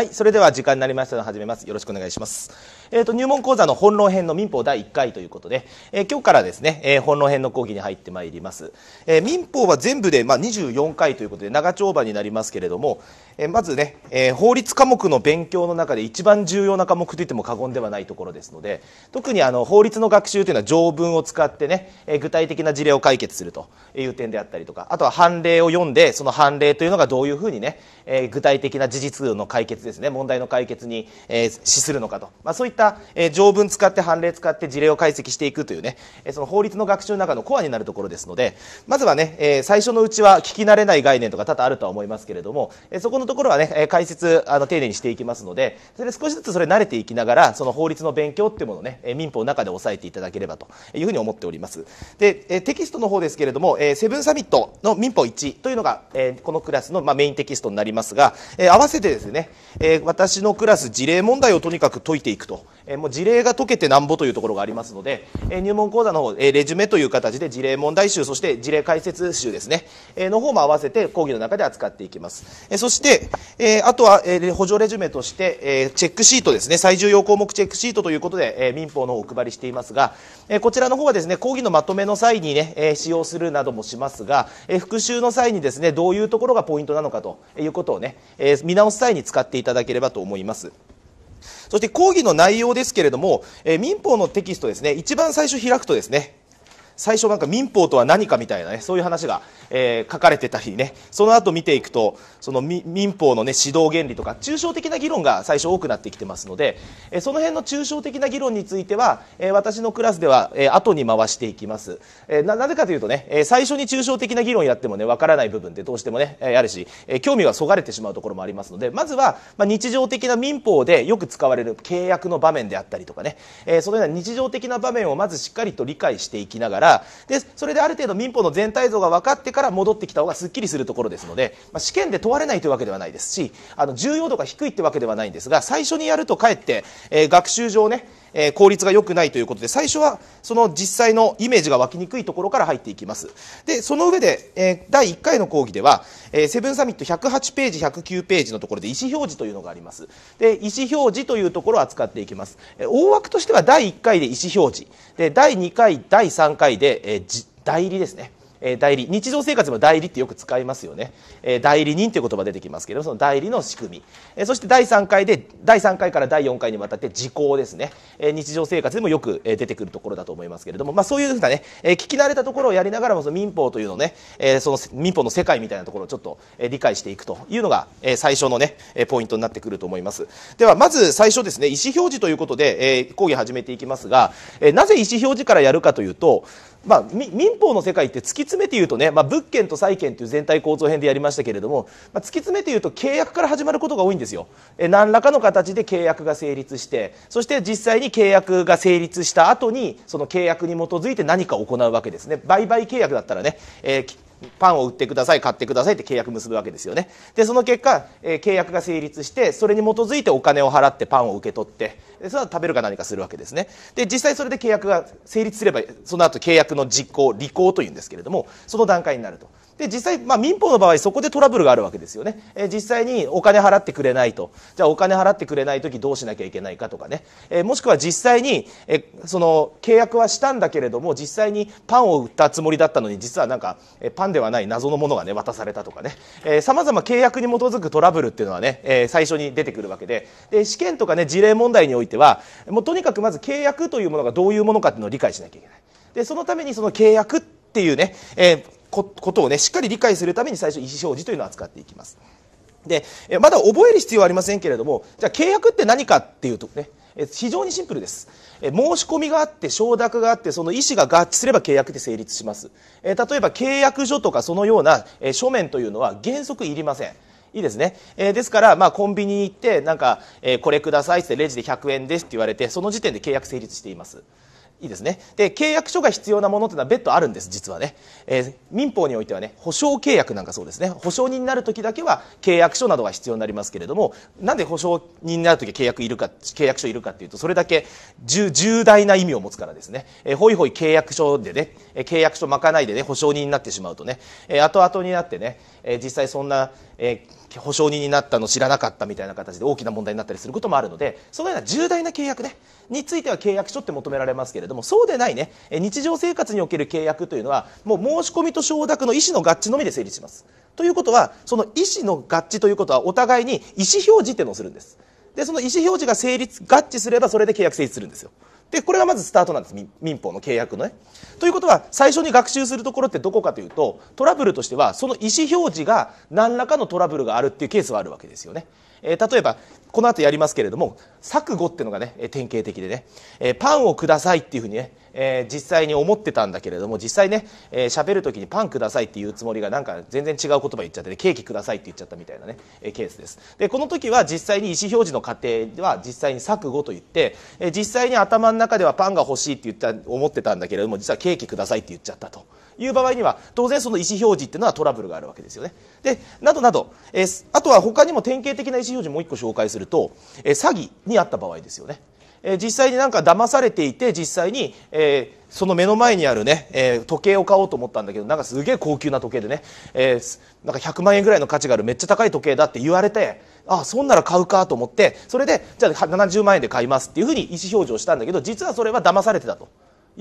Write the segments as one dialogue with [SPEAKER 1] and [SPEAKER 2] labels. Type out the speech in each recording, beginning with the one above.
[SPEAKER 1] はい、それでは時間になりましたので始めます。よろしくお願いします。えっ、ー、と、入門講座の本論編の民法第1回ということで、えー、今日からですね、えー、本論編の講義に入ってまいります。え民法は全部で、まあ、24回ということで、長丁場になりますけれども、えまずね、え法律科目の勉強の中で一番重要な科目と言っても過言ではないところですので、特にあの、法律の学習というのは条文を使ってね、え具体的な事例を解決するという点であったりとか、あとは判例を読んで、その判例というのがどういうふうにね、え具体的な事実の解決ですね問題の解決に、えー、資するのかと、まあ、そういった、えー、条文使って判例使って事例を解析していくというね、えー、その法律の学習の中のコアになるところですのでまずはね、えー、最初のうちは聞き慣れない概念とか多々あるとは思いますけれども、えー、そこのところはね、え解説あの丁寧にしていきますのでそれで少しずつそれ慣れていきながらその法律の勉強っていうものをね、え民法の中で抑えていただければというふうに思っておりますで、えー、テキストの方ですけれども、えー、セブンサミットの民法1というのが、えー、このクラスの、まあ、メインテキストになりますが、えー、合わせてですねえー、私のクラス事例問題をとにかく解いていくと、えー、もう事例が解けてなんぼというところがありますので、えー、入門講座の方、えレジュメという形で事例問題集そして事例解説集ですね、えの方も合わせて講義の中で扱っていきます、えそして、えあとは、え補助レジュメとして、えチェックシートですね最重要項目チェックシートということで、え民法の方をお配りしていますが、えこちらの方はですね講義のまとめの際にね、え使用するなどもしますが、え復習の際にですねどういうところがポイントなのかということをね、え見直す際に使っていただければと思います。そして講義の内容ですけれども、えー、民法のテキストですね、一番最初開くとですね、最初なんか民法とは何かみたいなね、そういう話が、えー、書かれてたりね、その後見ていくと、その民法の、ね、指導原理とか抽象的な議論が最初多くなってきてますので、えその辺の抽象的な議論については、え私のクラスでは、え後に回していきます、えなぜかというとね、え最初に抽象的な議論やってもねわからない部分ってどうしてもね、えあるし、え興味がそがれてしまうところもありますのでまずは、ま日常的な民法でよく使われる契約の場面であったりとかね、えそのような日常的な場面をまずしっかりと理解していきながらでそれである程度民法の全体像が分かってから戻ってきた方がすっきりするところですので、ま試験でわれないというわけではないですしあの重要度が低いってわけではないんですが最初にやるとかえって、えー、学習上ね、えー、効率が良くないということで最初はその実際のイメージが湧きにくいところから入っていきますでその上で、えー、第1回の講義では、えー、セブンサミット108ページ109ページのところで意思表示というのがありますで意思表示というところを扱っていきます、えー、大枠としては第1回で意思表示で第2回第3回で、えー、代理ですねえ代理日常生活でも代理ってよく使いますよね、え代理人という言葉が出てきますけどその代理の仕組み、えそして第3回で第3回から第4回にわたって時効ですね、え日常生活でもよく出てくるところだと思いますけれども、まあ、そういうふうなね、え聞き慣れたところをやりながらもその民法というのね、えその民法の世界みたいなところをちょっと、え理解していくというのが、え最初のね、えポイントになってくると思いますではまず最初ですね意思表示ということで、え講義始めていきますが、えなぜ意思表示からやるかというとまあ、民法の世界って突き詰めて言うとね、まあ、物件と債権という全体構造編でやりましたけれども、まあ、突き詰めて言うと契約から始まることが多いんですよえ何らかの形で契約が成立してそして実際に契約が成立した後にその契約に基づいて何か行うわけですね売買契約だったらね、えーパンを売ってください買ってくださいって契約結ぶわけですよねでその結果、えー、契約が成立してそれに基づいてお金を払ってパンを受け取ってそれは食べるか何かするわけですねで実際それで契約が成立すればその後契約の実行履行というんですけれどもその段階になるとで、実際、まあ、民法の場合、そこでトラブルがあるわけですよね。えー、実際にお金払ってくれないと。じゃあ、お金払ってくれないときどうしなきゃいけないかとかね。えー、もしくは実際に、えー、その、契約はしたんだけれども、実際にパンを売ったつもりだったのに、実はなんか、えパンではない謎のものがね、渡されたとかね。えざま契約に基づくトラブルっていうのはね、え最初に出てくるわけで。で、試験とかね、事例問題においては、もうとにかくまず契約というものがどういうものかっていうのを理解しなきゃいけない。で、そのためにその契約っていうね、えーことをね、しっかり理解するために最初意思表示というのを扱っていきます。で、まだ覚える必要はありませんけれども、じゃあ契約って何かっていうとね、非常にシンプルです。申し込みがあって、承諾があって、その意思が合致すれば契約って成立します。例えば契約書とかそのような書面というのは原則いりません。いいですね。えですから、まあ、コンビニに行って、なんか、えこれくださいってレジで100円ですって言われて、その時点で契約成立しています。いいですねで契約書が必要なものというのは別途あるんです実はね、えー、民法においてはね保証契約なんかそうですね保証人になる時だけは契約書などが必要になりますけれどもなんで保証人になる時契約いるか契約書いるかっていうとそれだけ重重大な意味を持つからですね、えー、ほいほい契約書でね契約書まかないでね保証人になってしまうとね、えー、後々になってね、えー、実際そんな、えー保証人になったの知らなかったみたいな形で大きな問題になったりすることもあるのでそのような重大な契約、ね、については契約書って求められますけれどもそうでない、ね、日常生活における契約というのはもう申し込みと承諾の意思の合致のみで成立します。ということはその意思の合致ということはお互いに意思表示っていうのをするんです。でその意思表示が成立合致すればそれで契約成立するんですよ。でこれがまずスタートなんです民法の契約のね。ということは最初に学習するところってどこかというとトラブルとしてはその意思表示が何らかのトラブルがあるっていうケースはあるわけですよね。えー、例えばこの後やりますけれども錯誤っていうのがね典型的でね、えパンをくださいっていうふうにね、え実際に思ってたんだけれども実際ね喋、えー、る時にパンくださいっていうつもりがなんか全然違う言葉言っちゃって、ね、ケーキくださいって言っちゃったみたいなね、えケースですでこの時は実際に意思表示の過程では実際に錯誤と言って、え実際に頭の中ではパンが欲しいって言った思ってたんだけれども実はケーキくださいって言っちゃったと。いう場合には当然その意思表示っていうのはトラブルがあるわけですよねでなどなど、えー、あとは他にも典型的な意思表示もう1個紹介すると、えー、詐欺にあった場合ですよね、え実際になんか騙されていて実際に、えー、その目の前にあるね、えー、時計を買おうと思ったんだけどなんかすげえ高級な時計でね、えー、なんか100万円ぐらいの価値があるめっちゃ高い時計だって言われてあそんなら買うかと思ってそれでじゃあ70万円で買いますっていうふうに意思表示をしたんだけど実はそれは騙されてたと。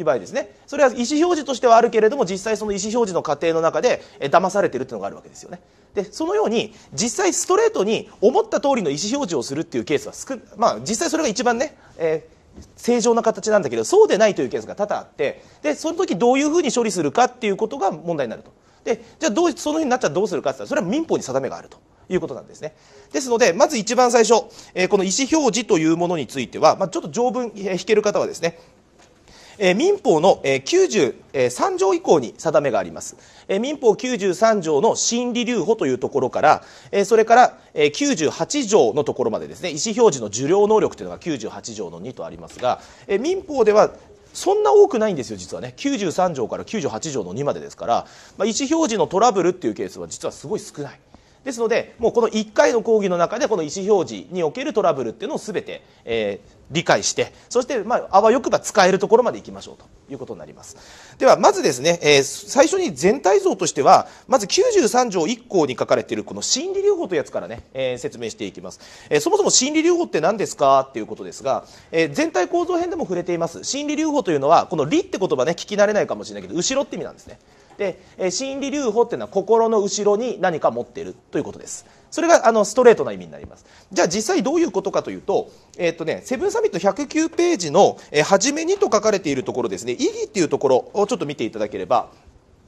[SPEAKER 1] いう場合ですねそれは意思表示としてはあるけれども実際その意思表示の過程の中で騙されてるっていうのがあるわけですよねでそのように実際ストレートに思った通りの意思表示をするっていうケースは少まあ実際それが一番ね、えー正常な形なんだけどそうでないというケースが多々あってでその時どういうふうに処理するかっていうことが問題になるとでじゃあどうそのふうになっちゃどうするかって言ったらそれは民法に定めがあるということなんですねですのでまず一番最初、えー、この意思表示というものについては、まあ、ちょっと条文、えー、引ける方はですねえ民法の、え93条以降に定めがあります、え民法93条の心理留保というところから、えそれから、え98条のところまでですね意思表示の受領能力というのが98条の2とありますが、え民法ではそんな多くないんですよ、実はね。93条から98条の2までですから、まあ、意思表示のトラブルっていうケースは実はすごい少ない。ですのでもうこの1回の講義の中でこの意思表示におけるトラブルっていうのを全て、えー、理解してそして、まあ、あわよくば使えるところまでいきましょうということになりますではまずですね、えー、最初に全体像としてはまず93条1項に書かれているこの心理療法というやつからね、えー、説明していきます、えー、そもそも心理療法って何ですかっていうことですが、えー、全体構造編でも触れています心理療法というのはこの「理」って言葉ね聞き慣れないかもしれないけど後ろって意味なんですねで、え心理留保っていうのは心の後ろに何か持っているということです。それがあのストレートな意味になります。じゃあ実際どういうことかというと、えっ、とね、セブンサミット109ページの、え初めにと書かれているところですね、意義っていうところをちょっと見ていただければ、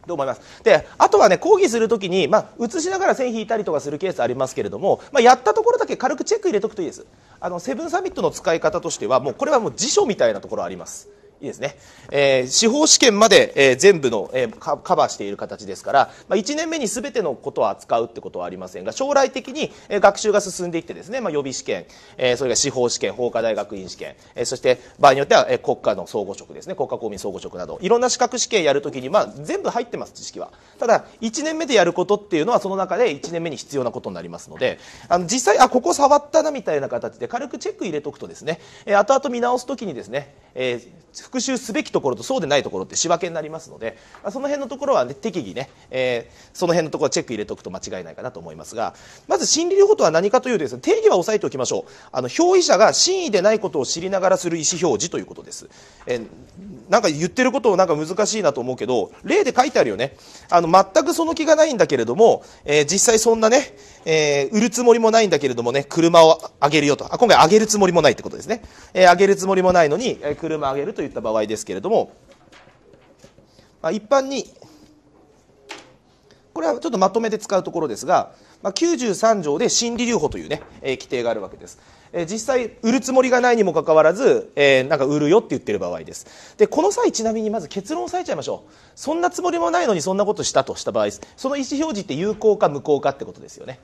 [SPEAKER 1] と思います。で、あとはね、講義するときに、まあ、写しながら線引いたりとかするケースありますけれども、まあ、やったところだけ軽くチェック入れとくといいです。あの、セブンサミットの使い方としては、もうこれはもう辞書みたいなところあります。いいですね。えー、司法試験まで、えー、全部の、えー、カバーしている形ですから、まあ、1年目に全てのことを扱うってことはありませんが、将来的に、えー、学習が進んでいってですね、まあ、予備試験、えー、それが司法試験、法科大学院試験、えー、そして場合によっては、えー、国家の総合職ですね、国家公務員総合職など、いろんな資格試験やるときに、まあ、全部入ってます、知識は。ただ、1年目でやることっていうのは、その中で1年目に必要なことになりますので、あの、実際、あ、ここ触ったなみたいな形で軽くチェック入れとくとですね、えー、後々見直すときにですね、えー復習すべきところとそうでないところって仕分けになりますので、まあ、その辺のところは、ね、適宜ね、えー、その辺のところはチェック入れておくと間違いないかなと思いますが、まず心理療法とは何かというとです、ね、定義は押さえておきましょう。あの、表意者が真意でないことを知りながらする意思表示ということです。えー、なんか言ってることをなんか難しいなと思うけど、例で書いてあるよね。あの、全くその気がないんだけれども、えー、実際そんなね、えー、売るつもりもないんだけれどもね、車をあげるよと。あ、今回あげるつもりもないってことですね。えー、あげるつもりもないのに、えー、車あげるといった場合ですけれども、まあ、一般に、これはちょっとまとめて使うところですが、まあ、93条で心理留保というね、えー、規定があるわけです。え実際売るつもりがないにもかかわらず、えー、なんか売るよって言ってる場合ですでこの際ちなみにまず結論を押さえちゃいましょうそんなつもりもないのにそんなことしたとした場合その意思表示って有効か無効かってことですよね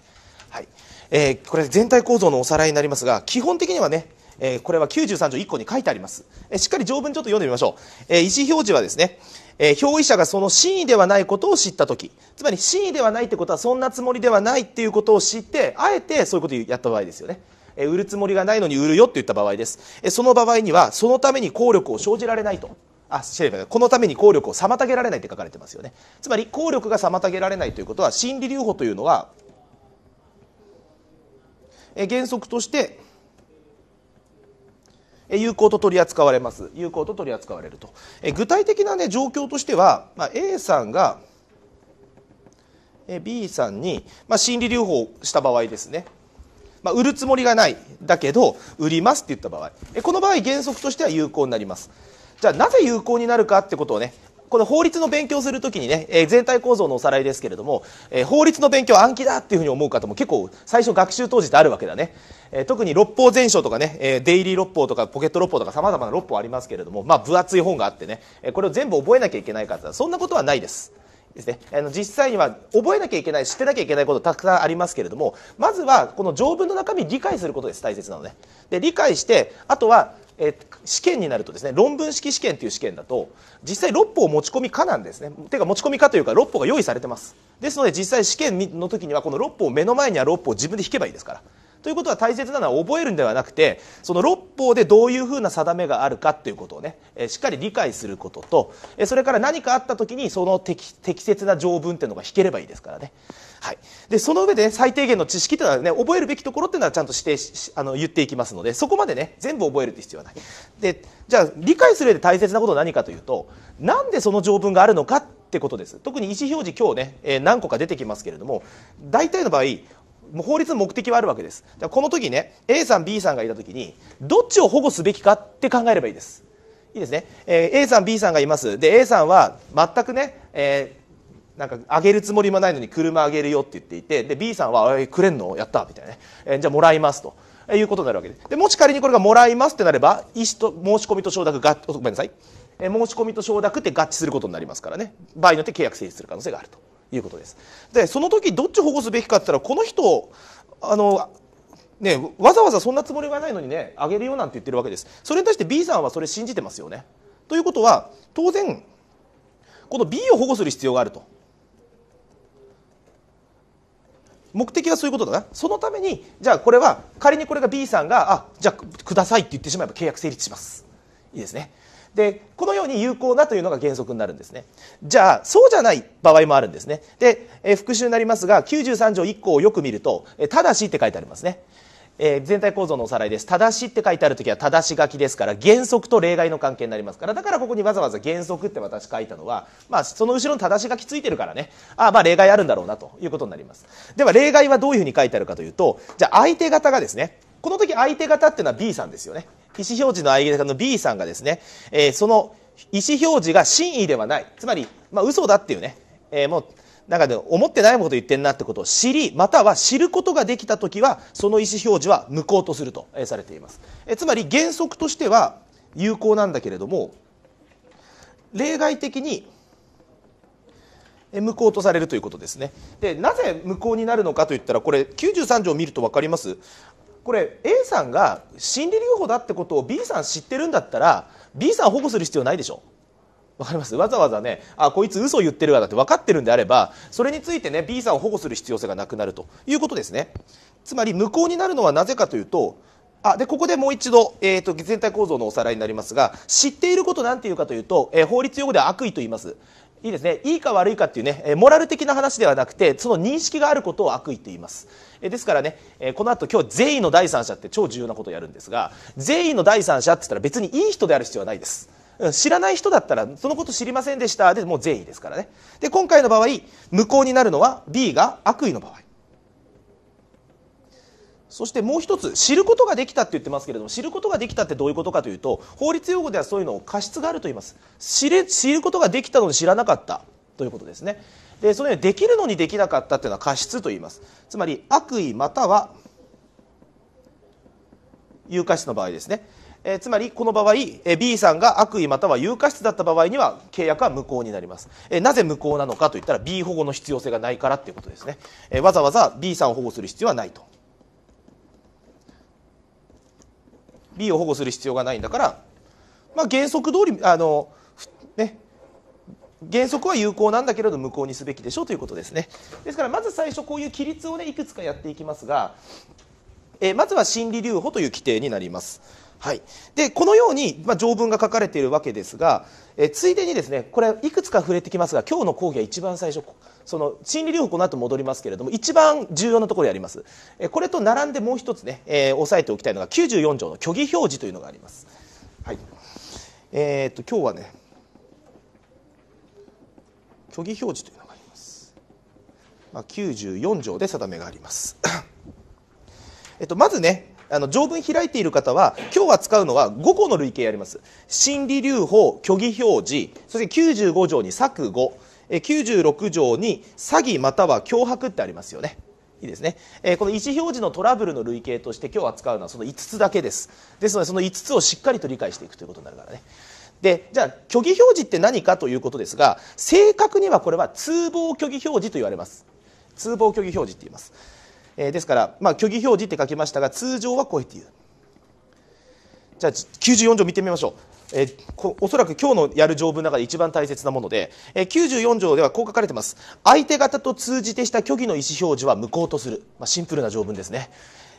[SPEAKER 1] はいえー、これ全体構造のおさらいになりますが基本的にはねえー、これは93条1項に書いてあります、えー、しっかり条文ちょっと読んでみましょう、えー、意思表示はですね、えー、表意者がその真意ではないことを知った時つまり真意ではないってことはそんなつもりではないっていうことを知ってあえてそういうことをやった場合ですよね売るつもりがないのに売るよって言った場合ですその場合にはそのために効力を生じられないとあこのために効力を妨げられないって書かれてますよねつまり効力が妨げられないということは心理留保というのは原則として有効と取り扱われます有効と取り扱われると具体的な、ね、状況としては、まあ、A さんが B さんに、まあ、心理留保した場合ですねまあ、売るつもりがないだけど売りますって言った場合この場合原則としては有効になりますじゃあなぜ有効になるかってことをねこの法律の勉強するときにね、えー、全体構造のおさらいですけれども、えー、法律の勉強暗記だっていうふうに思う方も結構最初学習当時ってあるわけだね、えー、特に六法全書とかね、えデイリー六法とかポケット六法とかさまざまな六法ありますけれどもまあ分厚い本があってね、えこれを全部覚えなきゃいけない方そんなことはないですですねあの実際には覚えなきゃいけない知ってなきゃいけないことたくさんありますけれどもまずはこの条文の中身理解することです大切なので、で理解してあとはえ試験になるとですね論文式試験という試験だと実際6歩を持ち込み可なんですねてか持ち込みかというか6法が用意されてますですので実際試験の時にはこの6本を目の前にある6歩を自分で引けばいいですからということは大切なのは覚えるんではなくてその六法でどういうふうな定めがあるかっていうことをね、えしっかり理解することと、えそれから何かあった時にその適切な条文っていうのが引ければいいですからね。はい、でその上で、ね、最低限の知識というのは、ね、覚えるべきところというのはちゃんと指定しあの言っていきますのでそこまで、ね、全部覚える必要はないでじゃあ理解する上で大切なことは何かというとなんでその条文があるのかってことです特に意思表示今日ね、えー、何個か出てきますけれども大体の場合法律の目的はあるわけですだこの時ね A さん B さんがいた時にどっちを保護すべきかって考えればいいですいいですね、えー、A さん B さんがいますで A さんは全くね、えー、なんかあげるつもりもないのに車あげるよって言っていてで B さんは「えくれんのやった」みたいなね、えー、じゃあもらいますと。いうことになるわけですでもし仮にこれがもらいますってなれば意思と申し込みと承諾がごめんなさい、えー、申し込みと承諾って合致することになりますからね場合によって契約成立する可能性があるということです。でその時どっち保護すべきかって言ったらこの人あのね、わざわざそんなつもりがないのにねあげるよなんて言ってるわけですそれに対して B さんはそれ信じてますよねということは当然この B を保護する必要があると目的はそういうことだなそのためにじゃあこれは仮にこれが B さんがあじゃあくださいって言ってしまえば契約成立しますいいですねでこのように有効なというのが原則になるんですねじゃあそうじゃない場合もあるんですねで、え復習になりますが93条1項をよく見ると「ただし」って書いてありますねえー、全体構造のおさらいです。正しって書いてある時は正し書きですから、原則と例外の関係になりますから、だからここにわざわざ原則って私書いたのは、まあ、その後ろに正し書きついてるからね、あまあ例外あるんだろうなということになります。では、例外はどういうふうに書いてあるかというと、じゃあ相手方がですね、この時相手方っていうのは B さんですよね。意思表示の相手の B さんがですね、えー、その意思表示が真意ではない。つまり、まあ、嘘だっていうね、えー、もう、なんかね、思ってないこと言ってんなってことを知り、または知ることができたときは、その意思表示は無効とすると、えー、されています。えー、つまり、原則としては有効なんだけれども、例外的に、無効とされるということですねでなぜ無効になるのかといったらこれ93条を見ると分かりますこれ A さんが心理療法だってことを B さん知ってるんだったら B さん保護する必要ないでしょわかりますわざわざね、あ、こいつ嘘言ってるわだって分かってるんであれば、それについてね、B さんを保護する必要性がなくなるということですね。つまり、無効になるのはなぜかというと、あ、で、ここでもう一度、えっ、ー、と、全体構造のおさらいになりますが、知っていることなんていうかというと、えー、法律用語では悪意と言います。いいですね、いいか悪いかっていうね、モラル的な話ではなくて、その認識があることを悪意と言います。ですからね、この後今日善意の第三者って超重要なことをやるんですが、善意の第三者って言ったら別にいい人である必要はないです。知らない人だったら、そのこと知りませんでしたでもう善意ですからね。で、今回の場合、無効になるのは B が悪意の場合。そしてもう一つ知ることができたって言ってますけれども知ることができたってどういうことかというと法律用語ではそういうのを過失があると言います知れ知ることができたのに知らなかったということですねでそのようにできるのにできなかったっていうのは過失と言いますつまり悪意または有過失の場合ですねえつまりこの場合、え B さんが悪意または有過失だった場合には契約は無効になります、えなぜ無効なのかといったら B 保護の必要性がないからということですね、えわざわざ B さんを保護する必要はないと B を保護する必要がないんだから、まあ、原則通りあの、ね、原則は有効なんだけれど無効にすべきでしょうということですね。ですからまず最初こういう規律をねいくつかやっていきますが、えー、まずは心理留保という規定になります。はい、でこのように、まあ、条文が書かれているわけですが、えー、ついでにですねこれいくつか触れてきますが今日の講義は一番最初その心理療法この後戻りますけれども一番重要なところやりますこれと並んでもう一つね、えー、押さえておきたいのが94条の虚偽表示というのがあります、はいえーと、と今日はね虚偽表示というのがあります、まあ、94条で定めがありますえっとまずねあの条文開いている方は今日は使うのは5個の類型やります心理留保虚偽表示そして95条に錯誤96条に詐欺または脅迫ってありますよね。いいですね、えー、この意思表示のトラブルの類型として今日扱うのはその5つだけですですのでその5つをしっかりと理解していくということになるからねでじゃあ虚偽表示って何かということですが正確にはこれは通報虚偽表示と言われます通報虚偽表示って言います、えー、ですから、まあ、虚偽表示って書きましたが通常はこうやって言うじゃあ94条見てみましょうえおそらく今日のやる条文の中で一番大切なもので、えー、94条ではこう書かれてます相手方と通じてした虚偽の意思表示は無効とする、まあ、シンプルな条文ですね、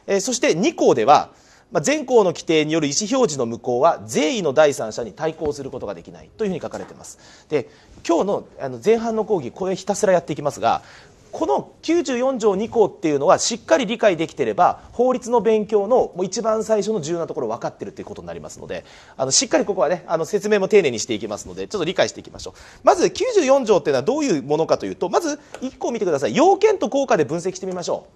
[SPEAKER 1] えー、そして2項では、まあ、前項の規定による意思表示の無効は善意の第三者に対抗することができないというふうに書かれていますで今日のあの前半の講義これひたすらやっていきますがこの94条2項っていうのはしっかり理解できてれば法律の勉強の一番最初の重要なところ分かってるということになりますのであのしっかりここはねあの説明も丁寧にしていきますのでちょっと理解していきましょうまず94条っていうのはどういうものかというとまず1個見てください要件と効果で分析してみましょ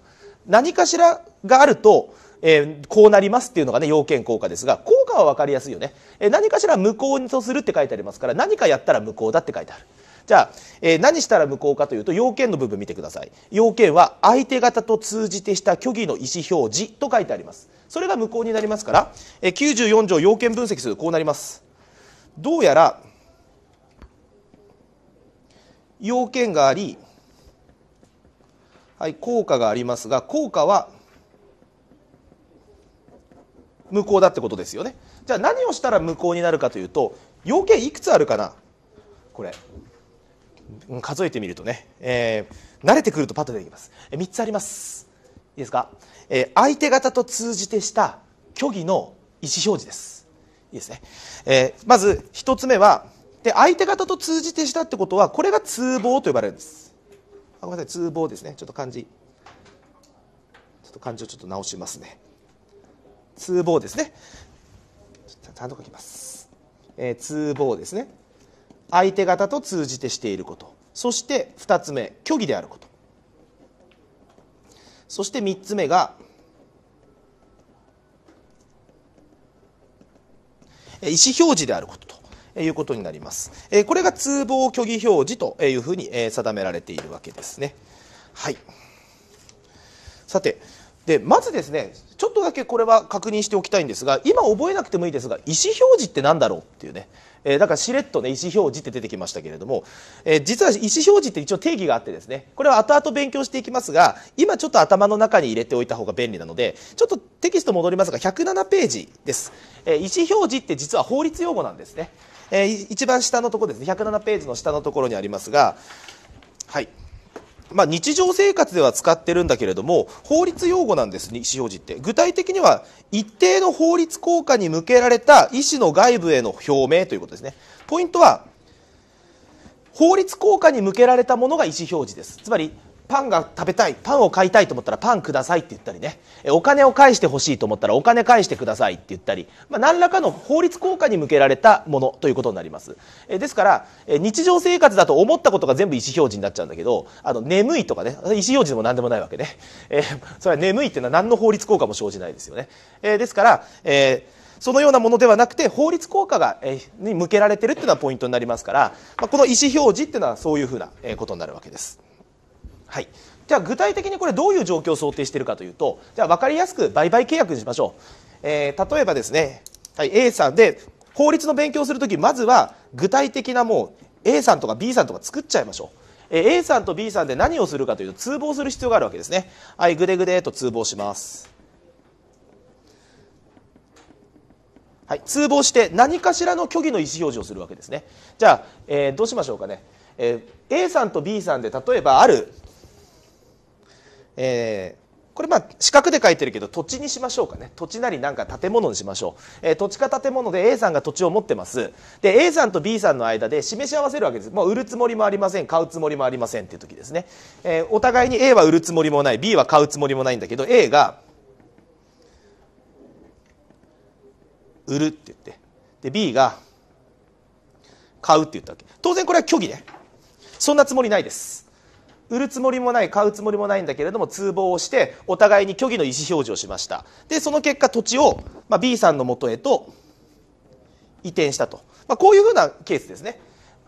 [SPEAKER 1] う何かしらがあるとえー、こうなりますっていうのがね要件効果ですが効果は分かりやすいよね、えー、何かしら無効とするって書いてありますから何かやったら無効だって書いてあるじゃあ、えー、何したら無効かというと要件の部分見てください要件は相手方と通じてした虚偽の意思表示と書いてありますそれが無効になりますから、えー、94条要件分析するこうなりますどうやら要件があり、はい、効果がありますが効果は無効だってことですよねじゃあ何をしたら無効になるかというと要件いくつあるかなこれ数えてみるとね、えー、慣れてくるとパッと出てきます、え3つありますいいですか、えー、相手方と通じてした虚偽の意思表示ですいいですね、えー、まず1つ目はで相手方と通じてしたってことはこれが通謀と呼ばれるんですあごめんなさい通謀ですねちょっと漢字ちょっと漢字をちょっと直しますね通謀ですねちゃんと書きます、えー、通謀ですね相手方と通じてしていることそして2つ目虚偽であることそして3つ目が意思表示であることということになりますこれが通報虚偽表示というふうに定められているわけですねはいさてでまずですねちょっとだけこれは確認しておきたいんですが今覚えなくてもいいですが意思表示って何だろうっていうねえー、だからしれっとね意思表示って出てきましたけれども、えー、実は意思表示って一応定義があってですねこれは後々勉強していきますが今ちょっと頭の中に入れておいた方が便利なのでちょっとテキスト戻りますが107ページです、えー、意思表示って実は法律用語なんですね、えー、一番下のところですね107ページの下のところにありますがはいまあ、日常生活では使ってるんだけれども法律用語なんです、ね、意思表示って具体的には一定の法律効果に向けられた意思の外部への表明ということですねポイントは法律効果に向けられたものが意思表示ですつまりパンが食べたいパンを買いたいと思ったらパンくださいって言ったりねお金を返してほしいと思ったらお金返してくださいって言ったり、まあ、何らかの法律効果に向けられたものということになりますえですから日常生活だと思ったことが全部意思表示になっちゃうんだけどあの眠いとかね意思表示でも何でもないわけで、ね、えそれは眠いっていうのは何の法律効果も生じないですよね、えですから、えーそのようなものではなくて法律効果が、えに向けられてるっていうのはポイントになりますから、まあ、この意思表示っていうのはそういうふうなことになるわけです。はい、じゃあ具体的にこれどういう状況を想定しているかというとじゃあ分かりやすく売買契約にしましょう、えー、例えばですね、はい、A さんで法律の勉強する時まずは具体的なもう A さんとか B さんとか作っちゃいましょう A さんと B さんで何をするかというと通報する必要があるわけですねはいグデグデと通報しますはい、通報して何かしらの虚偽の意思表示をするわけですねじゃあ、えー、どうしましょうかね、えー、A さんと B さんで例えばあるえー、これまあ四角で書いてるけど土地にしましょうかね土地なりなんか建物にしましょう、えー、土地か建物で A さんが土地を持ってますで A さんと B さんの間で示し合わせるわけですもう売るつもりもありません買うつもりもありませんっていう時ですね、えー、お互いに A は売るつもりもない B は買うつもりもないんだけど A が売るって言ってで B が買うって言ったわけ当然これは虚偽ねそんなつもりないです売るつもりもない買うつもりもないんだけれども通報をしてお互いに虚偽の意思表示をしましたでその結果土地を、まあ、B さんのもとへと移転したと、まあ、こういうふうなケースですね、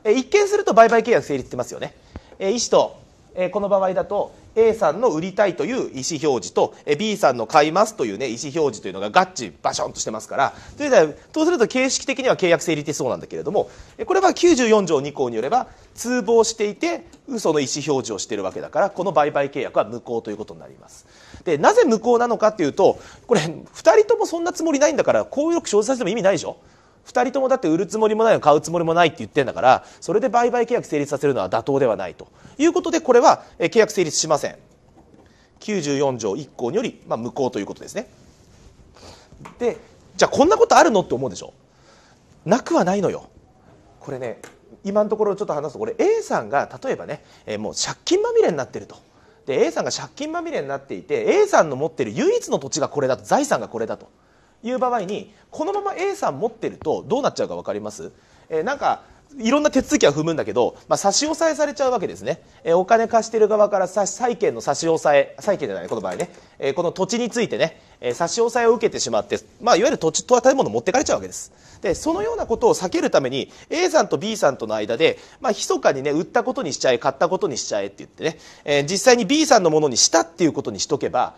[SPEAKER 1] えー、一見すると売買契約成立してますよね、えー、医師と、えー、この場合だと A さんの売りたいという意思表示と B さんの買いますという、ね、意思表示というのが合致バションとしてますからそうすると形式的には契約成立しそうなんだけれどもこれは94条2項によれば通報していて嘘の意思表示をしているわけだからこの売買契約は無効ということになります。でなぜ無効なのかというとこれ2人ともそんなつもりないんだから効力生じさせても意味ないでしょ。2人ともだって売るつもりもないの買うつもりもないって言ってんだからそれで売買契約成立させるのは妥当ではないということでこれは契約成立しません94条1項により、まあ、無効ということですねでじゃあこんなことあるのって思うでしょなくはないのよこれね今のところちょっと話すとこれ A さんが例えばね、えもう借金まみれになってるとで A さんが借金まみれになっていて A さんの持ってる唯一の土地がこれだと財産がこれだという場合にこのまま A さん持ってるとどうなっちゃうか分かります、えー、なんかいろんな手続きは踏むんだけど、まあ、差し押さえされちゃうわけですね、えー、お金貸してる側から債権の差し押さえ債権じゃないこの場合ね、えー、この土地についてね、えー、差し押さえを受けてしまって、まあ、いわゆる土地と建物持ってかれちゃうわけですでそのようなことを避けるために A さんと B さんとの間で、まあ、密かにね売ったことにしちゃえ買ったことにしちゃえって言ってね、え実際に B さんのものにしたっていうことにしとけば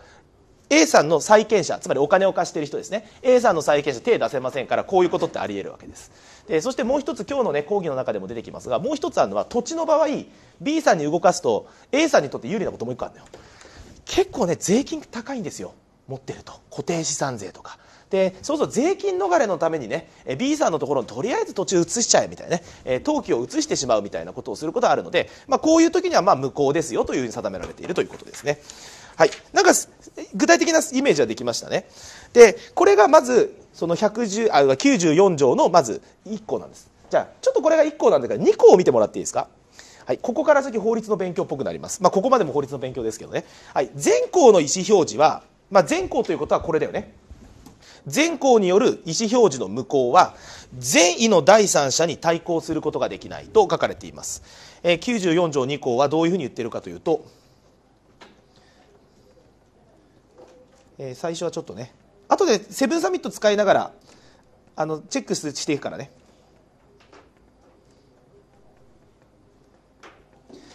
[SPEAKER 1] A さんの債権者つまりお金を貸している人ですね A さんの債権者手出せませんからこういうことってありえるわけですでそしてもう一つ今日の、ね、講義の中でも出てきますがもう一つあるのは土地の場合 B さんに動かすと A さんにとって有利なことも一個あるのよ結構ね税金高いんですよ持ってると固定資産税とかでそうすると税金逃れのためにね B さんのところにとりあえず土地移しちゃえみたいなね登記を移してしまうみたいなことをすることがあるので、まあ、こういう時にはま無効ですよというふうに定められているということですね。はい、なんか具体的なイメージはできましたねでこれがまずその110あ94条のまず1項なんですじゃあちょっとこれが1項なんだから2項を見てもらっていいですかはい、ここから先法律の勉強っぽくなります、まあ、ここまでも法律の勉強ですけどね、はい、全項の意思表示は、まあ、全項ということはこれだよね全項による意思表示の無効は善意の第三者に対抗することができないと書かれています、えー、94条2項はどういうふうに言ってるかというとえー、最初はちょっとね後でセブンサミット使いながらあのチェックしていくからね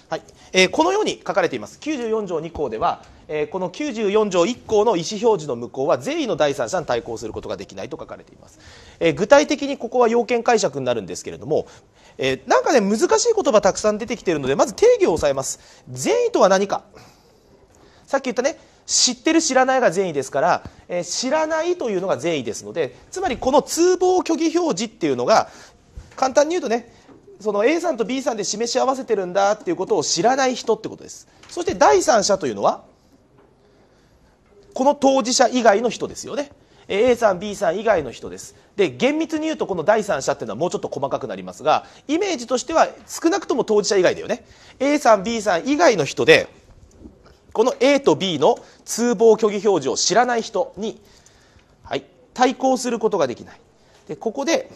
[SPEAKER 1] はいえー、このように書かれています94条2項では、えー、この94条1項の意思表示の無効は善意の第三者に対抗することができないと書かれています、えー、具体的にここは要件解釈になるんですけれども、えー、なんかね難しい言葉たくさん出てきているのでまず定義を押さえます善意とは何かさっき言ったね知ってる知らないが善意ですから、えー、知らないというのが善意ですのでつまりこの通報虚偽表示っていうのが簡単に言うとねその A さんと B さんで示し合わせてるんだっていうことを知らない人ってことですそして第三者というのはこの当事者以外の人ですよね A さん B さん以外の人ですで厳密に言うとこの第三者っていうのはもうちょっと細かくなりますがイメージとしては少なくとも当事者以外だよね A さん B さん以外の人でこの A と B の通報虚偽表示を知らない人に、はい、対抗することができないでここで、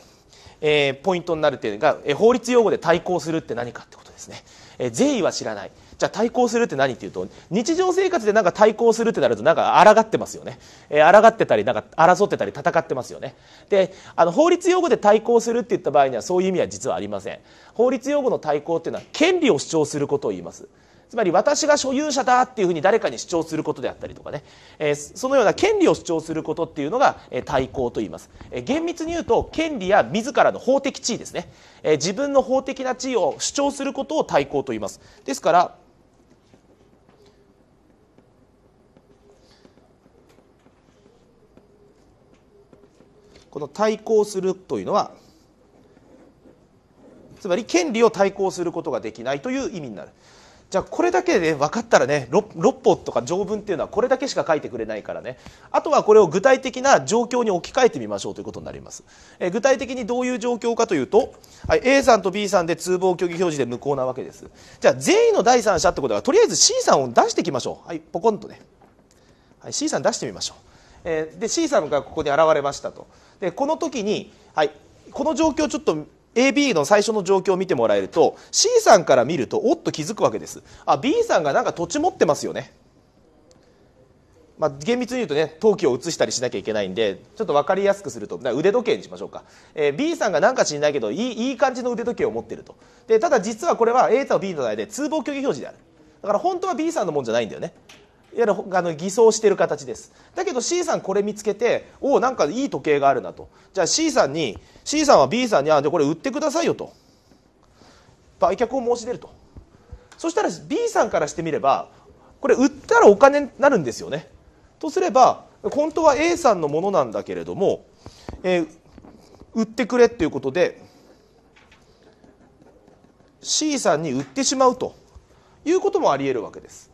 [SPEAKER 1] えー、ポイントになる点が、えー、法律用語で対抗するって何かってことですね、えー、善意は知らないじゃあ対抗するって何っていうと日常生活でなんか対抗するってなるとなんか抗ってますよね、えー、抗ってたりなんか争ってたり戦ってますよねであの法律用語で対抗するって言った場合にはそういう意味は実はありません法律用語の対抗っていうのは権利を主張することを言いますつまり私が所有者だっていうふうに誰かに主張することであったりとかね、えそのような権利を主張することっていうのが、え対抗と言います、え厳密に言うと権利や自らの法的地位ですね、え自分の法的な地位を主張することを対抗と言いますですからこの対抗するというのはつまり権利を対抗することができないという意味になるじゃあこれだけで、ね、分かったらね六法とか条文っていうのはこれだけしか書いてくれないからねあとはこれを具体的な状況に置き換えてみましょうということになります、えー、具体的にどういう状況かというと、はい、A さんと B さんで通報虚偽表示で無効なわけですじゃあ善意の第三者ってことはとりあえず C さんを出していきましょうはいポコンとね、はい、C さん出してみましょう、えー、で C さんがここに現れましたとでこの時に、はい、この状況ちょっと AB の最初の状況を見てもらえると C さんから見るとおっと気づくわけですあ B さんがなんか土地持ってますよねまあ、厳密に言うとね陶器を移したりしなきゃいけないんでちょっと分かりやすくすると腕時計にしましょうか、えー、B さんが何か知んないけどいいいい感じの腕時計を持ってるとでただ実はこれは A と B の間で通報虚偽表示であるだから本当は B さんのもんじゃないんだよねいわゆるあの偽装してる形ですだけど C さんこれ見つけておおんかいい時計があるなとじゃあ C さんに C さんは B さんにあでこれ売ってくださいよと売却を申し出るとそしたら B さんからしてみればこれ売ったらお金になるんですよねとすれば本当は A さんのものなんだけれども、えー、売ってくれっていうことで C さんに売ってしまうということもありえるわけです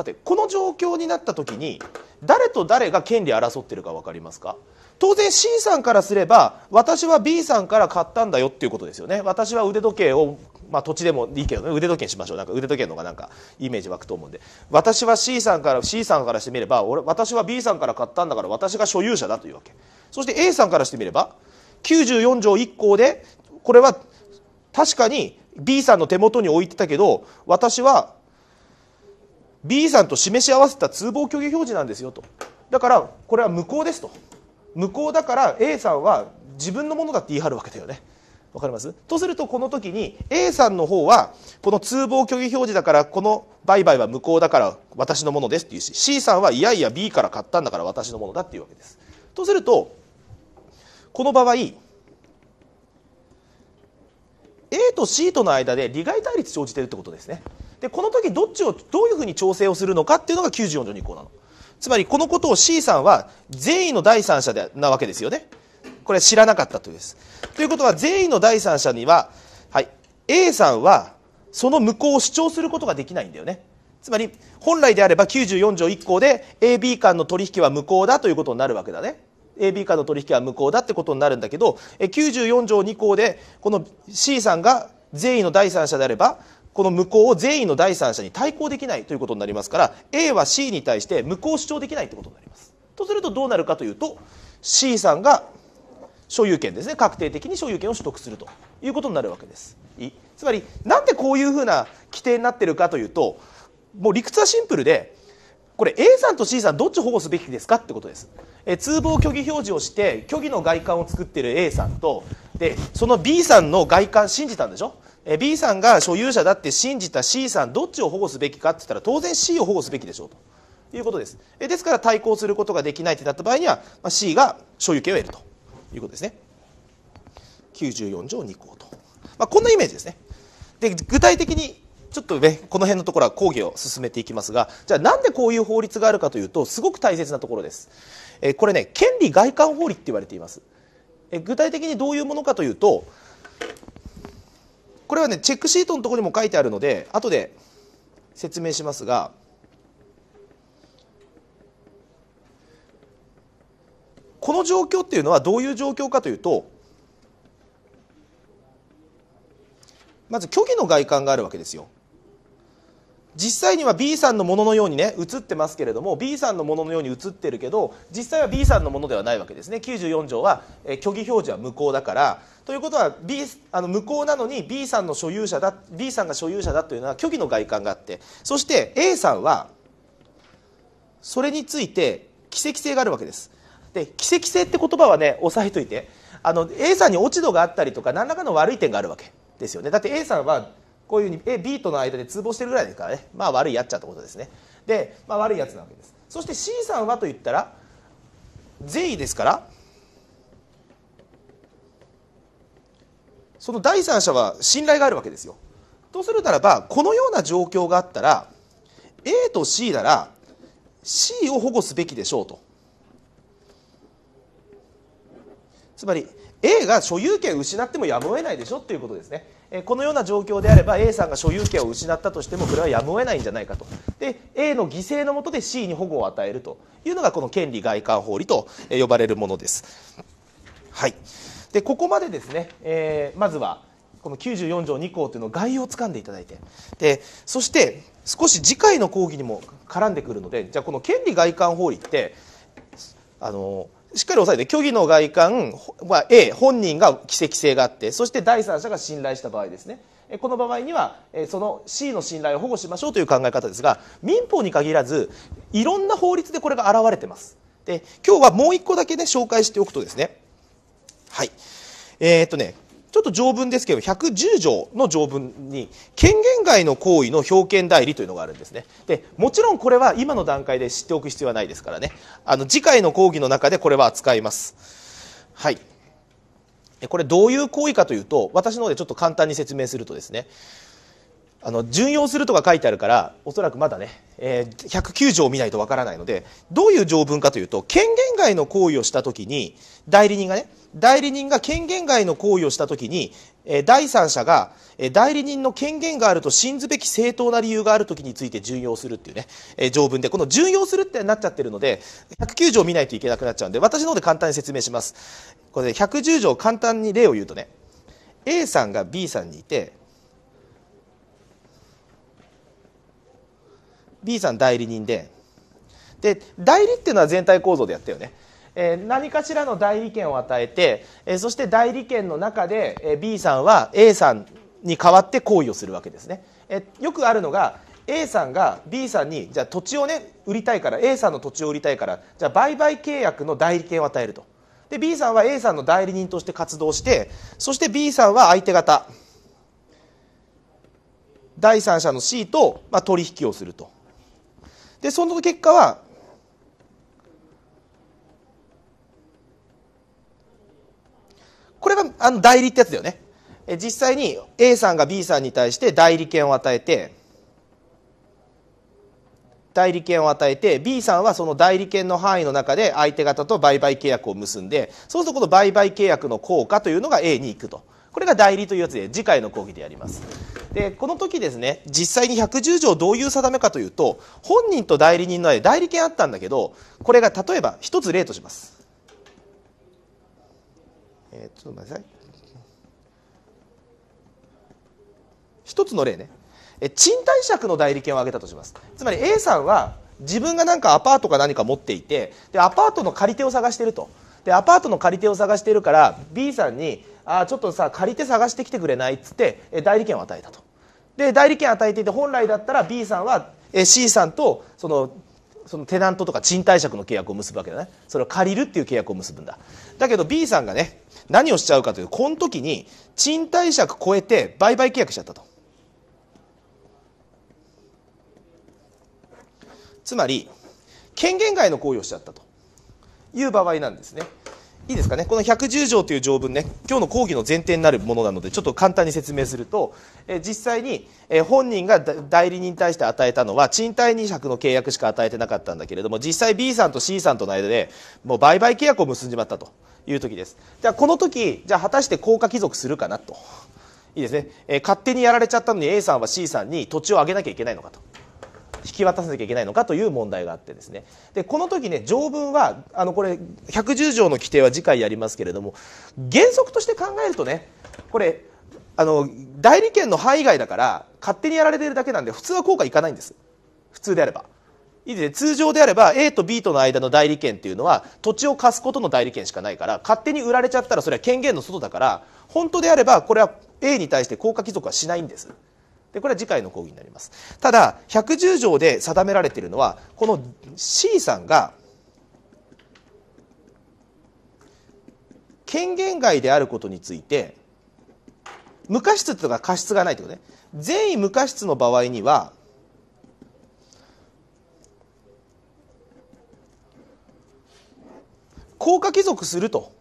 [SPEAKER 1] さてこの状況になった時に誰と誰が権利争ってるか分かりますか当然 C さんからすれば私は B さんから買ったんだよっていうことですよね私は腕時計をまあ土地でもいいけどね腕時計にしましょうなんか腕時計の方がなんかイメージ湧くと思うんで私は C さんから C さんからしてみれば俺私は B さんから買ったんだから私が所有者だというわけそして A さんからしてみれば94条1項でこれは確かに B さんの手元に置いてたけど私は B さんと示し合わせた通報虚偽表示なんですよとだからこれは無効ですと無効だから A さんは自分のものだって言い張るわけだよねわかりますとするとこの時に A さんの方はこの通報虚偽表示だからこの売買は無効だから私のものですっていうし C さんはいやいや B から買ったんだから私のものだっていうわけですとするとこの場合 A と C との間で利害対立生じてるってことですねでこの時どっちをどういうふうに調整をするのかっていうのが94条2項なのつまりこのことを C さんは善意の第三者でなわけですよねこれ知らなかったというですということは善意の第三者には、はい、A さんはその無効を主張することができないんだよねつまり本来であれば94条1項で AB 間の取引は無効だということになるわけだね AB 間の取引は無効だってことになるんだけど94条2項でこの C さんが善意の第三者であればこの無効を善意の第三者に対抗できないということになりますから A は C に対して無効を主張できないということになります。とするとどうなるかというと C さんが所有権ですね確定的に所有権を取得するということになるわけです。つまりなんでこういうふうな規定になってるかというともう理屈はシンプルでこれ A さんと C さんどっち保護すべきですかってことですえ通報虚偽表示をして虚偽の外観を作っている A さんとでその B さんの外観信じたんでしょ B さんが所有者だって信じた C さんどっちを保護すべきかって言ったら当然 C を保護すべきでしょうということですですから対抗することができないってなった場合には C が所有権を得るということですね94条2項と、まあ、こんなイメージですねで具体的にちょっとねこの辺のところは講義を進めていきますがじゃあなんでこういう法律があるかというとすごく大切なところです、えこれね権利外観法律って言われています、え具体的にどういうものかというとこれはねチェックシートのところにも書いてあるので後で説明しますがこの状況っていうのはどういう状況かというとまず虚偽の外観があるわけですよ実際には B さんのもののようにね映ってますけれども B さんのもののように映ってるけど実際は B さんのものではないわけですね94条は、え虚偽表示は無効だからということは、B、あの無効なのに B さんの所有者だ B さんが所有者だというのは虚偽の外観があってそして A さんはそれについて奇跡性があるわけですで奇跡性って言葉はね押さえといてあの A さんに落ち度があったりとか何らかの悪い点があるわけですよねだって A さんはこういうふうに A B との間で通報してるぐらいですからねまあ悪いやっちゃってことですねで、まあ、悪いやつなわけですそして C さんはといったら善意ですからその第三者は信頼があるわけですよとするならばこのような状況があったら A と C なら C を保護すべきでしょうとつまり A が所有権を失ってもやむを得ないでしょということですねこのような状況であれば A さんが所有権を失ったとしてもこれはやむを得ないんじゃないかとで A の犠牲のもとで C に保護を与えるというのがこの権利外観法理と呼ばれるものです。はいでここまでですね、えー、まずはこの94条2項というのを概要をつかんでいただいてでそして少し次回の講義にも絡んでくるのでじゃあこの権利外観法理ってあのしっかり押さえて虚偽の外観は A 本人が奇跡性があってそして第三者が信頼した場合ですねこの場合にはその C の信頼を保護しましょうという考え方ですが民法に限らずいろんな法律でこれが現れてますで今日はもう一個だけね紹介しておくとですねはい。えー、っとね、ちょっと条文ですけど、110条の条文に、権限外の行為の表見代理というのがあるんですね。で、もちろんこれは今の段階で知っておく必要はないですからね。あの、次回の講義の中でこれは扱います。はい。これどういう行為かというと、私の方でちょっと簡単に説明するとですね、あの順用するとか書いてあるからおそらくまだね、えー、109条を見ないとわからないのでどういう条文かというと権限外の行為をした時に代理人がね代理人が権限外の行為をした時に、えー、第三者が、えー、代理人の権限があると信ずべき正当な理由がある時について順用するっていうね、えー、条文でこの順用するってなっちゃってるので109条を見ないといけなくなっちゃうんで私の方で簡単に説明しますこれで110条簡単に例を言うとね A さんが B さんにいて B さん代理人でで代理っていうのは全体構造でやったよね、えー、何かしらの代理権を与えて、えー、そして代理権の中で、えー、B さんは A さんに代わって行為をするわけですね、えー、よくあるのが A さんが B さんにじゃあ土地をね売りたいから A さんの土地を売りたいからじゃあ売買契約の代理権を与えるとで B さんは A さんの代理人として活動してそして B さんは相手方第三者の C と、まあ、取引をするとでその結果はこれがあの代理ってやつだよね実際に A さんが B さんに対して代理権を与えて代理権を与えて B さんはその代理権の範囲の中で相手方と売買契約を結んでそうするとこの売買契約の効果というのが A に行くとこれが代理というやつで次回の講義でやりますでこの時ですね実際に110条どういう定めかというと本人と代理人の間で代理権あったんだけどこれが例えば一つ例としますえー、ちょっと待ってください一つの例ねえ賃貸借の代理権を挙げたとしますつまり A さんは自分が何かアパートか何か持っていてでアパートの借り手を探しているとでアパートの借り手を探しているから B さんに「あちょっとさ借り手探してきてくれない」っつって代理権を与えたと。で代理権与えていて本来だったら B さんは C さんとそのそのテナントとか賃貸借の契約を結ぶわけだねそれを借りるっていう契約を結ぶんだだけど B さんがね何をしちゃうかというとこの時に賃貸借超えて売買契約しちゃったとつまり権限外の行為をしちゃったという場合なんですね。いいですかねこの110条という条文ね今日の講義の前提になるものなのでちょっと簡単に説明すると、え実際に、え本人が代理人に対して与えたのは賃貸2借の契約しか与えてなかったんだけれども実際 B さんと C さんとの間でもう売買契約を結んじまったという時ですじゃあこの時じゃあ果たして高価帰属するかなといいですね、え勝手にやられちゃったのに A さんは C さんに土地をあげなきゃいけないのかと引き渡さなきゃいけないのかという問題があってですねでこの時ね条文はあのこれ110条の規定は次回やりますけれども原則として考えるとねこれあの代理権の範囲外だから勝手にやられているだけなんで普通は効果いかないんです普通であれば。通常であれば A と B との間の代理権っていうのは土地を貸すことの代理権しかないから勝手に売られちゃったらそれは権限の外だから本当であればこれは A に対して効果貴族はしないんです。でこれは次回の講義になりますただ110条で定められているのはこの C さんが権限外であることについて無過失とか過失がないということね善意無過失の場合には効果帰属すると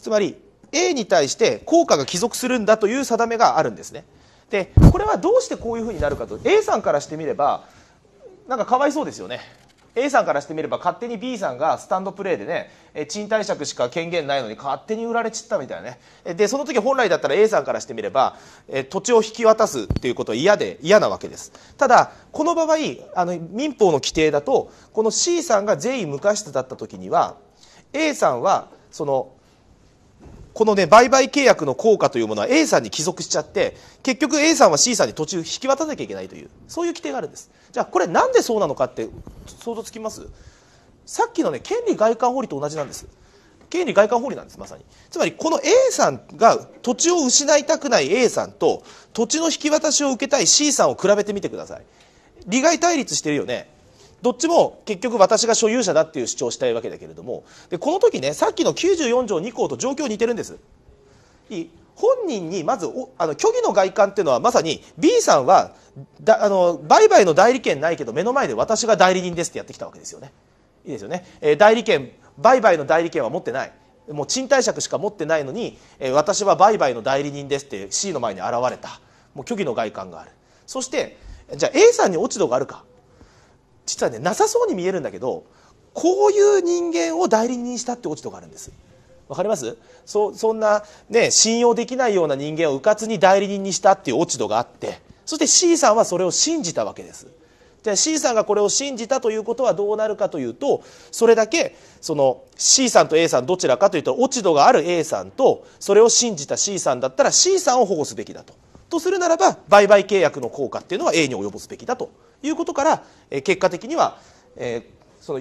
[SPEAKER 1] つまり A に対して効果が帰属するんだという定めがあるんですねでこれはどうしてこういうふうになるかと A さんからしてみればなんかかわいそうですよね A さんからしてみれば勝手に B さんがスタンドプレーでね賃貸借しか権限ないのに勝手に売られちったみたいなねでその時本来だったら A さんからしてみれば土地を引き渡すっていうことは嫌で嫌なわけですただこの場合あの民法の規定だとこの C さんが善意無価室だった時には A さんはそのこのね、売買契約の効果というものは A さんに帰属しちゃって、結局 A さんは C さんに途中引き渡さなきゃいけないという、そういう規定があるんです。じゃあ、これなんでそうなのかって想像つきますさっきのね、権利外観法理と同じなんです。権利外観法理なんです、まさに。つまり、この A さんが土地を失いたくない A さんと、土地の引き渡しを受けたい C さんを比べてみてください。利害対立してるよね。どっちも結局私が所有者だっていう主張をしたいわけだけれどもでこの時ねさっきの94条2項と状況似てるんですいい本人にまずあの虚偽の外観っていうのはまさに B さんはだあの売買の代理権ないけど目の前で私が代理人ですってやってきたわけですよねいいですよね、えー、代理権売買の代理権は持ってないもう賃貸借しか持ってないのに、えー、私は売買の代理人ですって C の前に現れたもう虚偽の外観があるそしてじゃあ A さんに落ち度があるか実はねなさそうに見えるんだけどこういう人間を代理人したって落ち度があるんですわかりますそそんな、ね、信用できないような人間をうかつに代理人にしたっていう落ち度があってそして C さんはそれを信じたわけですじゃあ C さんがこれを信じたということはどうなるかというとそれだけその C さんと A さんどちらかというと落ち度がある A さんとそれを信じた C さんだったら C さんを保護すべきだと。とするならば売買契約の効果っていうのは A に及ぼすべきだということから、え結果的には、えその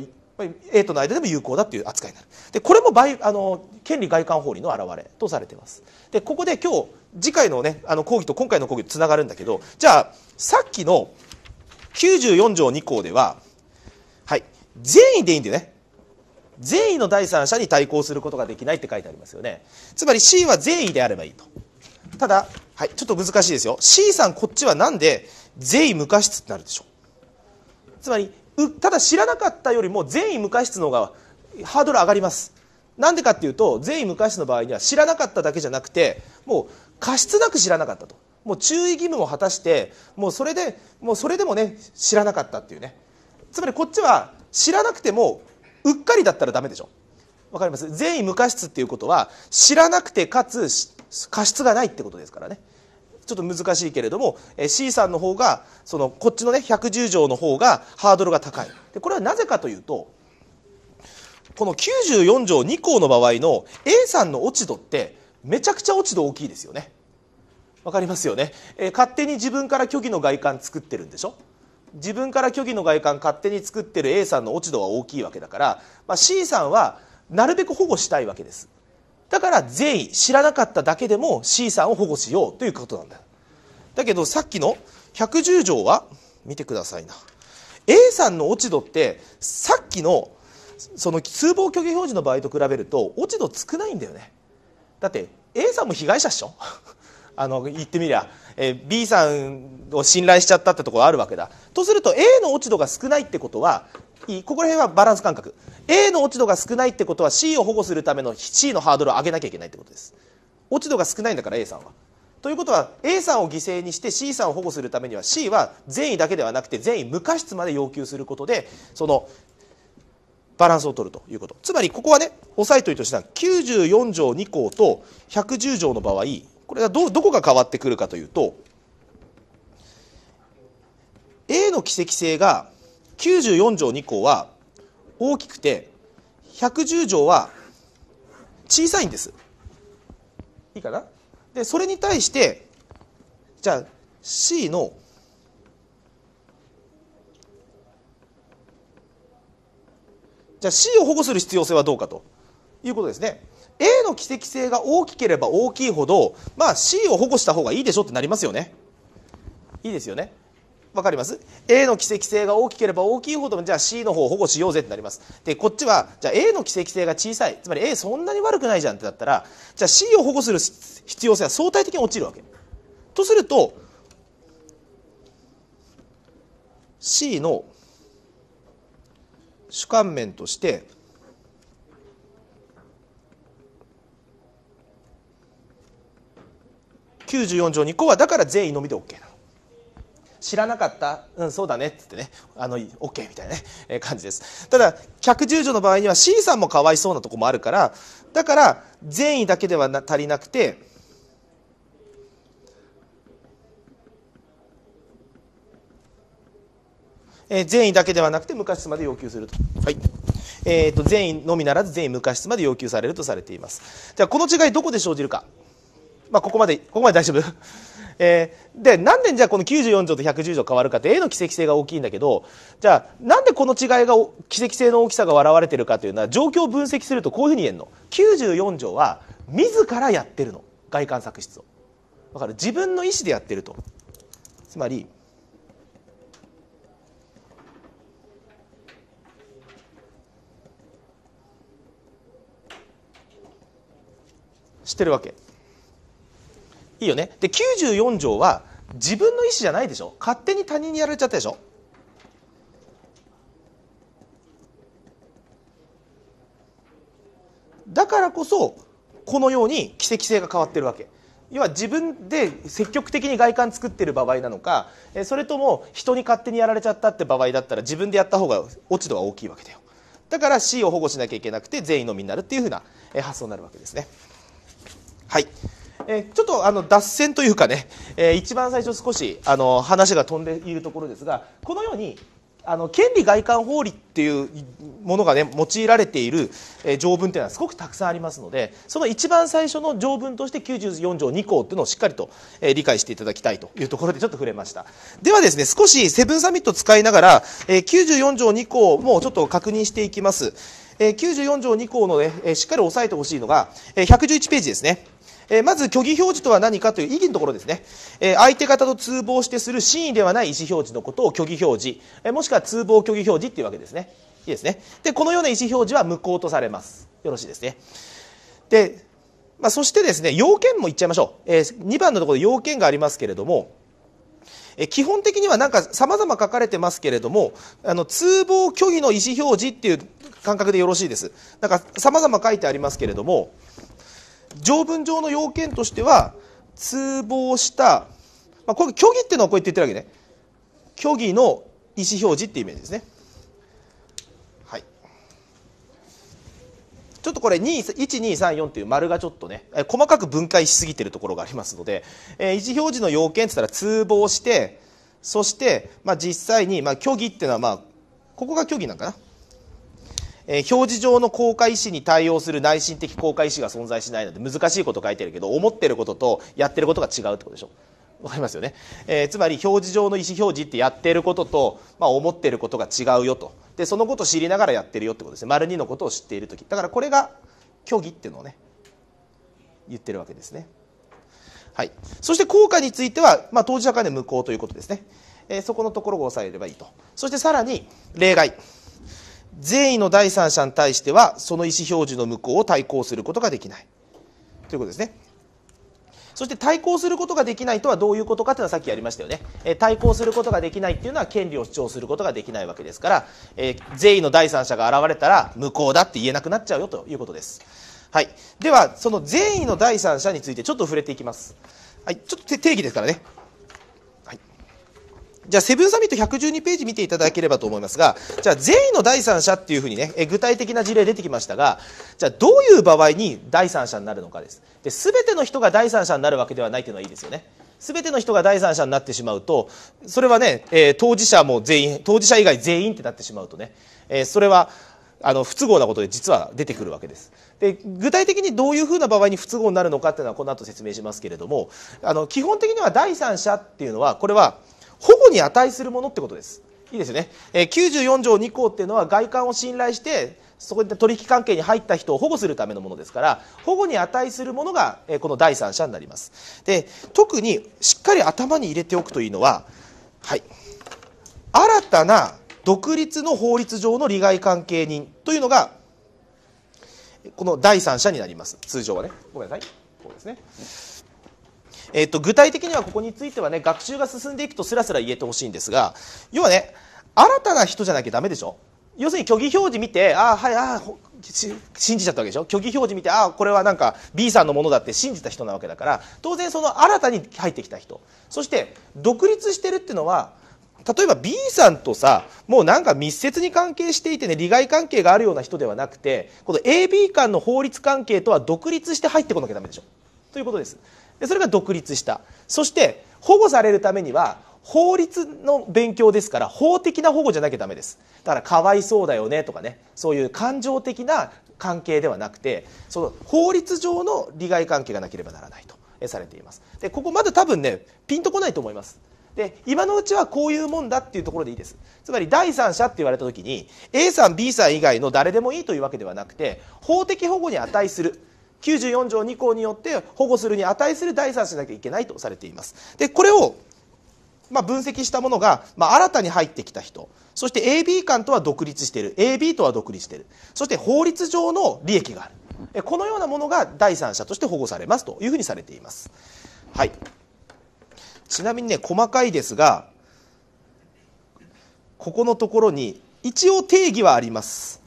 [SPEAKER 1] A との間でも有効だという扱いになるでこれも倍あの権利外観法理の表れとされていますでここで今日次回の,、ね、あの講義と今回の講義とつながるんだけどじゃあさっきの94条2項では、はい、善意でいいんでね善意の第三者に対抗することができないって書いてありますよねつまり C は善意であればいいとただ、はい、ちょっと難しいですよ C さんこっちはなんで善意無過失ってなるでしょうつまりただ知らなかったよりも善意無過失の方がハードル上がりますなんでかっていうと善意無過失の場合には知らなかっただけじゃなくてもう過失なく知らなかったともう注意義務も果たしてもうそれでもうそれでもね知らなかったっていうねつまりこっちは知らなくてもうっかりだったらダメでしょわかります善意無過失っていうことは知らなくてかつ過失がないってことですからねちょっと難しいけれども、えー、C さんの方がそのこっちのね110条の方がハードルが高いでこれはなぜかというとこの94条2項の場合の A さんの落ち度ってめちゃくちゃ落ち度大きいですよね。わかりますよね、えー、勝手に自分から虚偽の外観作ってるんでしょ自分から虚偽の外観勝手に作ってる A さんの落ち度は大きいわけだから、まあ、C さんはなるべく保護したいわけですだから善意知らなかっただけでも C さんを保護しようということなんだだけどさっきの110条は見てくださいな A さんの落ち度ってさっきのその通報虚偽表示の場合と比べると落ち度少ないんだよねだって A さんも被害者っしょ あの言ってみりゃ、えー、B さんを信頼しちゃったってところあるわけだとすると A の落ち度が少ないってことはここら辺はバランス感覚 A の落ち度が少ないってことは C を保護するための C のハードルを上げなきゃいけないってことです落ち度が少ないんだから A さんはということは A さんを犠牲にして C さんを保護するためには C は善意だけではなくて善意無過失まで要求することでそのバランスを取るということつまりここはね押さえといてほしいのは94条2項と110条の場合これがどどこが変わってくるかというと A の奇跡性が94条2項は大きくて110条は小さいんですいいかなでそれに対してじゃあ C のじゃあ C を保護する必要性はどうかということですね A の奇跡性が大きければ大きいほど、まあ、C を保護した方がいいでしょってなりますよねいいですよね分かります ?A の奇跡性が大きければ大きいほどじゃあ C の方を保護しようぜってなります。でこっちはじゃあ A の奇跡性が小さいつまり A そんなに悪くないじゃんってなったらじゃあ C を保護する必要性は相対的に落ちるわけ。とすると C の主観面として94条2項はだから善意のみで OK だ。知らなかったうん、そうだね。ってってね、あの、OK みたいなね、えー、感じです。ただ、110条の場合には C さんもかわいそうなとこもあるから、だから、善意だけでは足りなくて、え善意だけではなくて無価質まで要求すると。はい。えっ、ー、と、善意のみならず善意無価質まで要求されるとされています。じゃあ、この違いどこで生じるか。まあ、ここまで、ここまで大丈夫えー、でなんでじゃあこの94条と110条変わるかって A の奇跡性が大きいんだけどじゃあなんでこの違いが奇跡性の大きさが笑われてるかというのは状況を分析するとこういうふうに言えるの94条は自らやってるの外観作出をだから自分の意思でやってるとつまり知ってるわけいいよねで94条は自分の意思じゃないでしょ勝手に他人にやられちゃったでしょだからこそこのように奇跡性が変わってるわけ要は自分で積極的に外観作ってる場合なのかそれとも人に勝手にやられちゃったって場合だったら自分でやった方が落ち度が大きいわけだよだから C を保護しなきゃいけなくて全員のみになるっていうふうな発想になるわけですねはいえー、ちょっとあの脱線というかね、えー、一番最初少しあの話が飛んでいるところですがこのようにあの権利外観法理っていうものがね用いられている、え条文というのはすごくたくさんありますのでその一番最初の条文として94条2項っていうのをしっかりと、え理解していただきたいというところでちょっと触れましたではですね少しセブンサミット使いながら、え94条2項もちょっと確認していきます、え94条2項のね、えしっかり押さえてほしいのが、え111ページですねえー、まず虚偽表示とは何かという意義のところですね、えー、相手方と通報してする真意ではない意思表示のことを虚偽表示、えー、もしくは通報虚偽表示というわけですねいいですねでこのような意思表示は無効とされますよろしいですねで、まあ、そしてですね要件もいっちゃいましょう、え2番のところで要件がありますけれども基本的にはなんか様々書かれてますけれどもあの通報虚偽の意思表示っていう感覚でよろしいですなんか様々書いてありますけれども条文上の要件としては通報した、まあ、これ虚偽っていうのはこうやって言ってるわけね虚偽の意思表示っていうイメージですねはいちょっとこれ1234っていう丸がちょっとね細かく分解しすぎてるところがありますので、えー、意思表示の要件ってったら通報してそして、まあ、実際に、まあ、虚偽っていうのは、まあ、ここが虚偽なんかなえー、表示上の公開意思に対応する内心的公開意思が存在しないので難しいこと書いてるけど思ってることとやってることが違うってことでしょわかりますよね、えー、つまり表示上の意思表示ってやってることと、まあ、思ってることが違うよとでそのことを知りながらやってるよってことですね丸2のことを知っている時だからこれが虚偽っていうのをね言ってるわけですねはい、そして効果については、まあ、当事者間で無効ということですね、えー、そこのところを押さえればいいとそしてさらに例外善意の第三者に対してはその意思表示の無効を対抗することができないということですねそして対抗することができないとはどういうことかというのはさっきやりましたよね、えー、対抗することができないっていうのは権利を主張することができないわけですから、えー、善意の第三者が現れたら無効だって言えなくなっちゃうよということですはいではその善意の第三者についてちょっと触れていきますはいちょっと定義ですからねじゃあ、セブンサミット112ページ見ていただければと思いますが、じゃあ、意の第三者っていうふうにね、え具体的な事例出てきましたが、じゃあ、どういう場合に第三者になるのかです。で、すべての人が第三者になるわけではないというのはいいですよね。すべての人が第三者になってしまうと、それはね、えー、当事者も全員、当事者以外全員ってなってしまうとね、えー、それは、あの不都合なことで実は出てくるわけです。で具体的にどういうふうな場合に不都合になるのかっていうのはこの後説明しますけれどもあの基本的には第三者っていうのはこれは保護に値するものってことですいいですね、えー、94条2項っていうのは外観を信頼してそこで取引関係に入った人を保護するためのものですから保護に値するものが、えー、この第三者になりますで特にしっかり頭に入れておくというのは、はい、新たな独立の法律上の利害関係人というのがこの第三者になります通常はねごめんなさいこうですねえっと、具体的にはここについてはね、学習が進んでいくとすらすら言えてほしいんですが、要はね、新たな人じゃなきゃだめでしょ要するに虚偽表示見て、ああ、はい、ああ、信じちゃったわけでしょ虚偽表示見て、ああ、これはなんか B さんのものだって信じた人なわけだから、当然その新たに入ってきた人、そして独立してるっていうのは、例えば B さんとさ、もうなんか密接に関係していてね、利害関係があるような人ではなくて、この AB 間の法律関係とは独立して入ってこなきゃだめでしょということです。でそれが独立したそして保護されるためには法律の勉強ですから法的な保護じゃなきゃダメですだからかわいそうだよねとかねそういう感情的な関係ではなくてその法律上の利害関係がなければならないとされていますでここまだ多分ねピンとこないと思いますで今のうちはこういうもんだっていうところでいいですつまり第三者って言われた時に A さん B さん以外の誰でもいいというわけではなくて法的保護に値する94条2項によって保護するに値する第三者なきゃいけないとされていますでこれをまあ、分析したものが、まあ、新たに入ってきた人そして AB 間とは独立している AB とは独立しているそして法律上の利益があるこのようなものが第三者として保護されますというふうにされています、はい、ちなみにね細かいですがここのところに一応定義はあります、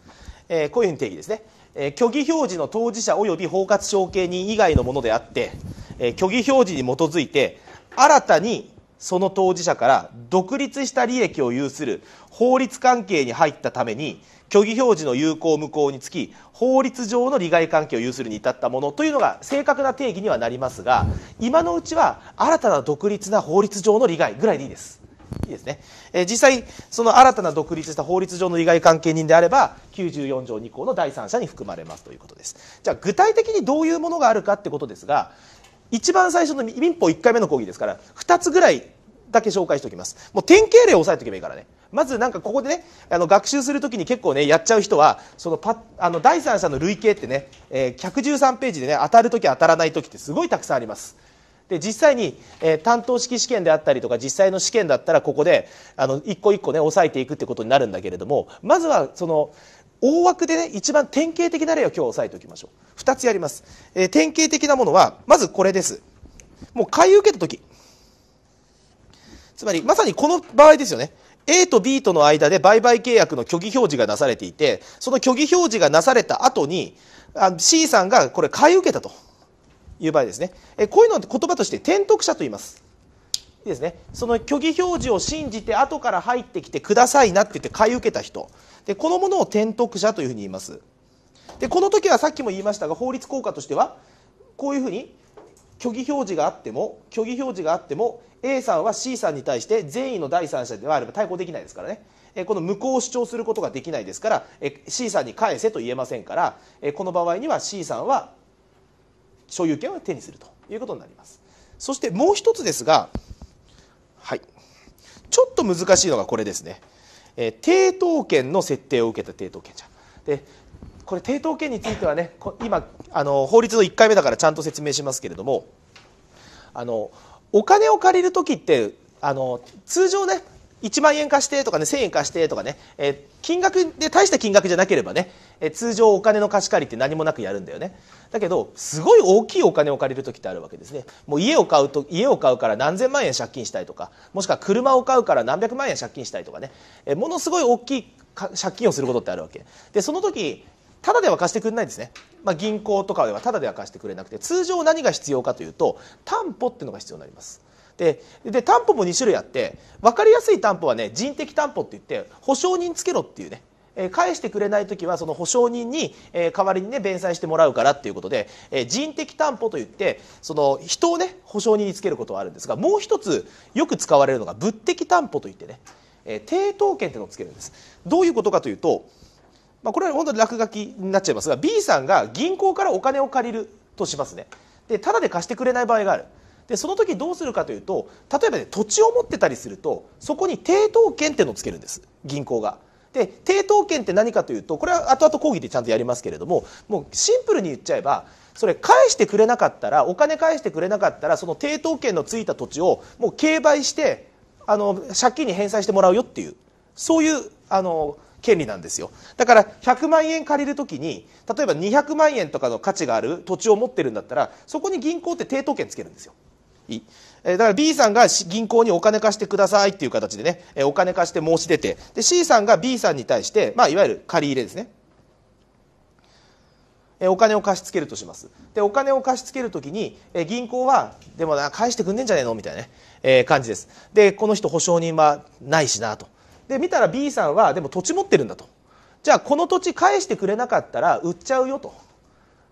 [SPEAKER 1] えー、こういうふうに定義ですねえ虚偽表示の当事者及び包括承継人以外のものであって、え虚偽表示に基づいて新たにその当事者から独立した利益を有する法律関係に入ったために虚偽表示の有効無効につき法律上の利害関係を有するに至ったものというのが正確な定義にはなりますが今のうちは新たな独立な法律上の利害ぐらいでいいです。いいですね、えー、実際その新たな独立した法律上の利害関係人であれば94条2項の第三者に含まれますということですじゃあ具体的にどういうものがあるかってことですが一番最初の民法1回目の講義ですから2つぐらいだけ紹介しておきますもう典型例を押さえておけばいいからねまずなんかここでねあの学習するときに結構ねやっちゃう人はそのパあの第三者の類型ってね、えー、113ページでね当たるとき当たらないときってすごいたくさんありますで実際に、えー、担当式試験であったりとか実際の試験だったらここであの一個一個ね抑えていくってことになるんだけれどもまずはその大枠でね一番典型的な例を今日押さえておきましょう2つやります、えー、典型的なものはまずこれですもう買い受けた時つまりまさにこの場合ですよね A と B との間で売買契約の虚偽表示がなされていてその虚偽表示がなされた後にあ C さんがこれ買い受けたと。いう場合ですね、えこういうのって言葉として転徳者と言いますいいですねその虚偽表示を信じて後から入ってきてくださいなって言って買い受けた人でこのものを転徳者というふうに言いますでこの時はさっきも言いましたが法律効果としてはこういうふうに虚偽表示があっても虚偽表示があっても A さんは C さんに対して善意の第三者ではあれば対抗できないですからねこの無効を主張することができないですから C さんに返せと言えませんからこの場合には C さんは所有権を手にするということになりますそしてもう一つですが、はい、ちょっと難しいのがこれですね、えー、抵当権の設定を受けた抵当権者でこれ抵当権についてはね今あの法律の1回目だからちゃんと説明しますけれどもあのお金を借りる時ってあの通常ね1万円貸してとかね1,000円貸してとかね、えー、金額で大した金額じゃなければね、えー、通常お金の貸し借りって何もなくやるんだよねだけどすごい大きいお金を借りる時ってあるわけですねもう家を買うと家を買うから何千万円借金したいとかもしくは車を買うから何百万円借金したいとかね、えー、ものすごい大きい借金をすることってあるわけでその時ただでは貸してくれないんですね、まあ、銀行とかではただでは貸してくれなくて通常何が必要かというと担保っていうのが必要になりますでで担保も2種類あって分かりやすい担保はね人的担保っていって保証人つけろっていうね返してくれない時はその保証人に代わりにね弁済してもらうからっていうことで人的担保といってその人をね保証人につけることはあるんですがもう一つよく使われるのが物的担保といってね抵当権ってのをつけるんですどういうことかというと、まあ、これは本当に落書きになっちゃいますが B さんが銀行からお金を借りるとしますねでただで貸してくれない場合があるでその時どうするかというと例えば、ね、土地を持ってたりするとそこに抵当権ってのをつけるんです銀行が。で抵当権って何かというとこれは後々講義でちゃんとやりますけれどももうシンプルに言っちゃえばそれ返してくれなかったらお金返してくれなかったらその抵当権のついた土地をもう競売してあの借金に返済してもらうよっていうそういうあの権利なんですよだから100万円借りる時に例えば200万円とかの価値がある土地を持ってるんだったらそこに銀行って抵当権つけるんですよい。えだから B さんが銀行にお金貸してくださいっていう形でね、えお金貸して申し出て、で C さんが B さんに対して、まあ、いわゆる借り入れですね。お金を貸し付けるとしますでお金を貸し付けるときに銀行はでもな返してくんねえんじゃねえのみたいなね、ねえー、感じですでこの人保証人はないしなとで見たら B さんはでも土地持ってるんだとじゃあこの土地返してくれなかったら売っちゃうよと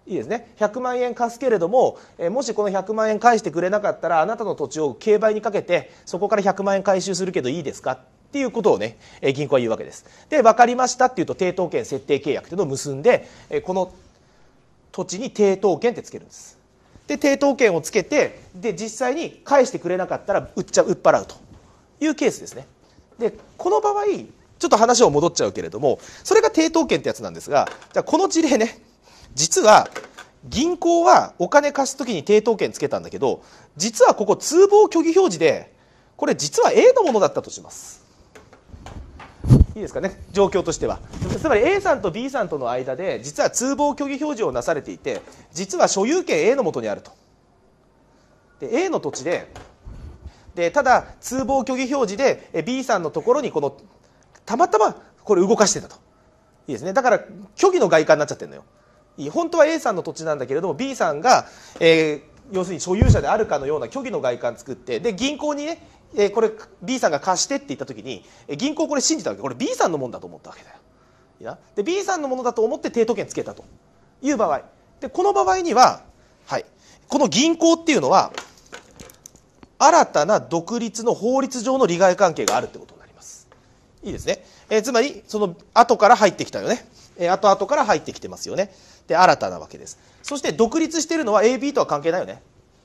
[SPEAKER 1] いいですね100万円貸すけれども、えもしこの100万円返してくれなかったらあなたの土地を競売にかけてそこから100万円回収するけどいいですかっていうことをね、え銀行は言うわけですで分かりましたっていうと抵当権設定契約っていうのを結んで、えこの土地に抵当権ってつけるんですで抵当権をつけてで実際に返してくれなかったら売っちゃう売っ払うというケースですねでこの場合ちょっと話を戻っちゃうけれどもそれが抵当権ってやつなんですがじゃあこの事例ね実は銀行はお金貸す時に抵当権つけたんだけど実はここ通報虚偽表示でこれ実は A のものだったとしますいいですかね状況としてはつまり A さんと B さんとの間で実は通報虚偽表示をなされていて実は所有権 A のもとにあるとで A の土地ででただ通報虚偽表示で B さんのところにこのたまたまこれ動かしてたといいですねだから虚偽の外観になっちゃってるのよ本当は A さんの土地なんだけれども B さんが、えー、要するに所有者であるかのような虚偽の外観作ってで銀行にね、えー、これ B さんが貸してって言った時に銀行これ信じたわけこれ B さんのもんだと思ったわけだよ。いやで B さんのものだと思って抵当権つけたという場合でこの場合には、はい、この銀行っていうのは新たな独立の法律上の利害関係があるってことになります。いいですね。えー、つまり、その後から入ってきたよね。えー、後々から入ってきてますよね。で新たなわけですそして独立してるのは AB とは関係ないよね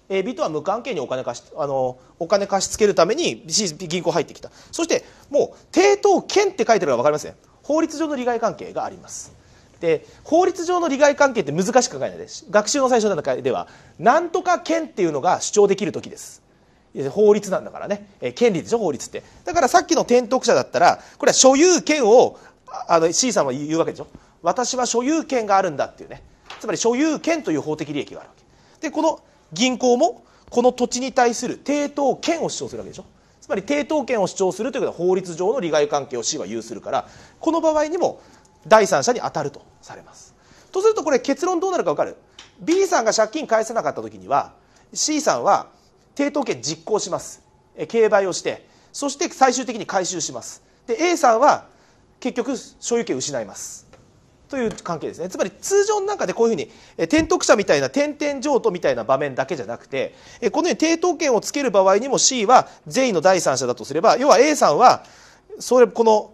[SPEAKER 1] AB とは無関係にお金貸しあのお金貸し付けるために銀行入ってきたそしてもう抵当権って書いてるのが分かりますね法律上の利害関係がありますで法律上の利害関係って難しく考えないです学習の最初の中では何とか権っていうのが主張できる時です法律なんだからね、え権利でしょ法律ってだからさっきの転得者だったらこれは所有権をあの C さんは言うわけでしょ私は所有権があるんだっていうねつまり所有権という法的利益があるわけでこの銀行もこの土地に対する抵当権を主張するわけでしょつまり抵当権を主張するということは法律上の利害関係を C は有するからこの場合にも第三者に当たるとされますとするとこれ結論どうなるか分かる B さんが借金返せなかった時には C さんは抵当権実行します競売をしてそして最終的に回収しますで A さんは結局所有権失いますという関係ですねつまり通常の中でこういうふうに転得者みたいな転々譲渡みたいな場面だけじゃなくてこのように抵当権をつける場合にも C は善意の第三者だとすれば要は A さんはそれこの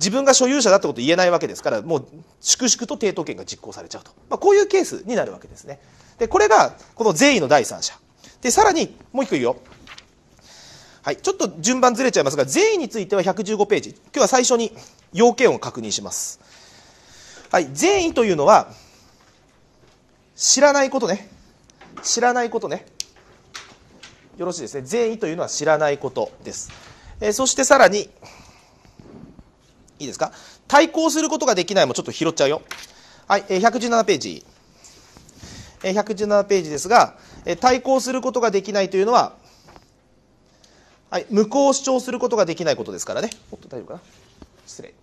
[SPEAKER 1] 自分が所有者だってこと言えないわけですからもう粛々と抵当権が実行されちゃうと、まあ、こういうケースになるわけですね。でこれがこの善意の第三者でさらにもう一個言うよはい、ちょっと順番ずれちゃいますが、税については115ページ。今日は最初に要件を確認します。はい、善意というのは知らないことね知らないことねよろしいですね善意というのは知らないことです、えー、そしてさらにいいですか対抗することができないもちょっと拾っちゃうよはい、え117ページ、え117ページですが、え対抗することができないというのは、はい、無効を主張することができないことですからねおっと大丈夫かな失礼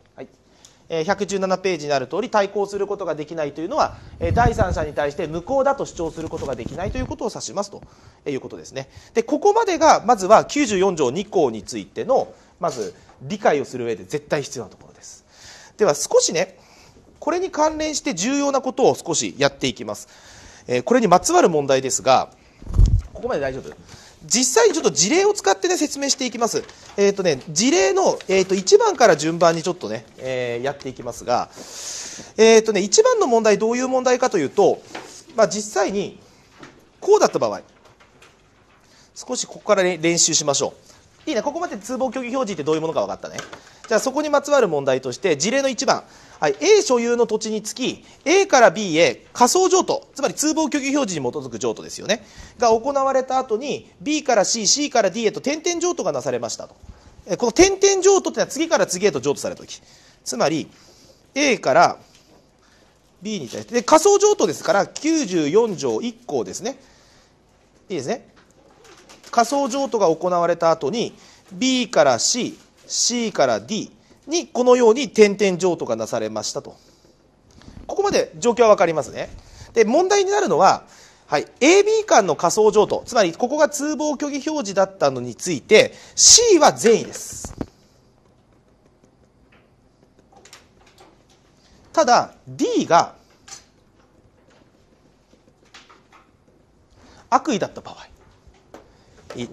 [SPEAKER 1] 117ページにある通り対抗することができないというのは第三者に対して無効だと主張することができないということを指しますということですね。でここまでがまずは94条2項についてのまず理解をする上で絶対必要なところです。では少しねこれに関連して重要なことを少しやっていきます。これにまつわる問題ですがここまで大丈夫実際にちょっと事例を使ってね説明していきます。えっ、ー、とね事例のえっ、ー、と1番から順番にちょっとね、えー、やっていきますが、えっ、とね1番の問題どういう問題かというと、まあ実際にこうだった場合、少しここから練習しましょう。いいねここまで通報虚偽表示ってどういうものか分かったね。じゃあそこにまつわる問題として事例の1番、はい、A 所有の土地につき A から B へ仮想譲渡つまり通報虚偽表示に基づく譲渡ですよねが行われた後に B から CC から D へと点々譲渡がなされましたとこの点々譲渡ってのは次から次へと譲渡された時つまり A から B に対してで仮想譲渡ですから94条1項ですねいいですね仮想譲渡が行われた後に B から CC から D にこのように点々譲渡がなされましたとここまで状況は分かりますねで問題になるのは、はい、AB 間の仮想譲渡つまりここが通報虚偽表示だったのについて C は善意ですただ D が悪意だった場合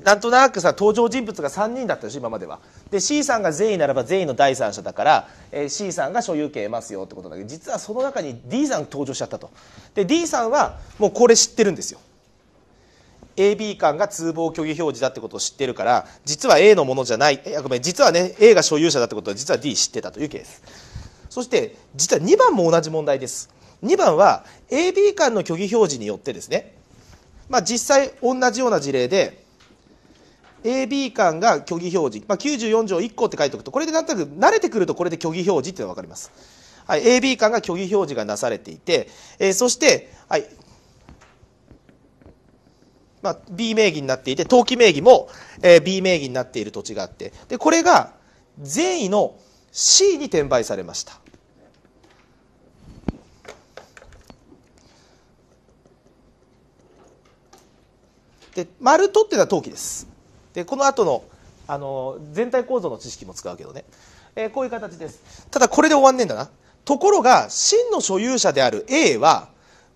[SPEAKER 1] なんとなくさ登場人物が3人だったでしょ今まではで C さんが善意ならば善意の第三者だから、えー、C さんが所有権得ますよってことだけど実はその中に D さん登場しちゃったとで D さんはもうこれ知ってるんですよ AB 間が通報虚偽表示だってことを知ってるから実は A のものじゃないごめん実はね A が所有者だってことは実は D 知ってたというケースそして実は2番も同じ問題です2番は AB 間の虚偽表示によってですね、まあ、実際同じような事例で AB 間が虚偽表示、まあ、94条1項って書いておくとこれでなんとなく慣れてくるとこれで虚偽表示っていうのが分かります、はい、AB 間が虚偽表示がなされていて、えー、そして、はいまあ、B 名義になっていて登記名義も、えー、B 名義になっている土地があってでこれが善意の C に転売されましたで丸取っていうのは登記ですでこの後のあの全体構造の知識も使うけどね、えー、こういう形ですただこれで終わんねえんだなところが真の所有者である A は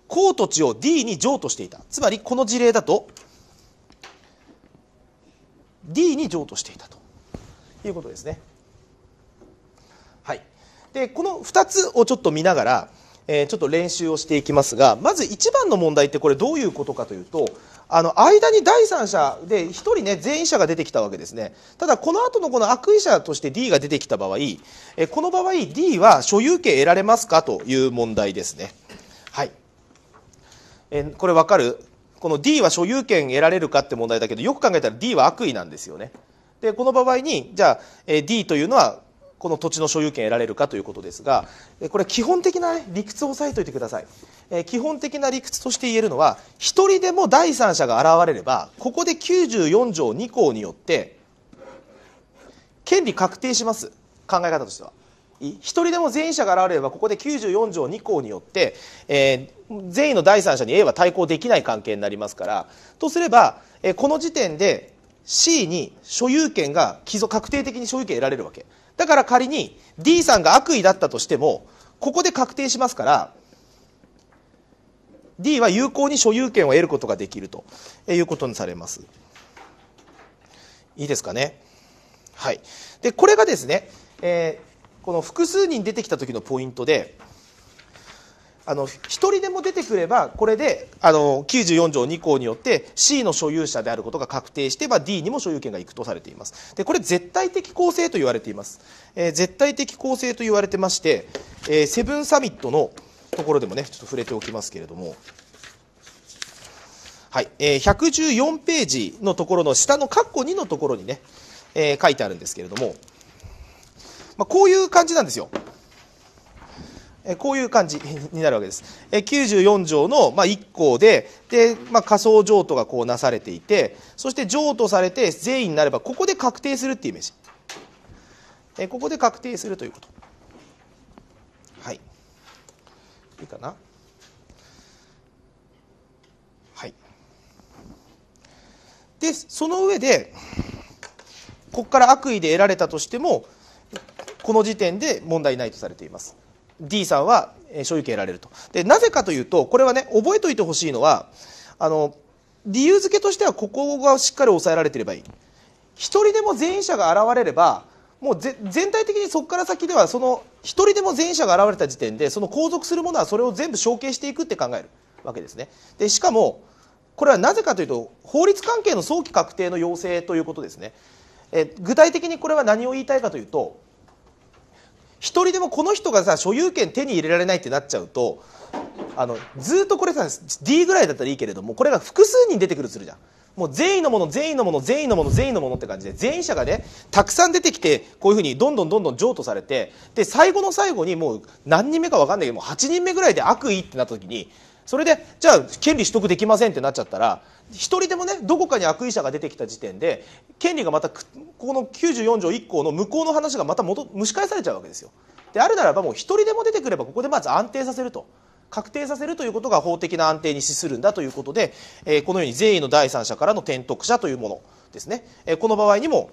[SPEAKER 1] 公土地を D に譲渡していたつまりこの事例だと D に譲渡していたということですねはいでこの2つをちょっと見ながらえー、ちょっと練習をしていきますがまず一番の問題ってこれどういうことかというとあの間に第三者で1人ね全員者が出てきたわけですねただこの後のこの悪意者として D が出てきた場合えこの場合 D は所有権得られますかという問題ですねはいえこれ分かるこの D は所有権得られるかって問題だけどよく考えたら D は悪意なんですよねでこの場合にじゃあ D というのはこの土地の所有権得られるかということですがこれ基本的な理屈を押さえておいてください、え基本的な理屈として言えるのは1人でも第三者が現れればここで94条2項によって権利確定します考え方としては。1人でも善意者が現れればここで94条2項によって、えー、善意の第三者に A は対抗できない関係になりますからとすれば、えー、この時点で C に所有権が既存確定的に所有権得られるわけ。だから仮に D さんが悪意だったとしてもここで確定しますから D は有効に所有権を得ることができるということにされます。いいですかね。はい、でこれがですね、えー、この複数人出てきた時のポイントであの1人でも出てくればこれであの94条2項によって C の所有者であることが確定して、まあ、D にも所有権がいくとされていますでこれ絶対的公正と言われています、えー、絶対的公正と言われてまして、えー、セブンサミットのところでもねちょっと触れておきますけれどもはいえー、114ページのところの下の括弧2のところにね、えー、書いてあるんですけれども、まあ、こういう感じなんですよこういう感じになるわけです。94条の1項でで、まあ、仮想譲渡がこうなされていてそして譲渡されて税位になればここで確定するっていうイメージここで確定するということはいいいかなはいでその上でここから悪意で得られたとしてもこの時点で問題ないとされています D さんは所有権得られるとでなぜかというとこれはね覚えておいてほしいのはあの理由付けとしてはここがしっかり抑えられてればいい一人でも前者が現れればもう全体的にそこから先ではその1人でも前者が現れた時点でその後続するものはそれを全部承継していくって考えるわけですねでしかもこれはなぜかというと法律関係の早期確定の要請ということですねえ具体的にこれは何を言いたいかというと一人でもこの人がさ所有権手に入れられないってなっちゃうとあのずっとこれさ D ぐらいだったらいいけれどもこれが複数人出てくるするじゃんもう善意のもの善意のもの善意のもの善意のものって感じで善意者がねたくさん出てきてこういうふうにどんどんどんどん譲渡されてで最後の最後にもう何人目か分かんないけども8人目ぐらいで悪意ってなった時にそれでじゃあ権利取得できませんってなっちゃったら一人でもねどこかに悪意者が出てきた時点で権利がまたこの94条1項の向こうの話がまた蒸し返されちゃうわけですよ。であるならばもう一人でも出てくればここでまず安定させると。確定させるということが法的な安定に資するんだということで、えー、このように善意の第三者からの転得者というものですね、えー、この場合にも、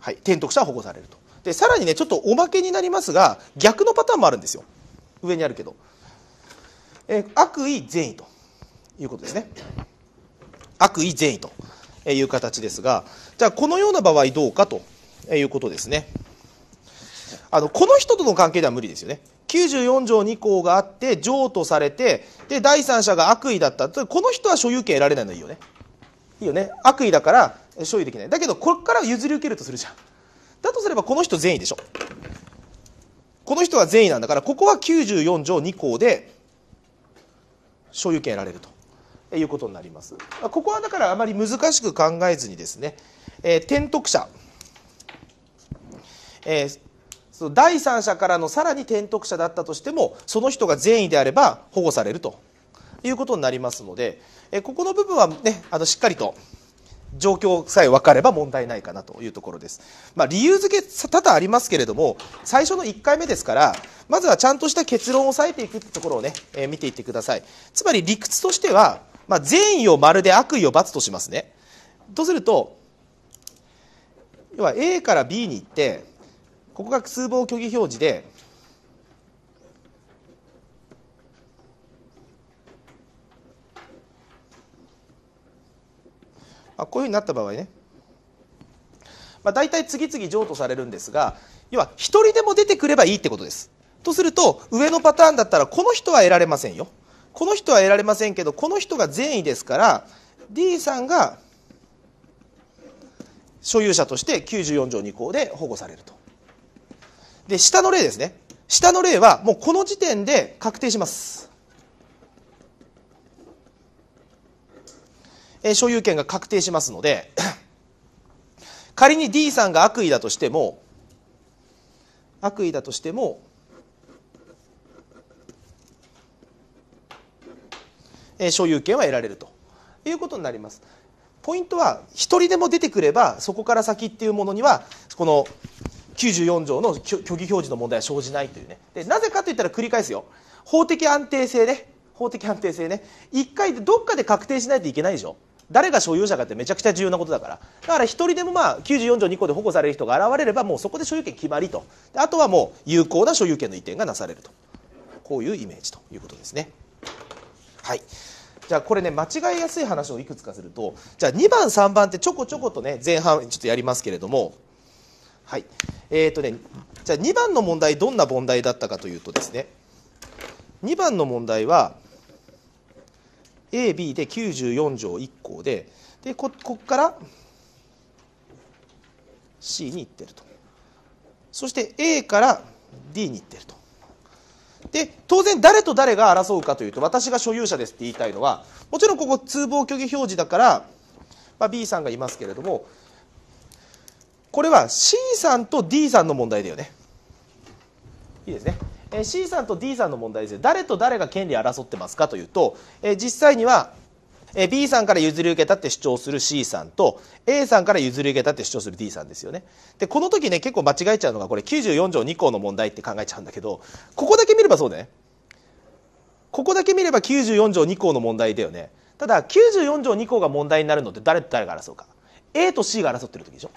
[SPEAKER 1] はい、転得者は保護されるとでさらにねちょっとおまけになりますが逆のパターンもあるんですよ上にあるけど、えー、悪意善意ということですね悪意善意という形ですがじゃあこのような場合どうかということですねあのこの人との関係では無理ですよね94条2項があって譲渡されてで第三者が悪意だったこの人は所有権得られないのいいよねいいよね悪意だから所有できないだけどここから譲り受けるとするじゃんだとすればこの人善意でしょこの人は善意なんだからここは94条2項で所有権得られるということになりますここはだからあまり難しく考えずにですね、えー、転得者、えー、その第三者からのさらに転得者だったとしてもその人が善意であれば保護されるということになりますので、えー、ここの部分はねあのしっかりと状況さえ分かれば問題ないかなというところです。まあ、理由付け多々ありますけれども、最初の1回目ですから、まずはちゃんとした結論を抑えていくところをね、えー、見ていってください。つまり理屈としては、まあ、善意を丸で悪意を罰としますね。とすると要は A から B に行ってここが通報虚偽表示でまあ、こういうふうになった場合ね、まあ、大体次々譲渡されるんですが要は1人でも出てくればいいってことですとすると上のパターンだったらこの人は得られませんよこの人は得られませんけどこの人が善意ですから D さんが所有者として94条2項で保護されるとで下の例ですね下の例はもうこの時点で確定します所有権が確定しますので仮に D さんが悪意だとしても悪意だとしても所有権は得られるということになります。ポイントは1人でも出てくればそこから先っていうものにはこの94条の虚偽表示の問題は生じないというねでなぜかといったら繰り返すよ法的安定性ね法的安定性ね1回でどっかで確定しないといけないでしょ誰が所有者かってめちゃくちゃ重要なことだからだから1人でもまあ94条2項で保護される人が現れればもうそこで所有権決まりとあとはもう有効な所有権の移転がなされるとこういうイメージということですね。はいじゃあこれね間違いやすい話をいくつかするとじゃあ2番3番ってちょこちょことね前半ちょっとやりますけれどもはいえーとねじゃあ2番の問題どんな問題だったかというとですね2番の問題は AB で94条1項ででここから C に行ってるとそして A から D に行ってるとで当然誰と誰が争うかというと私が所有者ですって言いたいのはもちろんここ通報虚偽表示だから、まあ、B さんがいますけれどもこれは C さんと D さんの問題だよねいいですね、えー、C さんと D さんの問題です誰と誰が権利争ってますかというと、えー、実際にはえ B さんから譲り受けたって主張する C さんと A さんから譲り受けたって主張する D さんですよねでこの時ね結構間違えちゃうのがこれ94条2項の問題って考えちゃうんだけどここだけ見ればそうだねここだけ見れば94条2項の問題だよねただ94条2項が問題になるのって誰と誰が争うか A と C が争ってる時でしょ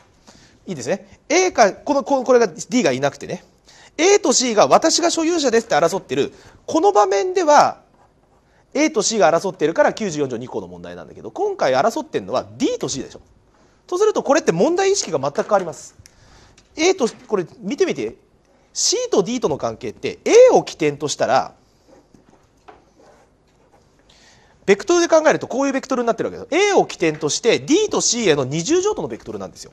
[SPEAKER 1] いいですね A かこのこれが D がいなくてね A と C が私が所有者ですって争ってるこの場面では A と C が争ってるから94条2項の問題なんだけど今回争ってるのは D と C でしょとするとこれって問題意識が全く変わります A とこれ見てみて C と D との関係って A を起点としたらベクトルで考えるとこういうベクトルになってるわけです A を起点として D と C への二重乗とのベクトルなんですよ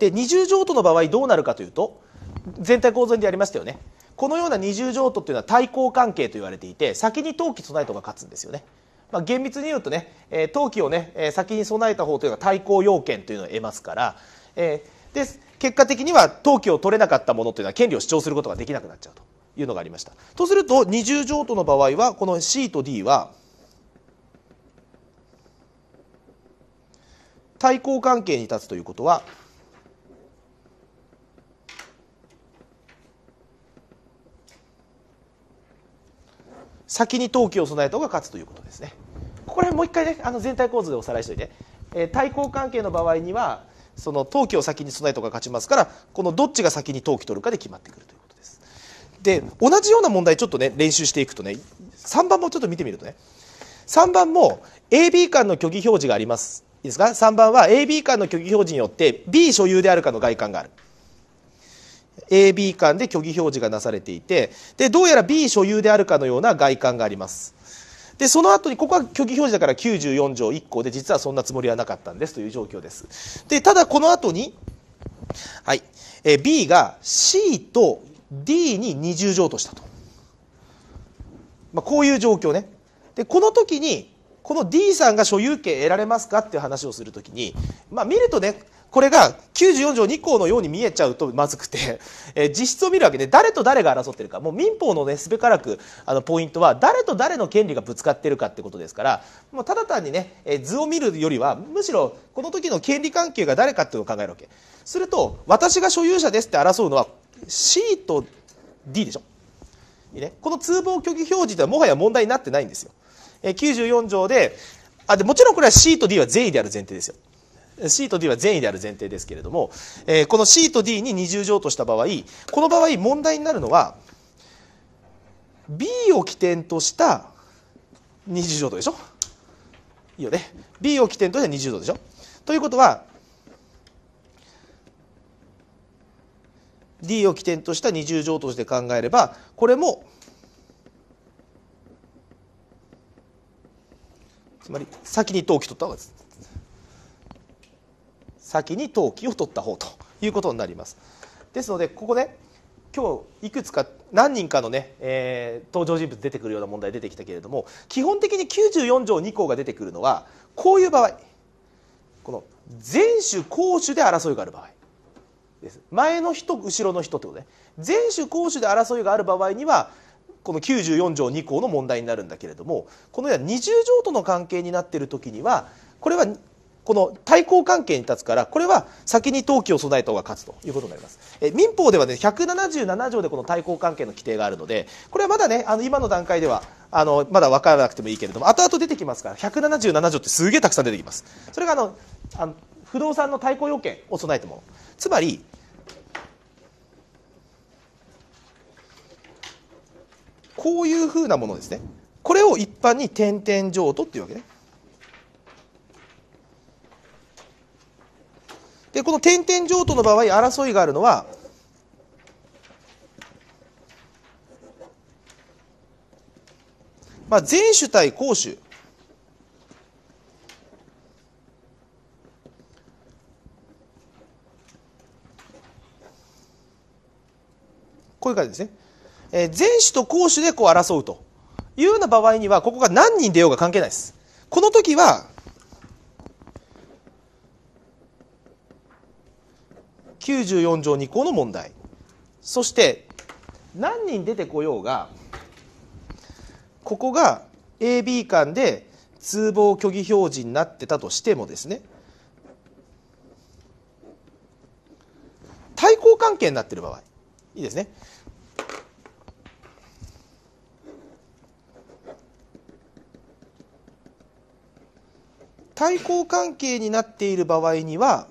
[SPEAKER 1] で二重譲渡の場合どうなるかというと全体構造でやりましたよねこのような二重譲渡というのは対抗関係と言われていて先に投機備えとが勝つんですよねまあ、厳密に言うとね、えー、投機をね、えー、先に備えた方というのは対抗要件というのを得ますから、えー、で結果的には投機を取れなかったものというのは権利を主張することができなくなっちゃうというのがありましたとすると二重譲渡の場合はこの C と D は対抗関係に立つということは先に投機を備えた方が勝つということですねここら辺もう一回ねあの全体構図でおさらいしておいて、えー、対抗関係の場合にはその投機を先に備えた方が勝ちますからこのどっちが先に投機取るかで決まってくるということですで同じような問題ちょっとね練習していくとね3番もちょっと見てみるとね3番も AB 間の虚偽表示がありますいいですか3番は AB 間の虚偽表示によって B 所有であるかの外観がある AB 間で虚偽表示がなされていてでどうやら B 所有であるかのような外観があります。でその後にここは虚偽表示だから94条1項で実はそんなつもりはなかったんですという状況です。でただこの後に、はい、え B が C と D に二重譲としたと、まあ、こういう状況ね。でこの時にこの D さんが所有権得られますかっていう話をするときに、まあ、見るとねこれが94条2項のように見えちゃうとまずくて、えー、実質を見るわけで誰と誰が争ってるかもう民法のねすべからくあのポイントは誰と誰の権利がぶつかってるかってことですからもうただ単にね、えー、図を見るよりはむしろこの時の権利関係が誰かっていうのを考えるわけすると私が所有者ですって争うのは C と D でしょ、ね、この通報虚偽表示ではもはや問題になってないんですよ、えー、94条であでもちろんこれは C と D は善意である前提ですよ C と D は善意である前提ですけれども、えー、この C と D に二重乗とした場合この場合問題になるのは B を起点とした二重乗渡でしょいいよね B を起点とした二重乗でしょということは D を起点とした二重乗として考えればこれもつまり先に等を取ったわけです先に登記を取った方ということになりますですのでここね今日いくつか何人かのね、えー、登場人物出てくるような問題出てきたけれども基本的に94条2項が出てくるのはこういう場合この前種後種で争いがある場合です前の人後ろの人ってことね前種後種で争いがある場合にはこの94条2項の問題になるんだけれどもこのような二重条との関係になっている時にはこれはこの対抗関係に立つからこれは先に登記を備えた方が勝つということになりますえ民法ではね177条でこの対抗関係の規定があるのでこれはまだねあの今の段階ではあのまだ分からなくてもいいけれども後々出てきますから177条ってすげえたくさん出てきますそれがあのあの不動産の対抗要件を備えたものつまりこういうふうなものですねこれを一般に点々譲渡っていうわけねでこの点々譲渡の場合争いがあるのはまあ、主対公主こういう感じですね、えー、主と公主でこう争うというような場合にはここが何人出ようが関係ないですこの時は94条2項の問題そして何人出てこようがここが AB 間で通報虚偽表示になってたとしてもですね対抗関係になってる場合いいですね対抗関係になっている場合には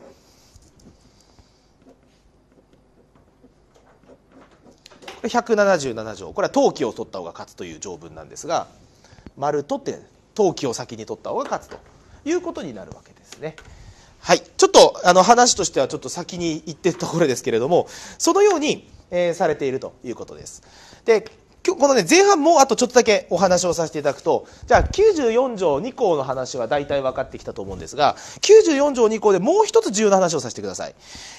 [SPEAKER 1] 177条これは陶器を取った方が勝つという条文なんですが丸取って陶器を先に取った方が勝つということになるわけですね。はい、ちょっとあの話としてはちょっと先に言ってるところですけれどもそのように、えー、されているということです。で今日このね前半もあとちょっとだけお話をさせていただくとじゃあ94条2項の話は大体分かってきたと思うんですが94条2項でもう一つ重要な話をさせてください、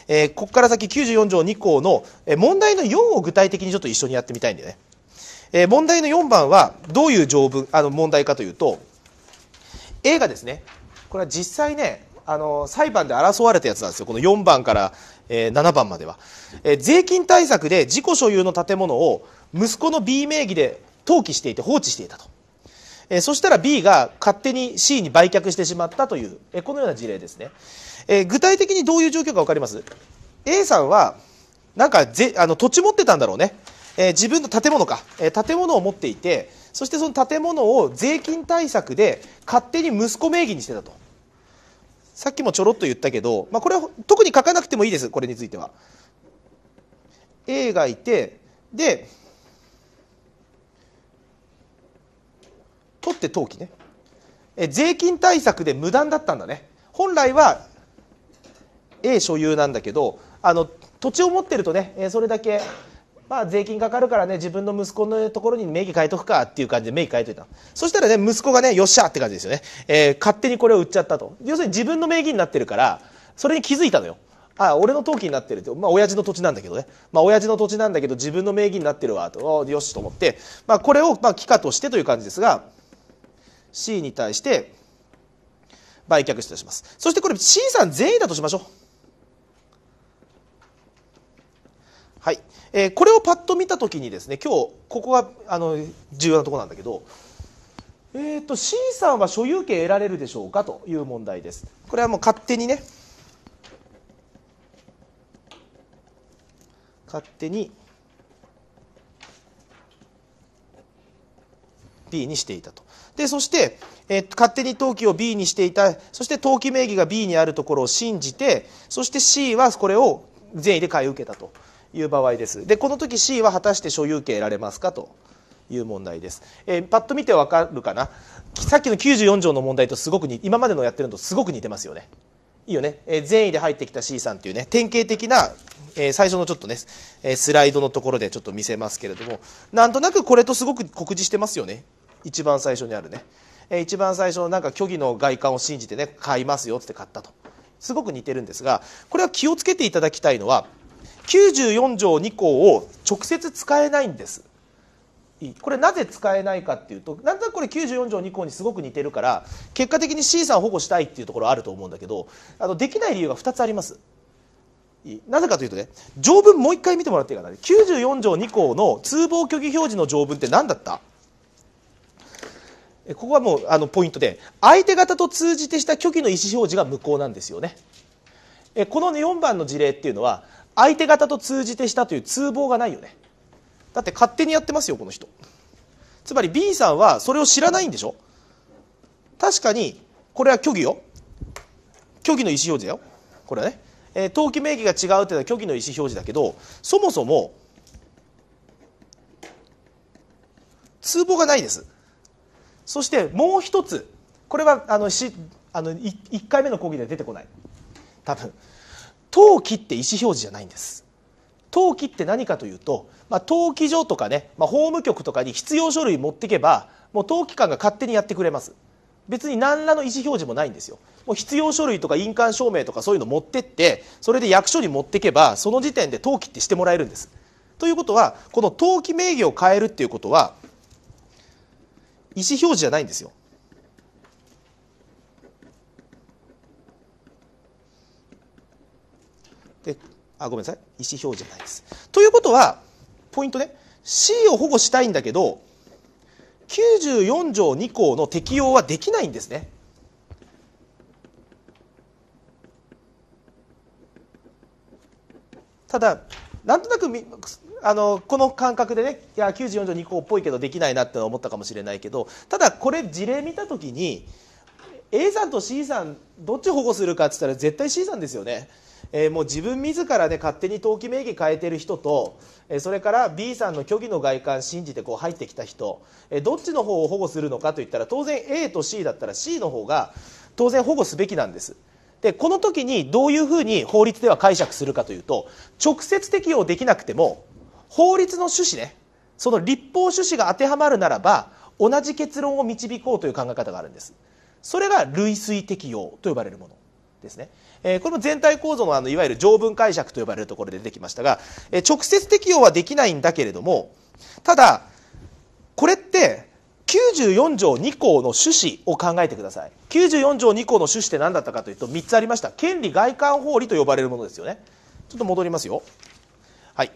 [SPEAKER 1] えー、ここから先94条2項の、え問題の4を具体的にちょっと一緒にやってみたいんでね、えー、問題の4番はどういう条文あの問題かというと A がですねこれは実際ねあの裁判で争われたやつなんですよ、この4番から、え7番までは、えー、税金対策で自己所有の建物を息子の B 名義で登記していて放置していたと、えー、そしたら B が勝手に C に売却してしまったという、えー、このような事例ですね、えー、具体的にどういう状況か分かります A さんはなんかぜあの土地持ってたんだろうね、えー、自分の建物か、えー、建物を持っていてそしてその建物を税金対策で勝手に息子名義にしてたとさっきもちょろっと言ったけど、まあ、これは特に書かなくてもいいですこれについては A がいてで取って登記ねえ税金対策で無断だったんだね本来は A 所有なんだけどあの土地を持ってるとね、えそれだけ、まあ、税金かかるからね自分の息子のところに名義変えとくかっていう感じで名義変えといたそしたらね息子がねよっしゃって感じですよね、えー、勝手にこれを売っちゃったと要するに自分の名義になってるからそれに気づいたのよあ俺の登記になってるってまあ親父の土地なんだけどねまあ親父の土地なんだけど自分の名義になってるわとよしと思って、まあ、これをまあ帰化としてという感じですが C に対して売却したします。そしてこれ C さん全員だとしましょう。はい。えー、これをパッと見たときにですね、今日、ここが、あの、重要なところなんだけど、えっ、ー、と、C さんは所有権得られるでしょうかという問題です。これはもう勝手にね、勝手に P にしていたと。でそして、えー、勝手に登記を B にしていたそして登記名義が B にあるところを信じてそして C はこれを善意で買い受けたという場合ですでこの時 C は果たして所有権得られますかという問題です、えー、パッと見てわかるかなさっきの94条の問題とすごく今までのやってるのとすごく似てますよねいいよね、えー、善意で入ってきた C さんっていうね典型的な、えー、最初のちょっとね、えー、スライドのところでちょっと見せますけれどもなんとなくこれとすごく酷似してますよね一番最初にあるね一番最初のなんか虚偽の外観を信じてね買いますよって買ったとすごく似てるんですがこれは気をつけていただきたいのは94条2項を直接使えないんですこれなぜ使えないかっていうとなんとなくこれ94条2項にすごく似てるから結果的に C さんを保護したいっていうところあると思うんだけどあのできない理由が2つありますなぜかというとね条文もう一回見てもらっていいかな94条2項の通報虚偽表示の条文って何だったここはもうあのポイントで相手方と通じてした虚偽の意思表示が無効なんですよねこの4番の事例っていうのは相手方と通じてしたという通報がないよねだって勝手にやってますよこの人つまり B さんはそれを知らないんでしょ確かにこれは虚偽よ虚偽の意思表示だよこれはね、え登記名義が違うっていうのは虚偽の意思表示だけどそもそも通報がないですそしてもう一つこれはあのしあの 1, 回目の講義では出てこない多分陶器って意思表示じゃないんです登記って何かというと、まあ、登記所とかね、まあ、法務局とかに必要書類持っていけばもう登記官が勝手にやってくれます別に何らの意思表示もないんですよもう必要書類とか印鑑証明とかそういうの持ってってそれで役所に持っていけばその時点で登記ってしてもらえるんですということはこの登記名義を変えるっていうことは意思表示じゃないんですよ。で、あ、ごめんなさい。意思表示じゃないです。ということは、ポイントね、C を保護したいんだけど、94条2項の適用はできないんですね。ただ、なんとなくあのこの感覚でねいや94条2項っぽいけどできないなって思ったかもしれないけどただこれ事例見た時に A さんと C さんどっち保護するかって言ったら絶対 C さんですよね。えー、もう自分自らで、ね、勝手に登記名義変えてる人と、えそれから B さんの虚偽の外観信じてこう入ってきた人、えどっちの方を保護するのかといったら当然 A と C だったら C の方が当然保護すべきなんです。でこの時にどういうふうに法律では解釈するかというと直接適用できなくても法律の趣旨ねその立法趣旨が当てはまるならば同じ結論を導こうという考え方があるんですそれが類推適用と呼ばれるものですね、えこれも全体構造のあのいわゆる条文解釈と呼ばれるところで出てきましたが、え直接適用はできないんだけれどもただこれって94条2項の趣旨を考えてください94条2項の趣旨って何だったかというと3つありました権利外観法理と呼ばれるものですよねちょっと戻りますよはい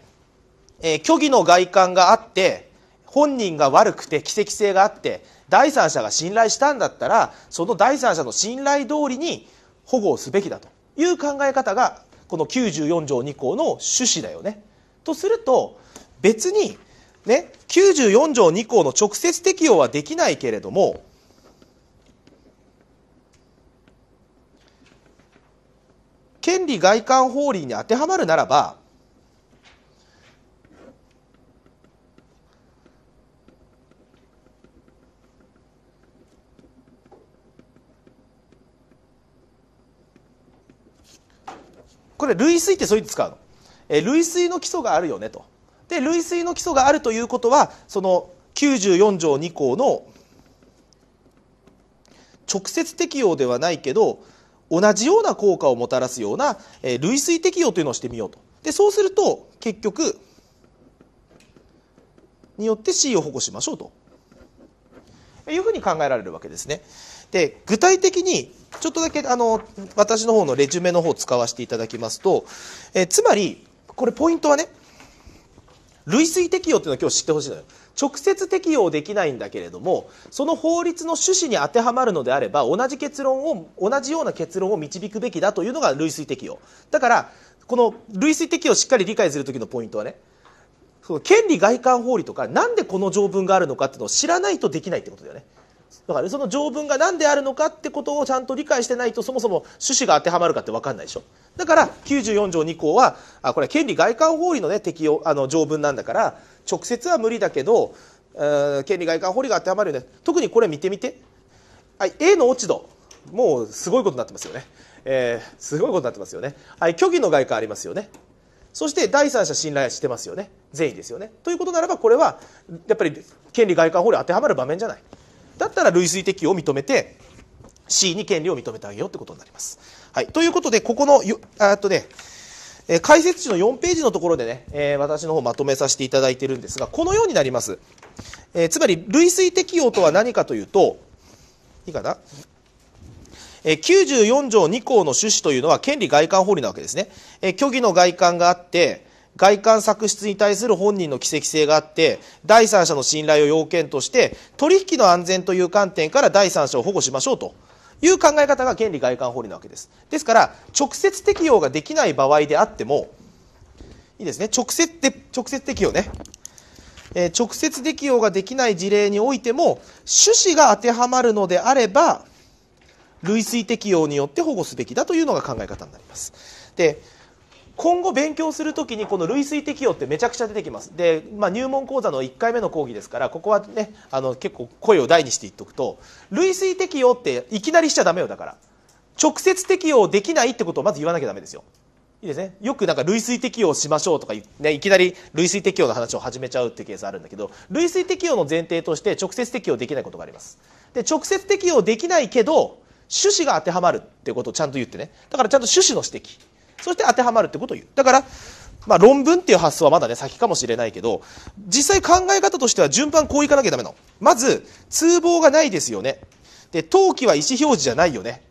[SPEAKER 1] えー、虚偽の外観があって本人が悪くて奇跡性があって第三者が信頼したんだったらその第三者の信頼通りに保護をすべきだという考え方がこの94条2項の趣旨だよね。とすると別にね94条2項の直接適用はできないけれども権利外観法理に当てはまるならばこれ類推ってそういうの使うの、えー、類推の基礎があるよねとで類推の基礎があるということはその94条2項の直接適用ではないけど同じような効果をもたらすような、えー、類推適用というのをしてみようとでそうすると結局によって C を保護しましょうというふうに考えられるわけですね。で具体的にちょっとだけあの私の方のレジュメの方を使わせていただきますと、えー、つまりこれポイントはね類推適用っていうのは今日知ってほしいのよ直接適用できないんだけれどもその法律の趣旨に当てはまるのであれば同じ結論を同じような結論を導くべきだというのが類推適用だからこの類推適用をしっかり理解する時のポイントはね権利外観法理とかなんでこの条文があるのかっていうのを知らないとできないってことだよね。だから、ね、その条文が何であるのかってことをちゃんと理解してないとそもそも趣旨が当てはまるかって分かんないでしょだから94条2項はあこれ権利外観法理のね適用あの条文なんだから直接は無理だけど、えー、権利外観法理が当てはまるよね特にこれ見てみて、はい、A の落ち度もうすごいことになってますよね、えー、すごいことになってますよね、はい、虚偽の外観ありますよねそして第三者信頼してますよね善意ですよねということならばこれはやっぱり権利外観法理当てはまる場面じゃない。だったら類推適用を認めて C に権利を認めてあげようってことになります。はい、ということでここのよっとねえ解説書の4ページのところでね、えー、私の方まとめさせていただいてるんですが、このようになります。えー、つまり、類推適用とは何かというと、いいかな、えー、94条2項の趣旨というのは権利外観法理なわけですね。え虚偽の外観があって、外観作出に対する本人の奇跡性があって第三者の信頼を要件として取引の安全という観点から第三者を保護しましょうという考え方が権利外観法理なわけですですから直接適用ができない場合であってもいいですね直接で直接適用ね、えー、直接適用ができない事例においても趣旨が当てはまるのであれば類推適用によって保護すべきだというのが考え方になりますで今後勉強するときにこの類推適用ってめちゃくちゃ出てきますで、まあ、入門講座の1回目の講義ですからここはねあの結構声を大にして言っとくと類推適用っていきなりしちゃダメよだから直接適用できないってことをまず言わなきゃダメですよいいですねよくなんか類推適用しましょうとか、ね、いきなり類推適用の話を始めちゃうっていうケースあるんだけど類推適用の前提として直接適用できないことがありますで直接適用できないけど趣旨が当てはまるってことをちゃんと言ってねだからちゃんと趣旨の指摘そして当てはまるってことを言うだからまあ、論文っていう発想はまだね先かもしれないけど実際考え方としては順番こういかなきゃダメなのまず通報がないですよねで登記は意思表示じゃないよね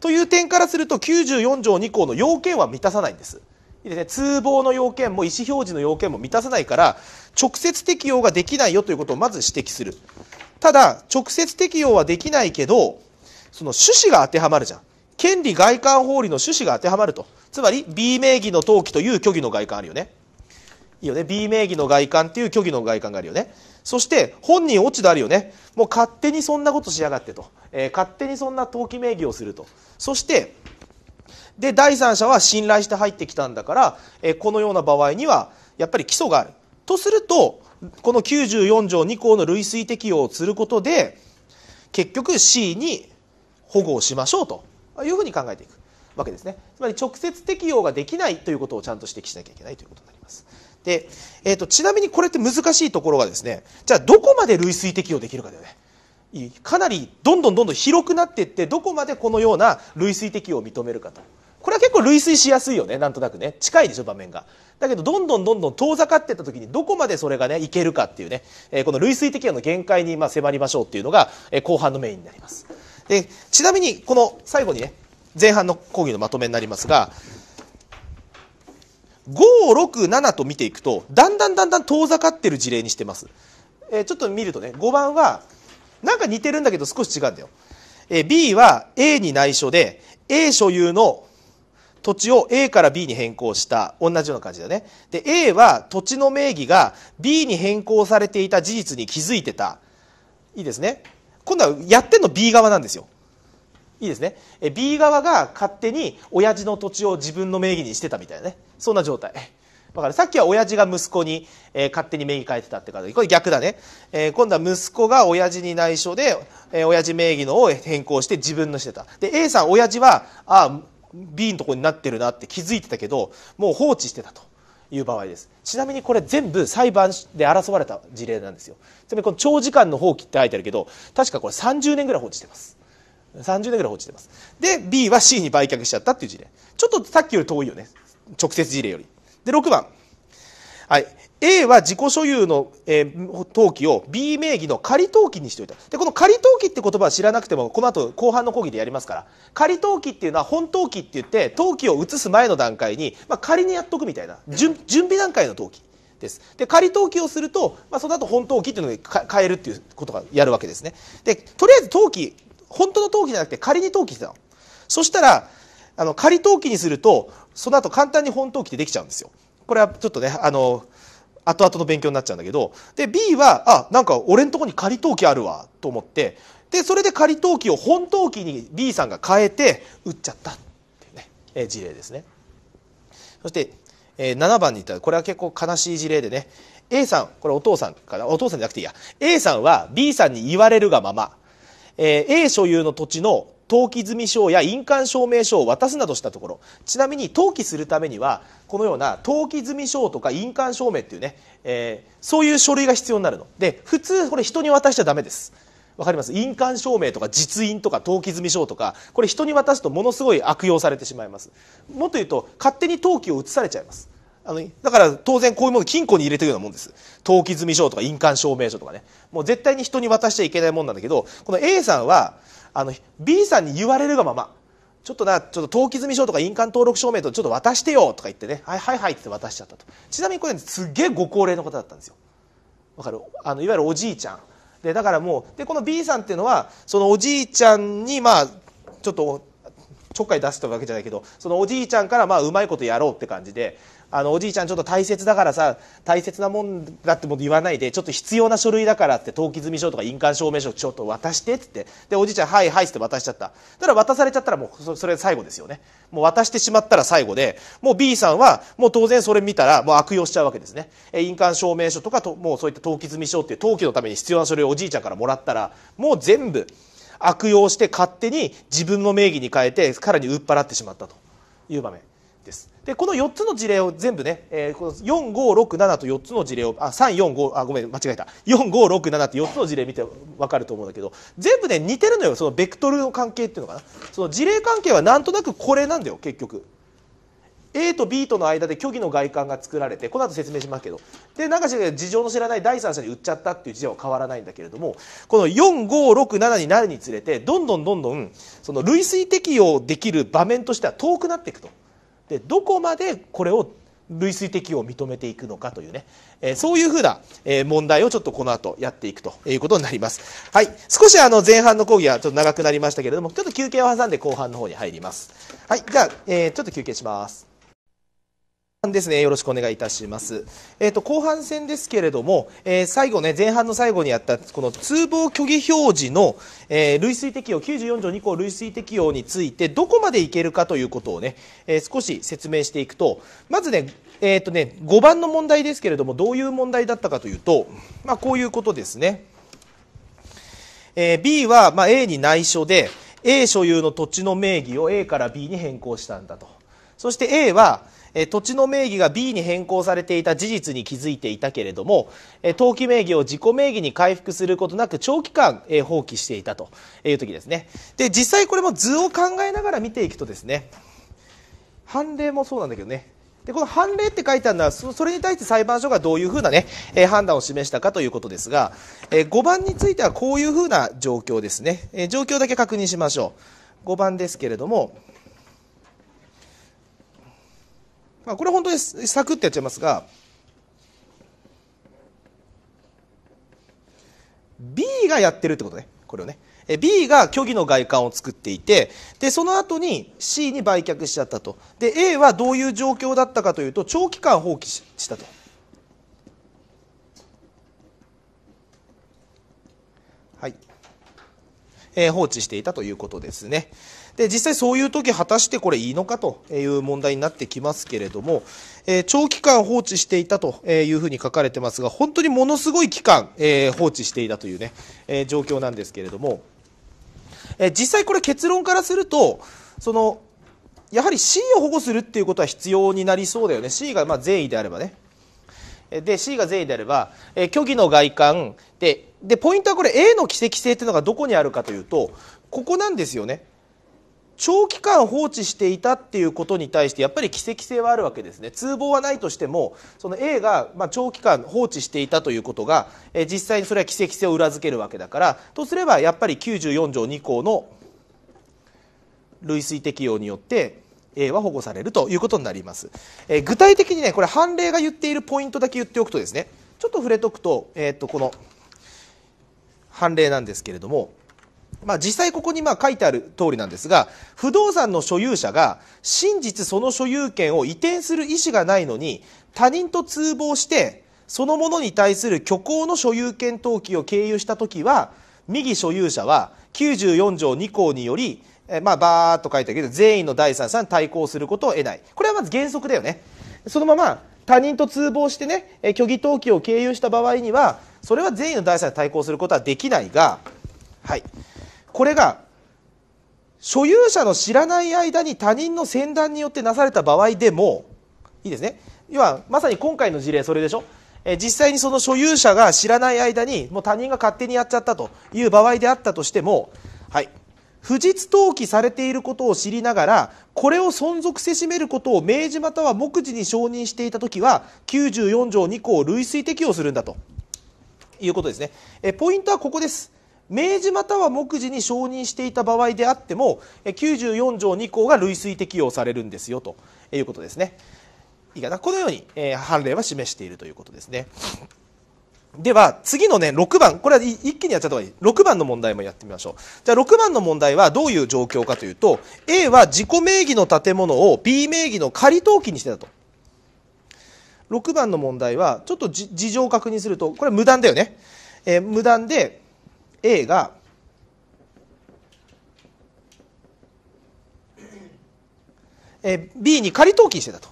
[SPEAKER 1] という点からすると94条2項の要件は満たさないんですいいです、ね、通報の要件も意思表示の要件も満たさないから直接適用ができないよということをまず指摘するただ直接適用はできないけどその趣旨が当てはまるじゃん権利外観法理の趣旨が当てはまるとつまり B 名義の登記という虚偽の外観あるよねいいよね B 名義の外観っていう虚偽の外観があるよねそして本人落ち度あるよねもう勝手にそんなことしやがってと、えー、勝手にそんな登記名義をするとそしてで第三者は信頼して入ってきたんだから、えー、このような場合にはやっぱり基礎があるとするとこの94条2項の類推適用をすることで結局 C に保護をしましょうと。いうふうに考えていくわけですねつまり直接適用ができないということをちゃんと指摘しなきゃいけないということになりますで、えーと、とちなみにこれって難しいところがですねじゃあどこまで類推適用できるかだよねかなりどんどんどんどん広くなっていってどこまでこのような類推適用を認めるかとこれは結構類推しやすいよねなんとなくね近いでしょ場面がだけどどんどんどんどん遠ざかっていった時にどこまでそれがねいけるかっていうね、えー、この類推適用の限界にまあ迫りましょうっていうのが、えー、後半のメインになります。でちなみにこの最後にね前半の講義のまとめになりますが567と見ていくとだんだんだんだん遠ざかってる事例にしてます、えー、ちょっと見るとね5番はなんか似てるんだけど少し違うんだよ、えー、B は A に内緒で A 所有の土地を A から B に変更した同じような感じだねで A は土地の名義が B に変更されていた事実に気づいてたいいですね今度はやっての B 側なんですよいいですねえ B 側が勝手に親父の土地を自分の名義にしてたみたいなねそんな状態だからさっきは親父が息子に、え勝手に名義変えてたって感じこれ逆だね、え今度は息子が親父に内緒で、え親父名義のを変更して自分のしてたで A さん親父はああ B のとこになってるなって気づいてたけどもう放置してたという場合ですちなみにこれ全部裁判で争われた事例なんですよつまりこの長時間の放棄って書いてあるけど確かこれ30年ぐらい放置してます30年ぐらい放置してますで B は C に売却しちゃったっていう事例ちょっとさっきより遠いよね直接事例よりで6番はい A は自己所有の、えー、登記を B 名義の仮登記にしておいたでこの仮登記って言葉は知らなくてもこの後後半の講義でやりますから仮登記っていうのは本登記って言って登記を移す前の段階に、まあ、仮にやっとくみたいな準備段階の登記ですで仮登記をすると、まあ、その後本登記っていうのに変えるっていうことがやるわけですねでとりあえず登記本当の登記じゃなくて仮に登記してたのそしたらあの仮登記にするとその後簡単に本登記ってできちゃうんですよこれはちょっとねあの後々の勉強になっちゃうんだけどで B はあなんか俺んとこに仮登記あるわと思ってでそれで仮登記を本登記に B さんが変えて打っちゃったっていうね、えー、事例ですね。そして、えー、7番にいったこれは結構悲しい事例でね A さんこれお父さんからお父さんじゃなくていいや A さんは B さんに言われるがまま、えー、A 所有の土地の登記済証や印鑑証明書を渡すなどしたところちなみに登記するためにはこのような登記済証とか印鑑証明っていうね、えー、そういう書類が必要になるので普通これ人に渡しちゃダメですわかります印鑑証明とか実印とか登記済証とかこれ人に渡すとものすごい悪用されてしまいますもっと言うと勝手に登記を移されちゃいますあのだから当然こういうもの金庫に入れてるようなもんです登記済証とか印鑑証明書とかねもう絶対に人に渡しちゃいけないもんなんだけどこの A さんはあの B さんに言われるがままちょっとな、ちょっと登記済証とか印鑑登録証明とちょっと渡してよとか言ってね、はいはいはいって渡しちゃったと。ちなみにこれ、すっげえご高齢の方だったんですよ。わかるあの、いわゆるおじいちゃん。で、だからもう、で、この B さんっていうのは、そのおじいちゃんに、まあ、ちょっと、ちょっかい出すというわけじゃないけど、そのおじいちゃんから、まあ、うまいことやろうって感じで、あのおじいちゃんちょっと大切だからさ大切なもんだっても言わないでちょっと必要な書類だからって登記済証とか印鑑証明書ちょっと渡してっつってでおじいちゃんはいはいって渡しちゃったただ渡されちゃったらもうそれ最後ですよねもう渡してしまったら最後でもう B さんはもう当然それ見たらもう悪用しちゃうわけですね印鑑証明書とかともうそういった登記済証っていう登記のために必要な書類をおじいちゃんからもらったらもう全部悪用して勝手に自分の名義に変えてらに売っ払ってしまったという場面ですでこの4つの事例を全部ね、えー、この4567と4つの事例をあ345あごめん間違えた4567って4つの事例見て分かると思うんだけど全部ね似てるのよそのベクトルの関係っていうのかなその事例関係はなんとなくこれなんだよ結局 A と B との間で虚偽の外観が作られてこの後説明しますけどで何かしら事情の知らない第三者に売っちゃったっていう事情は変わらないんだけれどもこの4567になるにつれてどんどんどんどんその類推適用できる場面としては遠くなっていくと。でどこまでこれを類推適用を認めていくのかというね、えそういうふうな、え問題をちょっとこの後やっていくということになります。はい。少しあの前半の講義はちょっと長くなりましたけれども、ちょっと休憩を挟んで後半の方に入ります。はい。じゃあ、えー、ちょっと休憩します。ですね、よろしくお願いいたします。えっ、ー、と、後半戦ですけれども、えー、最後ね、前半の最後にやった、この通報虚偽表示の、えー、類推適用、94条2項類推適用について、どこまでいけるかということをね、え少し説明していくと、まずね、えっ、とね、5番の問題ですけれども、どういう問題だったかというと、まあ、こういうことですね。え B は、まあ A に内緒で、A 所有の土地の名義を A から B に変更したんだと。そして A は、え土地の名義が B に変更されていた事実に気づいていたけれども、え登記名義を自己名義に回復することなく長期間、え放棄していたという時ですねで実際これも図を考えながら見ていくとですね判例もそうなんだけどねでこの判例って書いてあるのはそれに対して裁判所がどういうふうなね、ねえー、判断を示したかということですが、えー、5番についてはこういうふうな状況ですね、えー、状況だけ確認しましょう5番ですけれどもまあ、これ本当にサクッとやっちゃいますが B がやってるってことねこれをね B が虚偽の外観を作っていてでその後に C に売却しちゃったとで A はどういう状況だったかというと長期間放棄したと。はいえー、放置していたということですね。で、実際そういう時果たしてこれいいのかという問題になってきますけれども、えー、長期間放置していたというふうに書かれてますが、本当にものすごい期間、えー、放置していたというね、えー、状況なんですけれども、え実際これ結論からすると、その、やはり C を保護するっていうことは必要になりそうだよね。C がま善意であればね。で C が善意であれば、え虚偽の外観ででポイントはこれ A の奇跡性っていうのがどこにあるかというとここなんですよね長期間放置していたっていうことに対してやっぱり奇跡性はあるわけですね通報はないとしてもその A がま長期間放置していたということが、え実際にそれは奇跡性を裏付けるわけだからとすればやっぱり94条2項の類推適用によって A は保護されるということになります、え具体的にねこれ判例が言っているポイントだけ言っておくとですねちょっと触れとくと,、えー、っとこの判例なんですけれどもまあ、実際ここにまあ書いてある通りなんですが不動産の所有者が真実その所有権を移転する意思がないのに他人と通報してそのものに対する虚構の所有権登記を経由した時は右所有者は94条2項によりえまあバーっと書いてあるけど全員の第三者に対抗することを得ないこれはまず原則だよねそのまま他人と通報してね虚偽登記を経由した場合にはそれは全員の第三者に対抗することはできないがはいこれが所有者の知らない間に他人の先断によってなされた場合でもいいですね要はまさに今回の事例それでしょえ実際にその所有者が知らない間にもう他人が勝手にやっちゃったという場合であったとしても、はい、不実登記されていることを知りながらこれを存続せしめることを明示または目次に承認していた時は94条2項を類推適用するんだということですねえポイントはここです明示または目次に承認していた場合であっても94条2項が類推適用されるんですよということですね。いいかなこのように、えー、判例は示しているということですね。では次のね6番これは一気にやっちゃった方がいい6番の問題もやってみましょうじゃあ6番の問題はどういう状況かというと A は自己名義の建物を B 名義の仮登記にしてたと6番の問題はちょっと事情を確認するとこれ無断だよね、えー、無断で A がえ B に仮登記してたと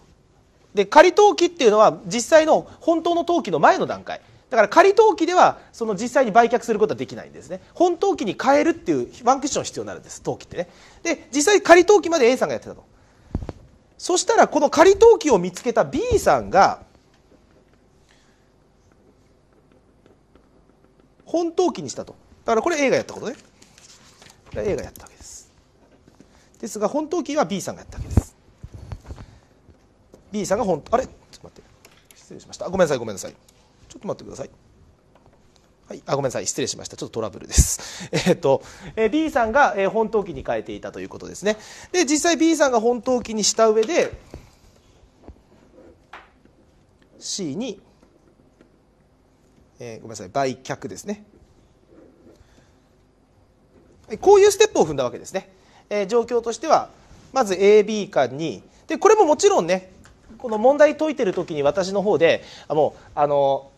[SPEAKER 1] で仮登記っていうのは実際の本当の登記の前の段階だから仮登記ではその実際に売却することはできないんですね本登記に変えるっていうワンクッション必要になるんです登記ってねで実際仮登記まで A さんがやってたとそしたらこの仮登記を見つけた B さんが本登記にしたとだからこれ A がやったことね。これ A がやったわけです。ですが本当キーは B さんがやったわけです。B さんが本あれちょっと待って失礼しました。ごめんなさいごめんなさい。ちょっと待ってください。はい、あごめんなさい失礼しましたちょっとトラブルです えっと、え B さんが、え本当期に変えていたということですねで実際 B さんが本当期にした上で C に、えー、ごめんなさい売却ですねこういうステップを踏んだわけですね、えー、状況としてはまず AB 間にでこれももちろんねこの問題解いてる時に私の方でもうあの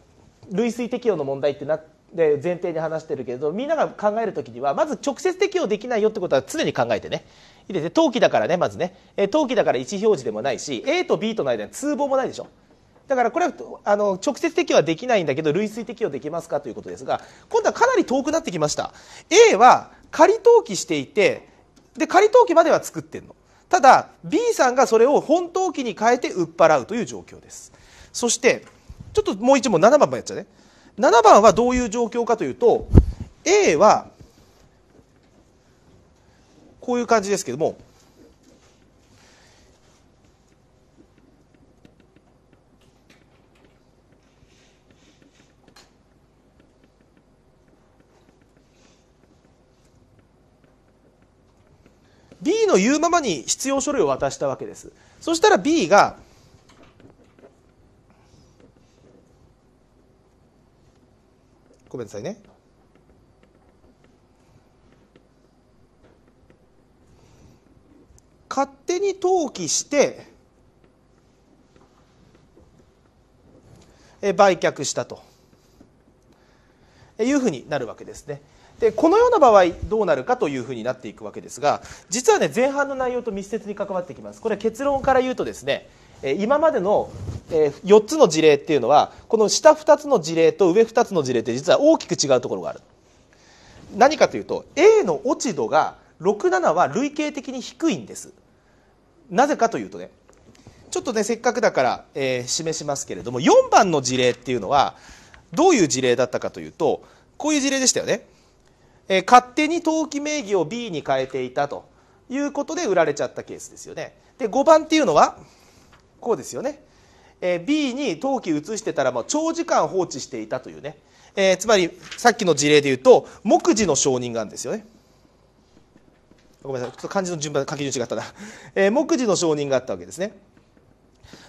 [SPEAKER 1] 類推適用の問題ってなで前提に話してるけどみんなが考える時にはまず直接適用できないよってことは常に考えてね入れて陶器だからねまずね陶器だから位置表示でもないし A と B との間に通報もないでしょだからこれはあの直接適用はできないんだけど類推適用できますかということですが今度はかなり遠くなってきました A は仮登記していてで仮登記までは作ってんのただ B さんがそれを本登記に変えて売っ払うという状況ですそしてちょっともう一問7番もやっちゃうね7番はどういう状況かというと A はこういう感じですけども B の言うままに必要書類を渡したわけですそしたら B がごめんなさいね勝手に登記して売却したというふうになるわけですね。でこのような場合どうなるかというふうになっていくわけですが実はね前半の内容と密接に関わってきますこれは結論から言うとですね今までの4つの事例っていうのはこの下2つの事例と上2つの事例って実は大きく違うところがある何かというと A の落ち度が67は累計的に低いんですなぜかというとねちょっとねせっかくだから、えー、示しますけれども4番の事例っていうのはどういう事例だったかというとこういう事例でしたよねえー、勝手に登記名義を B に変えていたということで売られちゃったケースですよね。で5番っていうのはこうですよね。えー、B に登記移してたらもう長時間放置していたというね、えー、つまりさっきの事例で言うと目次の承認があるんですよね。ごめんなさいちょっと漢字の順番書き順違ったな、えー、目次の承認があったわけですね。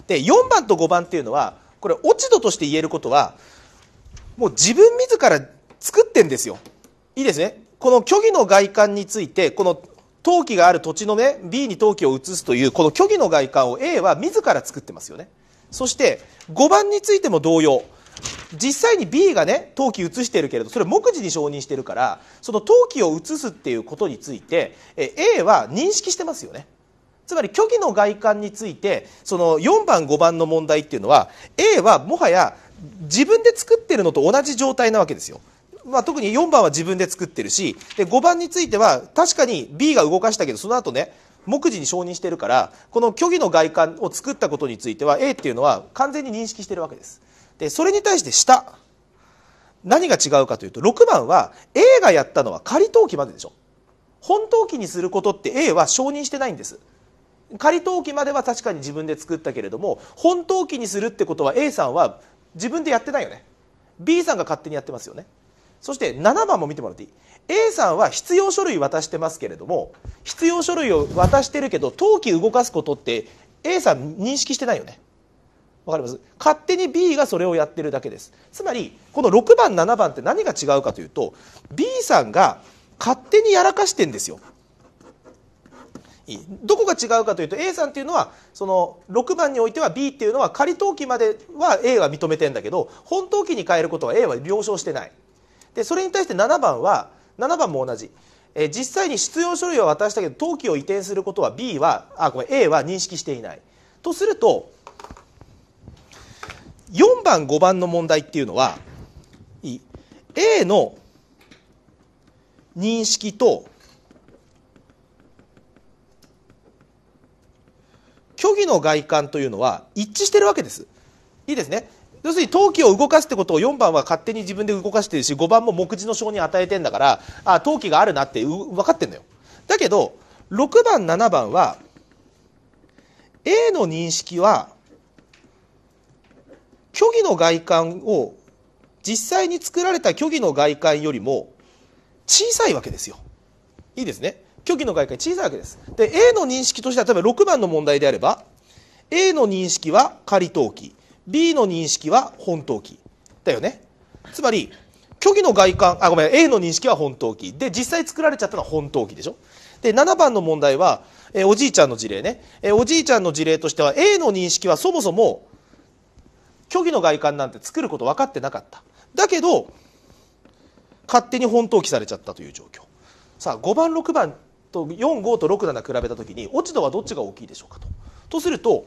[SPEAKER 1] で4番と5番っていうのはこれ落ち度として言えることはもう自分自ら作ってんですよ。いいですねこの虚偽の外観についてこの陶器がある土地のね B に陶器を移すというこの虚偽の外観を A は自ら作ってますよねそして5番についても同様実際に B がね陶器移してるけれどそれを目次に承認してるからその陶器を移すっていうことについて A は認識してますよねつまり虚偽の外観についてその4番5番の問題っていうのは A はもはや自分で作ってるのと同じ状態なわけですよまあ、特に4番は自分で作ってるし、で、5番については、確かに B が動かしたけど、その後ね、目次に承認してるから、この虚偽の外観を作ったことについては、A っていうのは完全に認識してるわけです。で、それに対して下。何が違うかというと、6番は A がやったのは仮登記まででしょ。本登記にすることって A は承認してないんです。仮登記までは確かに自分で作ったけれども、本登記にするってことは A さんは自分でやってないよね。B さんが勝手にやってますよね。そして7番も見てもらっていい A さんは必要書類渡してますけれども必要書類を渡してるけど登記動かすことって A さん認識してないよねわかります勝手に B がそれをやってるだけですつまりこの6番7番って何が違うかというと B さんが勝手にやらかしてんですよどこが違うかというと A さんっていうのはその6番においては B っていうのは仮登記までは A は認めてんだけど本登記に変えることは A は了承してないでそれに対して7番は7番も同じ、えー、実際に出用書類を渡したけど登記を移転することは B はあこれ A は認識していないとすると4番5番の問題っていうのは A の認識と虚偽の外観というのは一致してるわけです。いいですね。要するに陶器を動かすってことを4番は勝手に自分で動かしてるし5番も目次の章に与えてんだからあ陶器があるなって分かってんだよだけど6番7番は A の認識は虚偽の外観を実際に作られた虚偽の外観よりも小さいわけですよいいですね虚偽の外観小さいわけですで A の認識としては例えば6番の問題であれば A の認識は仮登記 B の認識は本当期だよねつまり虚偽の外観あごめん A の認識は本当期で実際作られちゃったのは本当期でしょで7番の問題は、えおじいちゃんの事例ね、えおじいちゃんの事例としては A の認識はそもそも虚偽の外観なんて作ること分かってなかっただけど勝手に本登記されちゃったという状況さあ5番6番と45と67比べた時に落ち度はどっちが大きいでしょうかと。とすると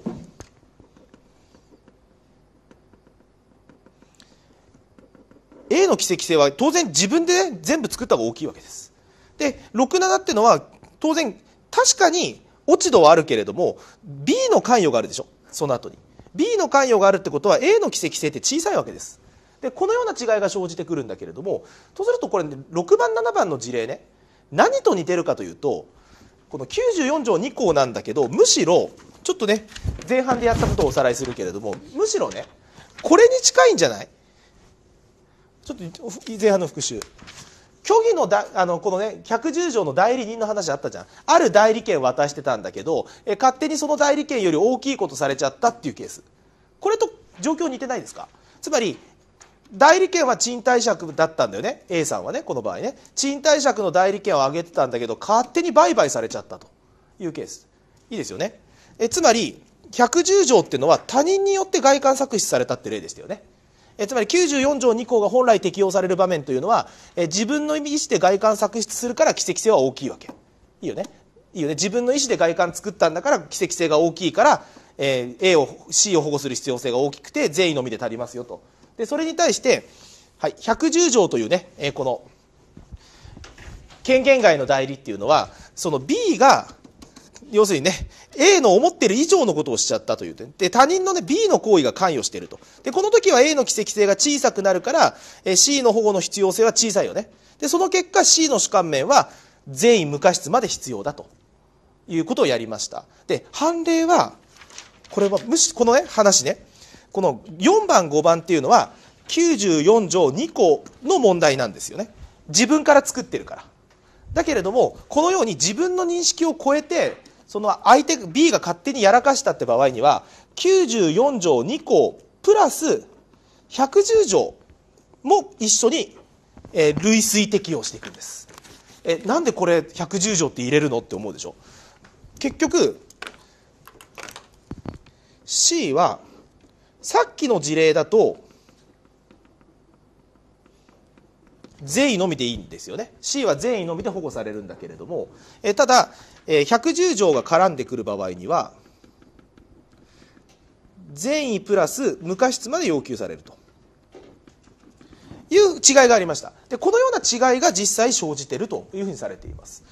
[SPEAKER 1] A の奇跡性は当然自分で、ね、全部作った方が大きいわけです。で、67ってのは当然確かに落ち度はあるけれども B の関与があるでしょその後に。B の関与があるってことは A の奇跡性って小さいわけです。でこのような違いが生じてくるんだけれどもとするとこれ、ね、6番7番の事例ね何と似てるかというとこの94条2項なんだけどむしろちょっとね前半でやったことをおさらいするけれどもむしろねこれに近いんじゃないちょっと前半の復習虚偽のだあのこのね110条の代理人の話あったじゃんある代理権渡してたんだけどえ勝手にその代理権より大きいことされちゃったっていうケースこれと状況似てないですかつまり代理権は賃貸借だったんだよね A さんはねこの場合ね賃貸借の代理権を上げてたんだけど勝手に売買されちゃったというケースいいですよねえつまり110条っていうのは他人によって外観搾取されたって例でしたよねえつまり94条2項が本来適用される場面というのは、え自分の意思で外観作出するから奇跡性は大きいわけいいよねいいよね自分の意思で外観作ったんだから奇跡性が大きいから、えー、A を C を保護する必要性が大きくて善意のみで足りますよとでそれに対して、はい、110条というね、えこの権限外の代理っていうのはその B が要するにね、A の思っている以上のことをしちゃったという点。で、他人のね、B の行為が関与していると。で、この時は A の奇跡性が小さくなるから、え C の保護の必要性は小さいよね。で、その結果 C の主観面は善意無過失まで必要だということをやりました。で、判例は、これは、むし、このね、話ね、この4番5番っていうのは、94条2項の問題なんですよね。自分から作ってるから。だけれども、このように自分の認識を超えて、その相手 B が勝手にやらかしたって場合には94条2項プラス110条も一緒に、えー、類推適用していくんです。えなんでこれ110条って入れるのって思うでしょ結局 C はさっきの事例だと善意のみでいいんですよね C は善意のみで保護されるんだけれどもえただえー、110条が絡んでくる場合には善意プラス無過失まで要求されるという違いがありましたでこのような違いが実際生じているというふうにされています、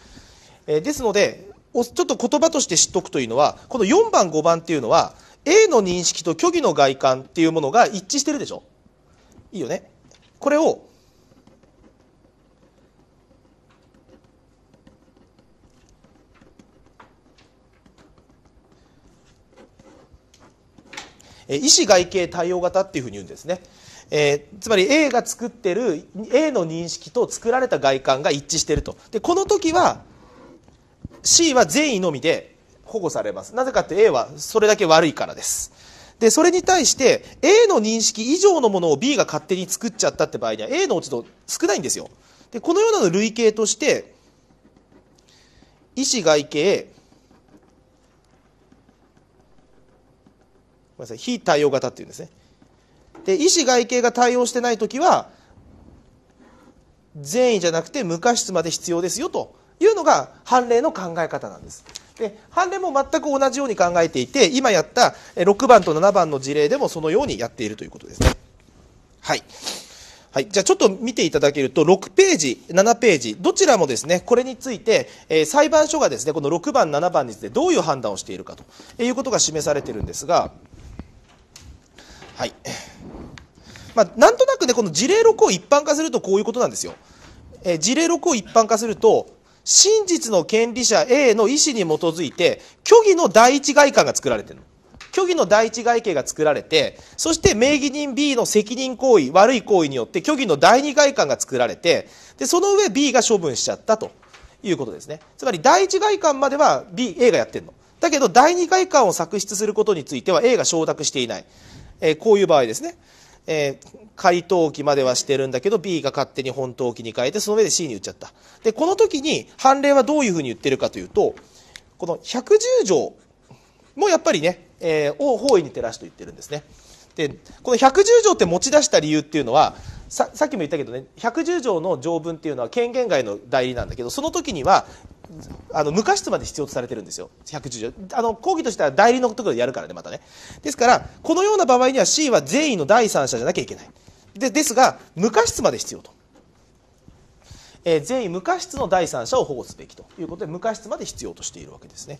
[SPEAKER 1] えー、ですのでちょっと言葉として知っておくというのはこの4番5番っていうのは A の認識と虚偽の外観っていうものが一致してるでしょいいよねこれを医師外形対応型っていうふうに言うんですね。えー、つまり A が作ってる A の認識と作られた外観が一致してるとでこの時は C は善意のみで保護されますなぜかって A はそれだけ悪いからですでそれに対して A の認識以上のものを B が勝手に作っちゃったって場合には A の落ち度少ないんですよでこのようなの類型として意思外形ごめんなさい非対応型っていうんですねで意思外形が対応してない時は善意じゃなくて無過失まで必要ですよというのが判例の考え方なんですで判例も全く同じように考えていて今やった6番と7番の事例でもそのようにやっているということですねはい、はい、じゃあちょっと見ていただけると6ページ7ページどちらもですねこれについて、えー、裁判所がですねこの6番7番についてどういう判断をしているかということが示されているんですがはい。まあ、なんとなくね、この事例録を一般化するとこういうことなんですよ。えー、事例録を一般化すると、真実の権利者 A の意思に基づいて、虚偽の第一外観が作られてるの。虚偽の第一外形が作られて、そして名義人 B の責任行為、悪い行為によって虚偽の第二外観が作られて、で、その上 B が処分しちゃったということですね。つまり第一外観までは B、A がやってるの。だけど第二外観を作出することについては A が承諾していない。えー、こういう場合ですね。えー、解凍まではしてるんだけど、B が勝手に本登記に変えて、その上で C に打っちゃった。で、この時に判例はどういうふうに言ってるかというと、この110条もやっぱりね、えー、を方位に照らすと言ってるんですね。で、この110条って持ち出した理由っていうのは、ささっきも言ったけどね110条の条文っていうのは権限外の代理なんだけどその時にはあの無過失まで必要とされてるんですよ110条あの講義としては代理のところでやるからねまたねですからこのような場合には C は善意の第三者じゃなきゃいけないでですが無過失まで必要と、えー、善意無過失の第三者を保護すべきということで無過失まで必要としているわけですね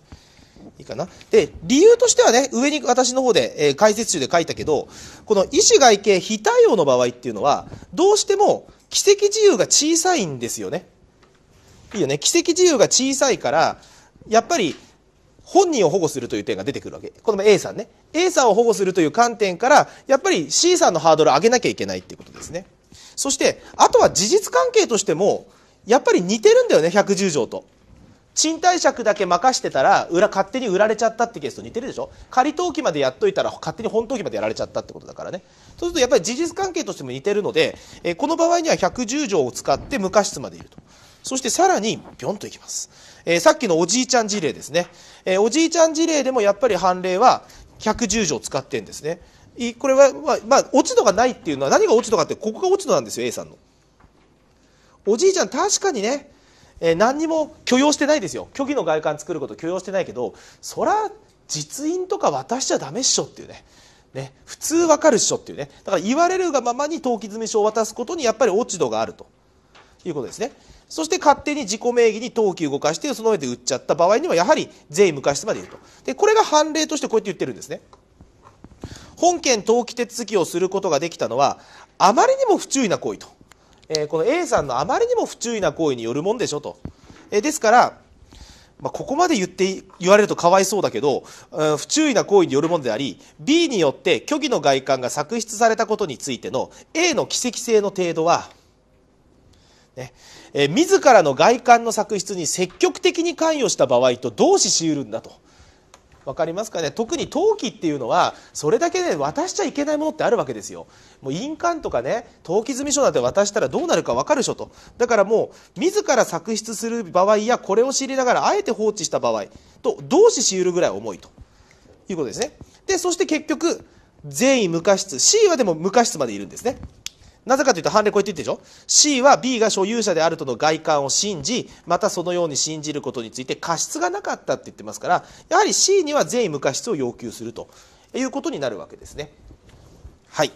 [SPEAKER 1] いいかなで理由としてはね上に私の方で、えー、解説中で書いたけどこの医師外形非対応の場合っていうのはどうしても奇跡自由が小さいんですよねいいよね奇跡自由が小さいからやっぱり本人を保護するという点が出てくるわけこの A さんね A さんを保護するという観点からやっぱり C さんのハードルを上げなきゃいけないっていうことですねそしてあとは事実関係としてもやっぱり似てるんだよね110条と賃貸借だけ任してたら裏勝手に売られちゃったってケースと似てるでしょ仮登記までやっといたら勝手に本登記までやられちゃったってことだからねそうするとやっぱり事実関係としても似てるので、えこの場合には110条を使って無過失までいるとそしてさらにぴょんといきます、えー、さっきのおじいちゃん事例ですね、えー、おじいちゃん事例でもやっぱり判例は110条使ってんですねこれは、まあ、まあ、落ち度がないっていうのは何が落ち度かってここが落ち度なんですよ A さんのおじいちゃん確かにね、えー、何にも許容してないですよ虚偽の外観作ること許容してないけどそら実印とか渡しちゃダメっしょっていうねね、普通わかるっしょっていうねだから言われるがままに登記済証を渡すことにやっぱり落ち度があるということですねそして勝手に自己名義に登記動かしてその上で売っちゃった場合にはやはり税務過失までいるとでこれが判例としてこうやって言ってるんですね本件登記手続きをすることができたのはあまりにも不注意な行為と、えー、この A さんのあまりにも不注意な行為によるもんでしょと、えー、ですからまあ、ここまで言って言われるとかわいそうだけど、うん、不注意な行為によるものであり B によって虚偽の外観が作出されたことについての A の奇跡性の程度は、ね、えー、自らの外観の作出に積極的に関与した場合と同視しうるんだと。分かりますかね特に陶器っていうのはそれだけで渡しちゃいけないものってあるわけですよもう印鑑とかね登記済書なんて渡したらどうなるか分かるでしょとだからもう自ら作出する場合やこれを知りながらあえて放置した場合と同志しうるぐらい重いということですねでそして結局善意無過失 C はでも無過失までいるんですねなぜかというと判例こうやって言ってるでしょ C は B が所有者であるとの外観を信じまたそのように信じることについて過失がなかったって言ってますからやはり C には善意無過失を要求するということになるわけですね。はい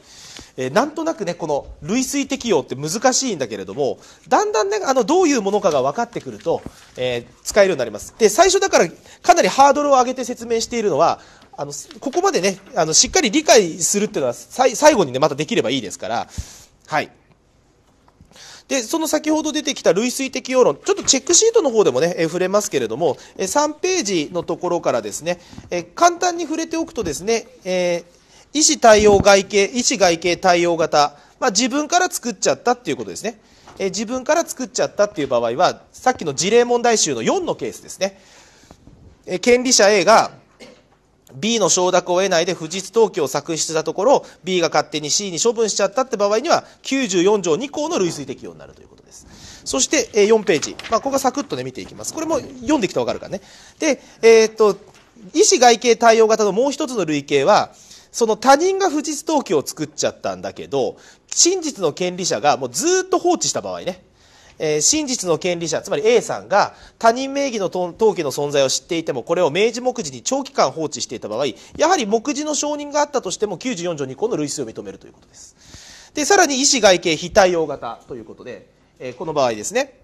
[SPEAKER 1] えー、なんとなくねこの類推適用って難しいんだけれどもだんだんねあのどういうものかが分かってくると、えー、使えるようになりますで最初だからかなりハードルを上げて説明しているのはあのここまでねあのしっかり理解するっていうのは最後にねまたできればいいですからはい。で、その先ほど出てきた類推適用論、ちょっとチェックシートの方でもね、え触れますけれども、え3ページのところからですね、え簡単に触れておくとですね、えー、医師対応外形、医師外形対応型、まあ、自分から作っちゃったっていうことですね。え自分から作っちゃったっていう場合は、さっきの事例問題集の4のケースですね。え権利者 A が B の承諾を得ないで不実登記を作出したところ B が勝手に C に処分しちゃったって場合には94条2項の類推適用になるということですそして4ページ、まあ、ここがサクッとね見ていきますこれも読んできたら分かるからねで、えー、っと医師外形対応型のもう一つの類型はその他人が不実登記を作っちゃったんだけど真実の権利者がもうずっと放置した場合ねえー、真実の権利者つまり A さんが他人名義の登記の存在を知っていてもこれを明示目次に長期間放置していた場合やはり目次の承認があったとしても94条2項の類推を認めるということですでさらに医師外形非対応型ということで、えー、この場合ですね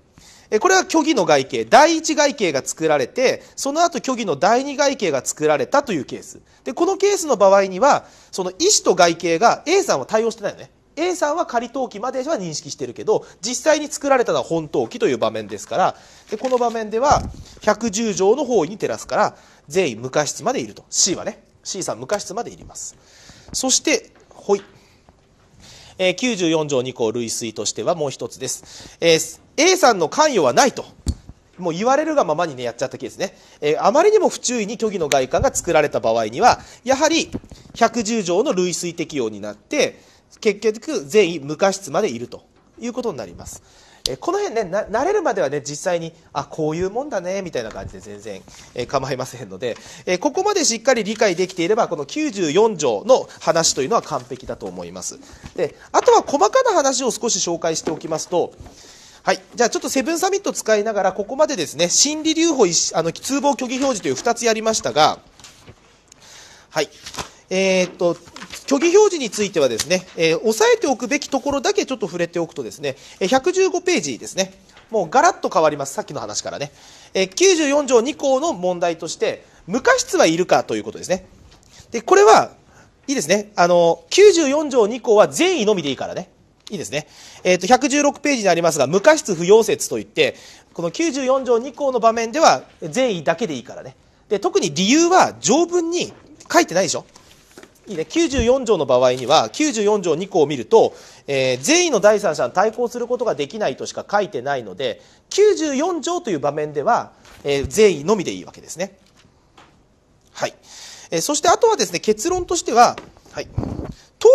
[SPEAKER 1] これは虚偽の外形第一外形が作られてその後虚偽の第二外形が作られたというケースでこのケースの場合にはその医師と外形が A さんは対応してないよね A さんは仮登記までは認識してるけど実際に作られたのは本登記という場面ですからでこの場面では110条の方位に照らすから全員無過失までいると C はね C さん無過失までいりますそしてほい、えー、94条2項類推としてはもう一つです、えー、A さんの関与はないともう言われるがままにねやっちゃったケースね、えー、あまりにも不注意に虚偽の外観が作られた場合にはやはり110条の類推適用になって結局全員無過失までいるということになります。えこの辺ね慣れるまではね実際にあこういうもんだねみたいな感じで全然、え構いませんので、えここまでしっかり理解できていればこの94条の話というのは完璧だと思いますであとは細かな話を少し紹介しておきますとはい。じゃあ、ちょっとセブンサミット使いながら、ここまでですね、心理留保、あの、通報虚偽表示という2つやりましたが、はい。えー、っと、虚偽表示についてはですね、えー、押さえておくべきところだけちょっと触れておくとですね、115ページですね、もうガラッと変わります、さっきの話からね。えー、94条2項の問題として、無過失はいるかということですね。で、これは、いいですね。あの、94条2項は善意のみでいいからね。いいですね。えー、と、116ページにありますが、無過失不要説といって、この94条2項の場面では善意だけでいいからね。で、特に理由は条文に書いてないでしょ。いいね、94条の場合には94条2項を見ると、えー、善意の第三者に対抗することができないとしか書いてないので94条という場面では、えー、善意のみでいいわけですね。はいえー、そしてあとはですね結論としては、はい、登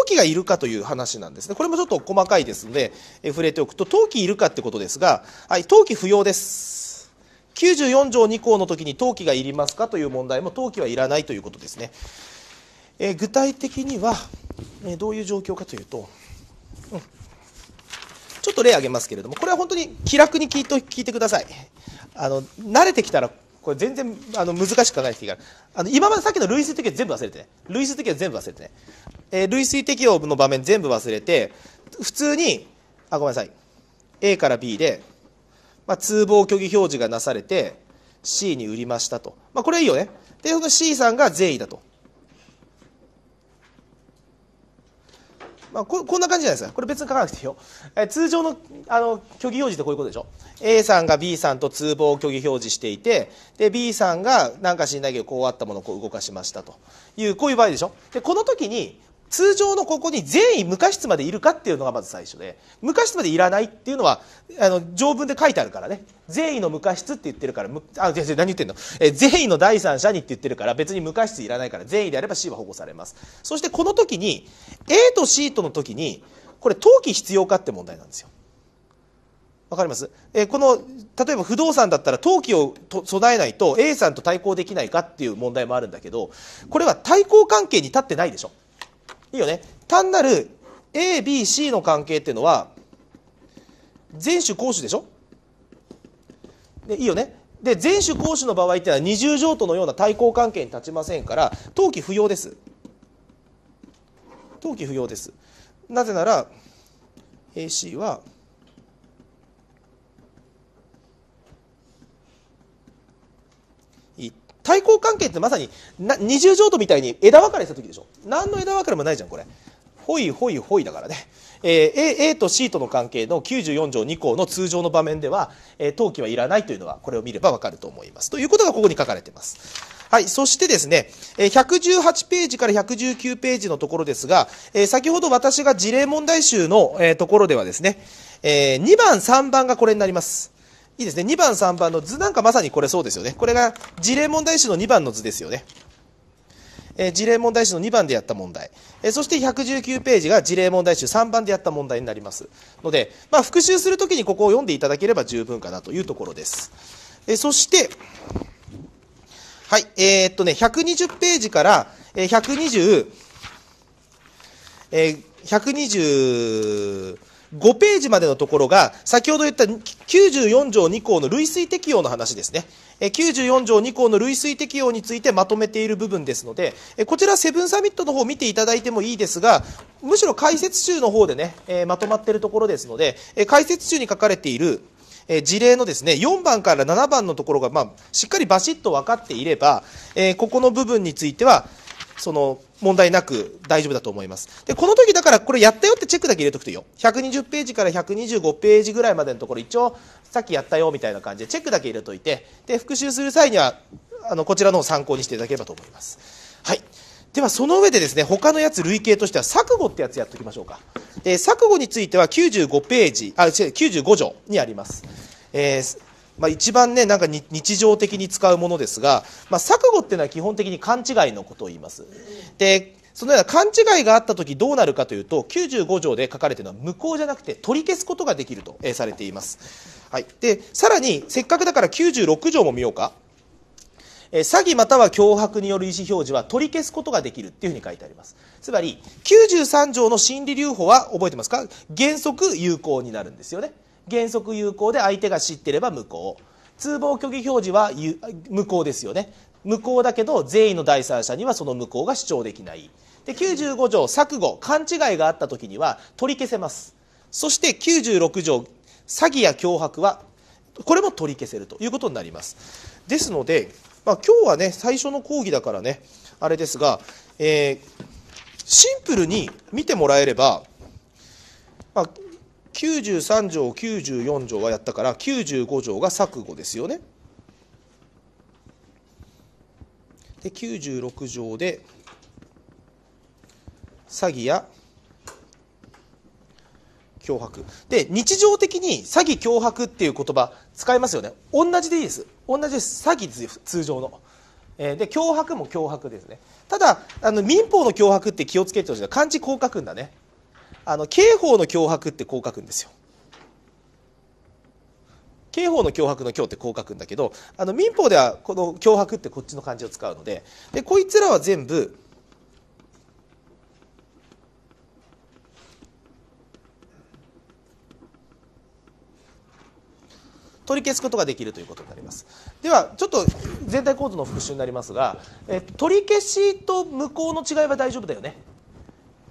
[SPEAKER 1] 記がいるかという話なんですねこれもちょっと細かいですので、え触れておくと登記いるかってことですが、はい、登記不要です。94条2項の時に登記がいりますかという問題も登記はいらないということですね。え具体的には、えどういう状況かというと、うん、ちょっと例挙げますけれどもこれは本当に気楽に聞いて聞いてくださいあの慣れてきたらこれ全然あの難しく考えていいからあの今までさっきの類推適用全部忘れてね類推適用全部忘れてね、えー、類推適用の場面全部忘れて普通にあごめんなさい A から B で、まあ、通報虚偽表示がなされて C に売りましたと、まあ、これいいよねでその C さんが善意だとまあ、ここんな感じじゃないですかこれ別に書かなくていいよ、えー、通常のあの虚偽表示ってこういうことでしょ A さんが B さんと通報を虚偽表示していてで B さんが何か知んないけどこうあったものをこう動かしましたというこういう場合でしょでこの時に通常のここに全員無過失までいるかっていうのがまず最初で無過失までいらないっていうのはあの条文で書いてあるからね善意の無過失って言ってるからあ先生何言ってんの、え善意の第三者にって言ってるから別に無過失いらないから善意であれば C は保護されますそしてこの時に A と C との時にこれ登記必要かって問題なんですよわかります、えこの例えば不動産だったら登記を備えないと A さんと対抗できないかっていう問題もあるんだけどこれは対抗関係に立ってないでしょいいよね。単なる A、B、C の関係っていうのは、全種公種でしょで、いいよね。で、全種公種の場合っていうのは二重譲渡のような対抗関係に立ちませんから、登記不要です。登記不要です。なぜなら、AC は、対抗関係ってまさにな二重譲渡みたいに枝分かれした時でしょ何の枝分かれもないじゃんこれほいほいほいだからね、えー、A, A と C との関係の94条2項の通常の場面では、えー、登記はいらないというのはこれを見ればわかると思いますということがここに書かれていますはい。そしてですね、118ページから119ページのところですが、え先ほど私が事例問題集の、えところではですね、え2番、3番がこれになります。いいですね。2番、3番の図なんかまさにこれそうですよね。これが事例問題集の2番の図ですよね。えー、事例問題集の2番でやった問題、えー、そして119ページが事例問題集3番でやった問題になりますので、まあ、復習するときにここを読んでいただければ十分かなというところです、えー、そしてはいえー、っとね120ページから120えー、120 5ページまでのところが、先ほど言った94条2項の類推適用の話ですね。94条2項の類推適用についてまとめている部分ですので、こちらセブンサミットの方を見ていただいてもいいですが、むしろ解説集の方でね、まとまっているところですので、解説中に書かれているえ事例のですね4番から7番のところが、まあ、しっかりバシッと分かっていれば、えここの部分については、その問題なく大丈夫だと思います。で、この時だからこれやったよってチェックだけ入れとくといいよ。120ページから125ページぐらいまでのところ一応さっきやったよみたいな感じでチェックだけ入れといて、で、復習する際にはあのこちらのを参考にしていただければと思います。はい。ではその上でですね、他のやつ類型としては錯誤ってやつやっておきましょうか。で、錯誤については95ページ、あ、違う、95条にあります。えーまあ、一番ねなんか日常的に使うものですが、まあ、錯誤っていうのは基本的に勘違いのことを言います。でそのような勘違いがあった時どうなるかというと95条で書かれているのは無効じゃなくて取り消すことができるとされています、はい、でさらにせっかくだから96条も見ようかえ詐欺または脅迫による意思表示は取り消すことができるっていうふうに書いてありますつまり93条の心理留保は覚えてますか原則有効になるんですよね原則有効で相手が知ってれば無効通報虚偽表示は無効ですよね無効だけど善意の第三者にはその無効が主張できないで95条錯誤勘違いがあった時には取り消せますそして96条詐欺や脅迫はこれも取り消せるということになりますですので、まあ、今日はね最初の講義だからねあれですが、えー、シンプルに見てもらえれば、まあ、93条94条はやったから95条が錯誤ですよね。で96条で詐欺や脅迫で日常的に詐欺脅迫っていう言葉使いますよね同じでいいです同じです詐欺通常の、えー、で脅迫も脅迫ですねただあの民法の脅迫って気をつけてほしい漢字こう書くんだねあの刑法の脅迫ってこう書くんですよ刑法の脅迫の脅ってこう書くんだけどあの民法ではこの脅迫ってこっちの漢字を使うのででこいつらは全部取り消すことができるということになりますではちょっと全体構図の復習になりますが、え取り消しと無効の違いは大丈夫だよね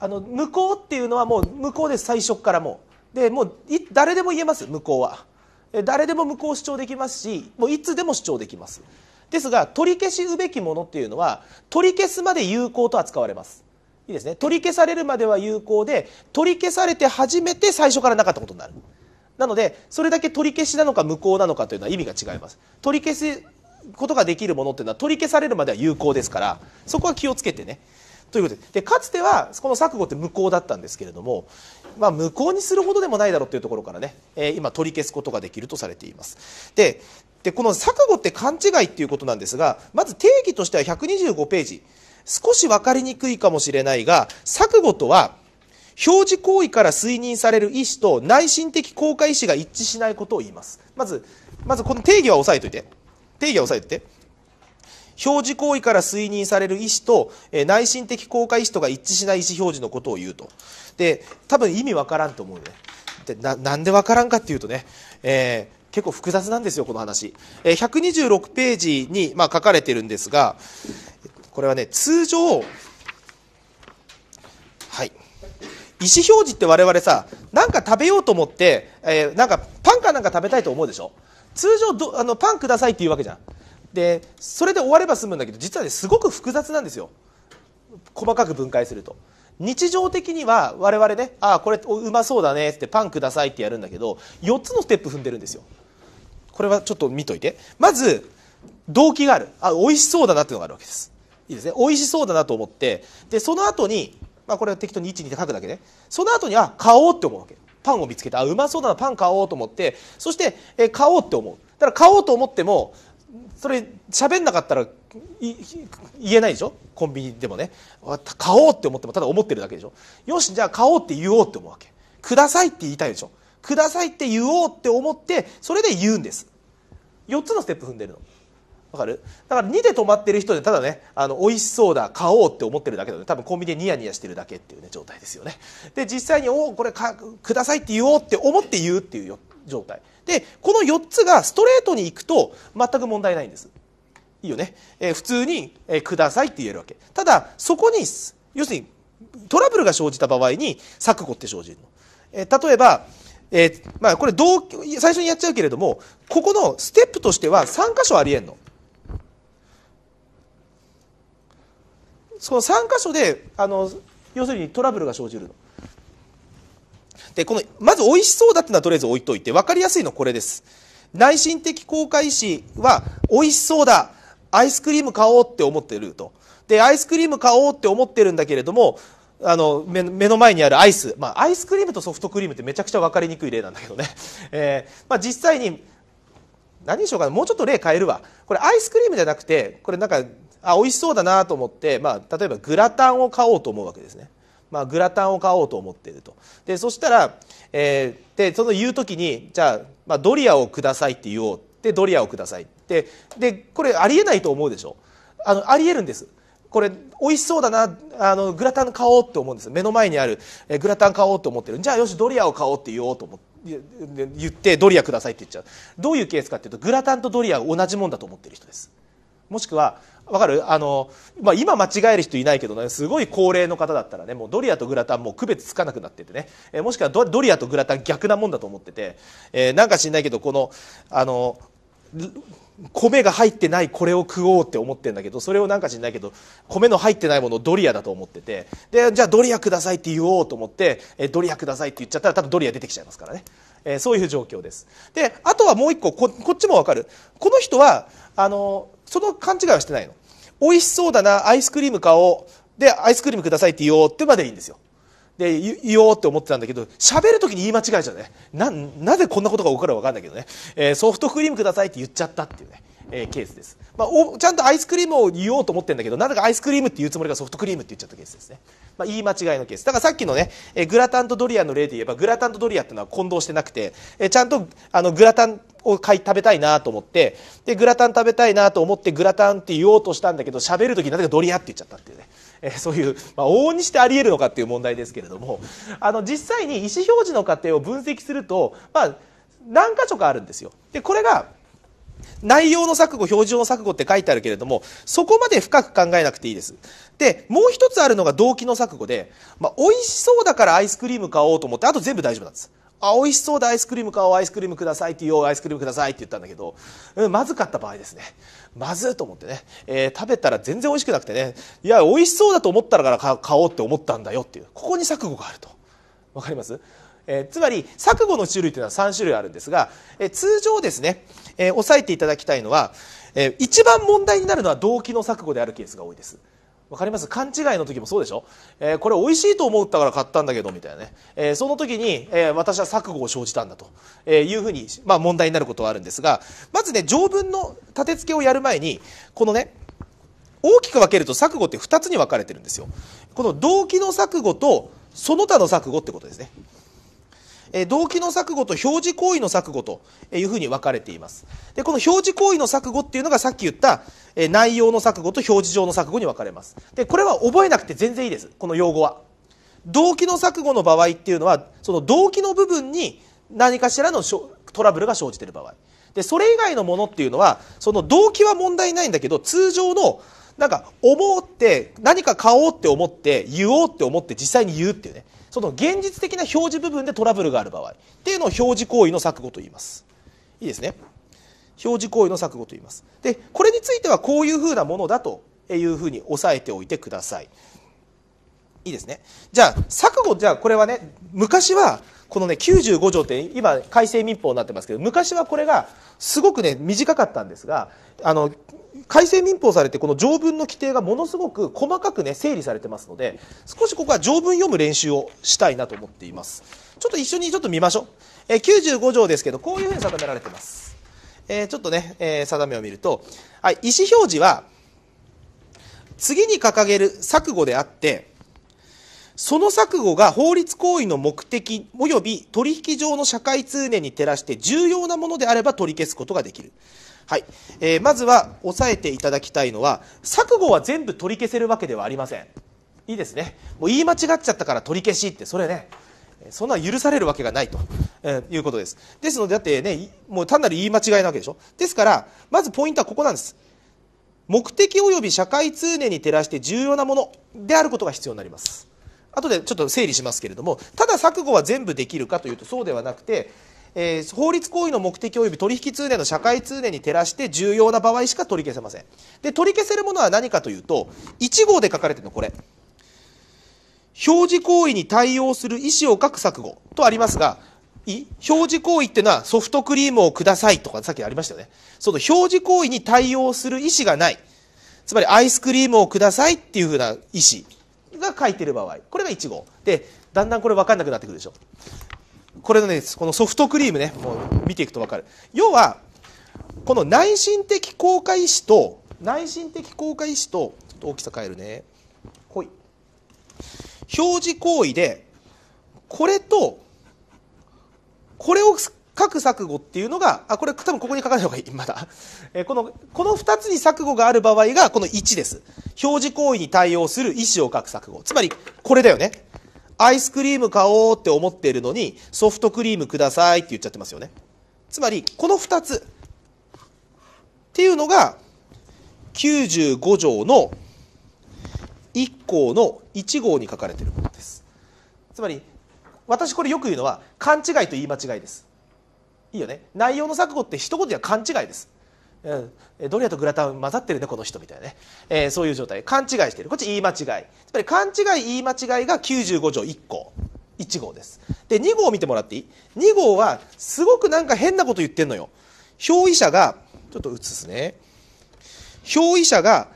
[SPEAKER 1] あの無効っていうのはもう無効です最初からもうでもう誰でも言えます無効は誰でも無効を主張できますしもういつでも主張できますですが取り消しうべきものっていうのは取り消すまで有効と扱われますいいですね取り消されるまでは有効で取り消されて初めて最初からなかったことになるなのでそれだけ取り消しなのか無効なのかというのは意味が違います取り消すことができるものっていうのは取り消されるまでは有効ですからそこは気をつけてねということででかつてはこの錯誤って無効だったんですけれども、まあ、無効にするほどでもないだろうというところからね、えー、今取り消すことができるとされています。ででこの錯誤って勘違いということなんですがまず定義としては125ページ少し分かりにくいかもしれないが錯誤とは表示行為から推認される意思と内心的効果意思が一致しないことを言いますまずまずこの定義は押さえおいて定義は押さえおいて表示行為から推認される意思と、え内心的効果意思とが一致しない意思表示のことを言うと。で、多分意味わからんと思うね。でななんでわからんかっていうとね、えー結構複雑なんですよ、この話。え126ページに、まあ、書かれてるんですが、これはね、通常、はい。意思表示って我々さ、なんか食べようと思って、えー、なんかパンかなんか食べたいと思うでしょ通常どあの、パンくださいって言うわけじゃん。でそれで終われば済むんだけど実はねすごく複雑なんですよ細かく分解すると日常的には我々ねああこれうまそうだねってパンくださいってやるんだけど4つのステップ踏んでるんですよこれはちょっと見といてまず動機があるあ美味しそうだなっていうのがあるわけですいいですね美味しそうだなと思ってでその後にまあこれは適当に1で書くだけねその後にあ買おうって思うわけパンを見つけてあうまそうだなパン買おうと思ってそして、え買おうって思うだから買おうと思ってもそれ喋んなかったら言えないでしょコンビニでもね買おうって思ってもただ思ってるだけでしょよしじゃあ買おうって言おうって思うわけくださいって言いたいでしょくださいって言おうって思ってそれで言うんです4つのステップ踏んでるのわかるだから2で止まってる人でただねあの美味しそうだ買おうって思ってるだけだね多分コンビニでニヤニヤしてるだけっていうね状態ですよねで実際に「おおこれかください」って言おうって思って言うっていう状態でこの4つがストレートにいくと全く問題ないんですいいよね、えー、普通に、えー、くださいって言えるわけただそこに要するにトラブルが生じた場合に錯誤って生じるの、えー、例えば、えー、まあ、これ同最初にやっちゃうけれどもここのステップとしては3箇所ありえんのその3箇所であの要するにトラブルが生じるので、この、まず美味しそうだってのはとりあえず置いといて、分かりやすいのこれです。内心的公開意は、美味しそうだアイスクリーム買おうって思ってると。で、アイスクリーム買おうって思ってるんだけれども、あの目の前にあるアイス、まあ、アイスクリームとソフトクリームってめちゃくちゃ分かりにくい例なんだけどね、えーまあ、実際に何にしようかもうちょっと例変えるわこれアイスクリームじゃなくてこれなんかあ美味しそうだなと思って、まあ、例えばグラタンを買おうと思うわけですねまあ、グラタンを買おうと思っているとでそしたら、えー、でその言う時にじゃあ、まあ、ドリアをくださいって言おうでドリアをくださいてでこれありえないと思うでしょあのありえるんですこれ美味しそうだなあのグラタン買おうって思うんです目の前にあるえグラタン買おうと思ってるじゃあよしドリアを買おうって言おうと思って言ってドリアくださいって言っちゃうどういうケースかっていうとグラタンとドリアは同じもんだと思ってる人ですもしくはわかるあの、まあ、今間違える人いないけどねすごい高齢の方だったらねもうドリアとグラタンもう区別つかなくなっててね、えもしくはドリアとグラタン逆なもんだと思ってて、えー、なんか知んないけどこのあの米が入ってないこれを食おうって思ってるんだけどそれをなんか知んないけど米の入ってないものをドリアだと思っててでじゃあドリアくださいって言おうと思って、えドリアくださいって言っちゃったら多分ドリア出てきちゃいますからね、えー、そういう状況ですであとはもう一個こっちも分かるこの人はあのその勘違いはしてないの美味しそうだなアイスクリーム買おうでアイスクリームくださいって言おうってまでいいんですよで言おうって思ってたんだけど喋る時に言い間違えちゃうねなぜこんなことが起こるか分かんないけどね、えー、ソフトクリームくださいって言っちゃったっていうねえー、ケースです、まあ、おちゃんとアイスクリームを言おうと思ってるんだけどなぜかアイスクリームって言うつもりがソフトクリームって言っちゃったケースですね、まあ、言い間違いのケースだからさっきのね、えー、グラタンとドリアの例で言えばグラタンとドリアっていうのは混同してなくて、えー、ちゃんとあのグラタンを買い食べたいなと思ってでグラタン食べたいなと思ってグラタンって言おうとしたんだけど喋る時なぜかドリアって言っちゃったっていうねえそういう、まあ、往々にしてありえるのかっていう問題ですけれどもあの実際に意思表示の過程を分析すると、まあ、何箇所かあるんですよ。でこれが内容の錯誤、表情の錯誤って書いてあるけれども、そこまで深く考えなくていいです。で、もう一つあるのが動機の錯誤で、まあ、美味しそうだからアイスクリーム買おうと思って、あと全部大丈夫なんです。あ、美味しそうだ、アイスクリーム買おう、アイスクリームくださいって言おう、アイスクリームくださいって言ったんだけど、うん、まずかった場合ですね。まずいと思ってね、えー、食べたら全然美味しくなくてね、いや、美味しそうだと思ったから買おうって思ったんだよっていう、ここに錯誤があると。わかりますえー、つまり錯誤の種類というのは3種類あるんですが、えー、通常ですね、えー、押さえていただきたいのは、えー、一番問題になるのは動機の錯誤であるケースが多いです。わかります勘違いの時もそうでしょ、えー、これ美味しいと思ったから買ったんだけどみたいなね、えー、その時に、えー、私は錯誤を生じたんだと、えいうふうに、まあ、問題になることはあるんですがまずね条文の立て付けをやる前にこのね大きく分けると錯誤って2つに分かれてるんですよこの動機の錯誤とその他の錯誤ってことですねえ動機の錯誤と表示行為の錯誤というふうに分かれています。で、この表示行為の錯誤っていうのがさっき言った、え内容の錯誤と表示上の錯誤に分かれます。で、これは覚えなくて全然いいです。この用語は。動機の錯誤の場合っていうのは、その動機の部分に何かしらのトラブルが生じている場合。で、それ以外のものっていうのは、その動機は問題ないんだけど、通常のなんか思って何か買おうって思って言おうって思って実際に言うっていうねその現実的な表示部分でトラブルがある場合っていうのを表示行為の錯誤と言いますいいですね表示行為の錯誤と言いますでこれについてはこういうふうなものだというふうに押さえておいてくださいいいですねじゃあ錯誤じゃあこれはね昔はこのね95条って今改正民法になってますけど昔はこれがすごくね短かったんですがあの改正民法されてこの条文の規定がものすごく細かくね整理されてますので少しここは条文読む練習をしたいなと思っていますちょっと一緒にちょっと見ましょう、え95条ですけどこういうふうに定められてます、えー、ちょっとね、えー、定めを見ると、はい、意思表示は次に掲げる錯誤であってその錯誤が法律行為の目的及び取引上の社会通念に照らして重要なものであれば取り消すことができるはい、えー、まずは押さえていただきたいのは錯誤は全部取り消せるわけではありませんいいですねもう言い間違っちゃったから取り消しってそれねそんな許されるわけがないと、えー、いうことですですのでだってねもう単なる言い間違いなわけでしょですからまずポイントはここなんです目的及び社会通念に照らして重要なものであることが必要になります後でちょっと整理しますけれどもただ錯誤は全部できるかというとそうではなくてえー、法律行為の目的及び取引通念の社会通念に照らして重要な場合しか取り消せませんで取り消せるものは何かというと1号で書かれてるのこれ表示行為に対応する意思を書く錯誤とありますが表示行為っていうのはソフトクリームをくださいとかさっきありましたよねその表示行為に対応する意思がないつまりアイスクリームをくださいっていうふうな意思が書いてる場合これが1号でだんだんこれ分かんなくなってくるでしょこれのねこのソフトクリームねもう見ていくと分かる要はこの内心的効果意志と内心的効果意志とちょっと大きさ変えるねほい表示行為でこれとこれを書く錯誤っていうのがあこれ多分ここに書かない方がいい まだ、えこのこの2つに錯誤がある場合がこの1です表示行為に対応する意思を書く錯誤つまりこれだよねアイスクリーム買おうって思っているのに、ソフトクリームくださいって言っちゃってますよね。つまり、この2つっていうのが、95条の1項の1号に書かれているものです。つまり、私これよく言うのは、勘違いと言い間違いです。いいよね。内容の錯誤って一言では勘違いです。ドリアとグラタン混ざってるねこの人みたいなね、えー、そういう状態勘違いしてるこっち言い間違いっぱり勘違い言い間違いが95条1項1号ですで2号を見てもらっていい2号はすごくなんか変なこと言ってんのよ表意者がちょっと写すね表意者が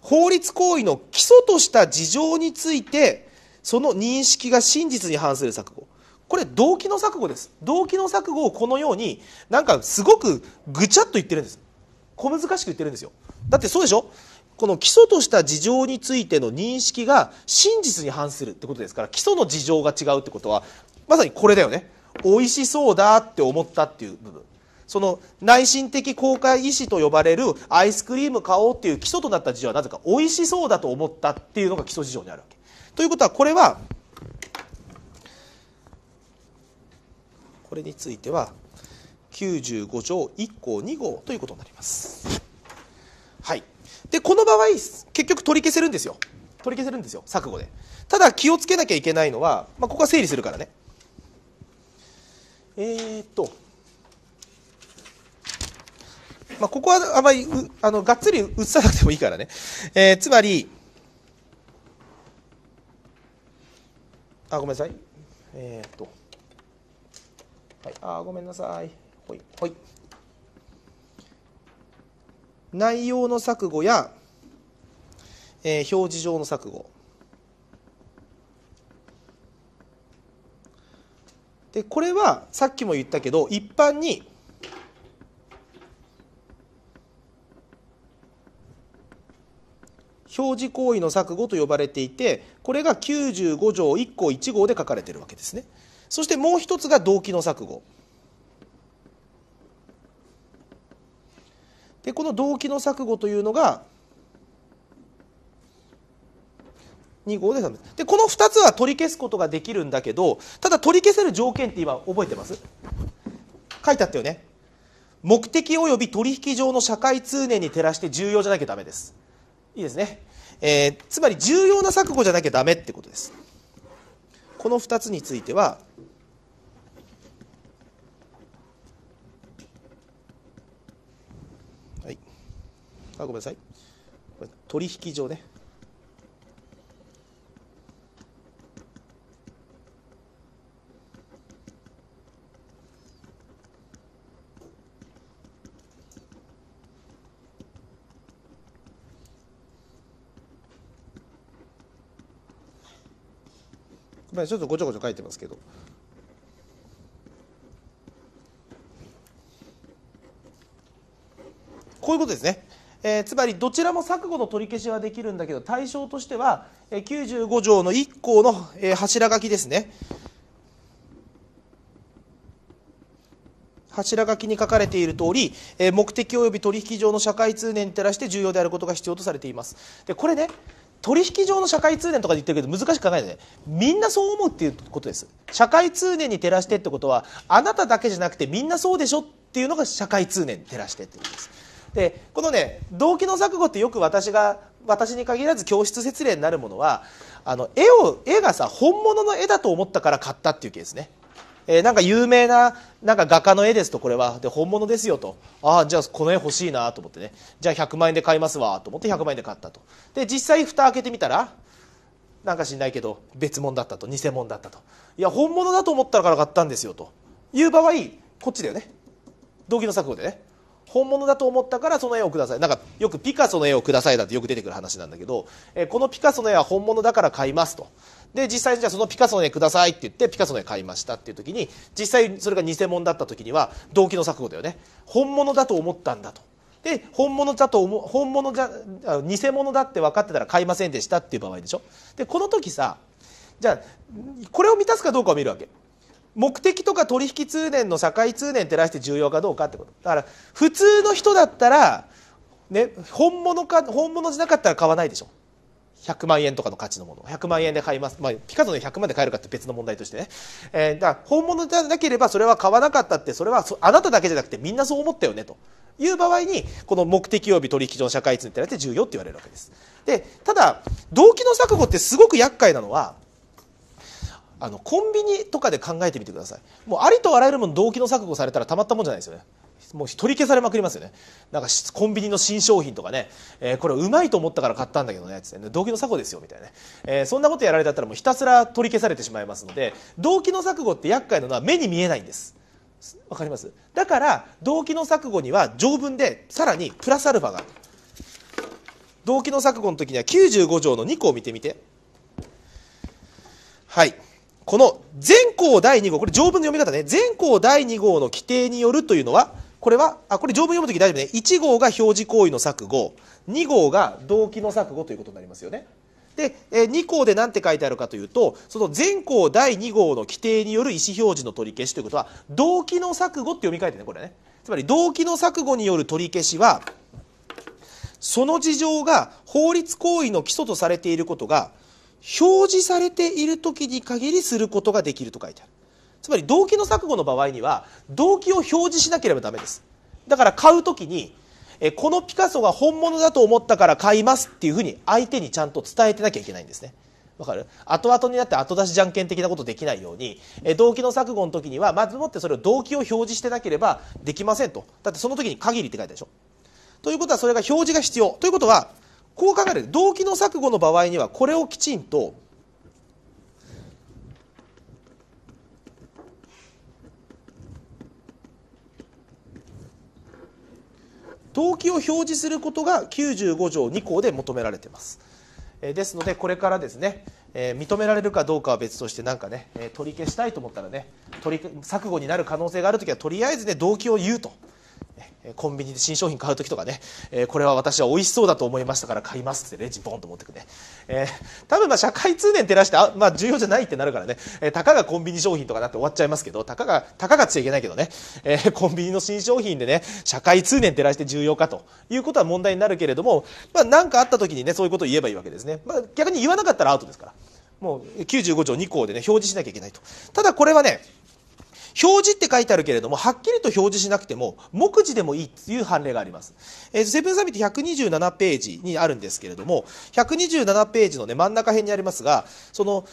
[SPEAKER 1] 法律行為の基礎とした事情についてその認識が真実に反する錯誤これ動機の錯誤です動機の錯誤をこのようになんかすごくぐちゃっと言ってるんです小難しく言ってるんですよだってそうでしょこの基礎とした事情についての認識が真実に反するってことですから基礎の事情が違うってことはまさにこれだよね美味しそうだって思ったっていう部分その内心的公開意思と呼ばれるアイスクリーム買おうっていう基礎となった事情はなぜか美味しそうだと思ったっていうのが基礎事情にあるわけ。ということはこれはこれについては95条1項2号ということになります。はい、でこの場合結局取り消せるんですよ取り消せるんですよ錯誤でただ気をつけなきゃいけないのは、まあ、ここは整理するからねえー、っと、まあ、ここはあまりあのがっつり映さなくてもいいからね、えー、つまりあごめんなさいえー、っとはいあごめんなさいほいほい内容の錯誤や、えー、表示上の錯誤でこれはさっきも言ったけど一般に表示行為の錯誤と呼ばれていてこれが95条1項1号で書かれているわけですねそしてもう一つが動機の錯誤でこの動機の錯誤というのが2号で3ですでこの2つは取り消すことができるんだけどただ取り消せる条件って今覚えてます書いてあったよね目的及び取引上の社会通念に照らして重要じゃなきゃダメですいいですね、えー、つまり重要な錯誤じゃなきゃダメってことですこの2つについてはあごめんなさい取引所ねまあ、ちょっとごちゃごちゃ書いてますけど。こういうことですね。えー、つまりどちらも錯誤の取り消しはできるんだけど対象としては、えー、95条の1項の、えー、柱書きですね柱書きに書かれている通り、えー、目的及び取引上の社会通念に照らして重要であることが必要とされていますでこれね取引上の社会通念とかで言ってるけど難しくないので、ね、みんなそう思うっていうことです社会通念に照らしてってことはあなただけじゃなくてみんなそうでしょっていうのが社会通念に照らしてってことですでこのね動機の錯誤ってよく私が私に限らず教室説例になるものはあの絵を絵がさ本物の絵だと思ったから買ったっていうケースね。えー、なんか有名ななんか画家の絵ですとこれはで本物ですよとああじゃあこの絵欲しいなと思ってねじゃあ100万円で買いますわと思って100万円で買ったとで実際蓋開けてみたらなんか知んないけど別物だったと偽物だったといや本物だと思ったから買ったんですよという場合こっちだよね動機の錯誤でね本物だと思ったからその絵をくださいなんかよくピカソの絵をくださいだってよく出てくる話なんだけど、えこのピカソの絵は本物だから買いますとで実際じゃあそのピカソの絵くださいって言ってピカソの絵買いましたっていう時に実際それが偽物だった時には動機の錯誤だよね本物だと思ったんだとで本物だと思本物じゃ偽物だって分かってたら買いませんでしたっていう場合でしょでこの時さじゃあこれを満たすかどうかを見るわけ目的とか取引通念の社会通念照らして重要かどうかってことだから普通の人だったら、ね、本物か本物じゃなかったら買わないでしょ100万円とかの価値のもの100万円で買います、まあ、ピカソの100万で買えるかって別の問題としてね、えー、だから本物じゃなければそれは買わなかったってそれはあなただけじゃなくてみんなそう思ったよねという場合にこの目的及び取引上の社会通念って重要って言われるわけですでただ動機の錯誤ってすごく厄介なのはあのコンビニとかで考えてみてくださいもうありとあらゆるもの動機の錯誤されたらたまったもんじゃないですよねもう取り消されまくりますよねなんかコンビニの新商品とかね、えー、これうまいと思ったから買ったんだけどねってね動機の錯誤ですよみたいなね、えー、そんなことやられたらもうひたすら取り消されてしまいますので動機の錯誤って厄介なのは目に見えないんですわかりますだから動機の錯誤には条文でさらにプラスアルファが動機の錯誤の時には95条の2項を見てみてはいこの全項第2号、これ条文の読み方ね、前項第2号の規定によるというのは、これは、あ、これ条文読むとき大丈夫ね。1号が表示行為の錯誤、2号が動機の錯誤ということになりますよね。で、え2項で何て書いてあるかというと、その全項第2号の規定による意思表示の取り消しということは、動機の錯誤って読み替えてね、これね。つまり、動機の錯誤による取り消しは、その事情が法律行為の基礎とされていることが表示されている時に限りすることができると書いてあるつまり動機の錯誤の場合には動機を表示しなければダメですだから買う時にえこのピカソが本物だと思ったから買いますっていうふうに相手にちゃんと伝えてなきゃいけないんですねわかる後々になって後出しじゃんけん的なことできないように、え動機の錯誤の時にはまずもってそれを動機を表示してなければできませんとだってその時に限りって書いてあるでしょということはそれが表示が必要ということはこう考える動機の錯誤の場合にはこれをきちんと動機を表示することが95条2項で求められています。ですのでこれからですね、え認められるかどうかは別としてなんかね、え取り消したいと思ったらね取り錯誤になる可能性がある時はとりあえずね動機を言うと。コンビニで新商品買う時とかね、えこれは私は美味しそうだと思いましたから買いますってレジボンと持ってくね、えー、多分ま社会通念照らしてあ、まあ、重要じゃないってなるからね、えたかがコンビニ商品とかなって終わっちゃいますけどたかがたかがついけないけどね、えー、コンビニの新商品でね社会通念照らして重要かということは問題になるけれども何、まあ、かあった時にねそういうことを言えばいいわけですね、まあ、逆に言わなかったらアウトですからもう95条2項でね表示しなきゃいけないとただこれはね表示って書いてあるけれども、はっきりと表示しなくても、目次でもいいという判例があります。えー、セブンサミット127ページにあるんですけれども、127ページのね、真ん中辺にありますが、その、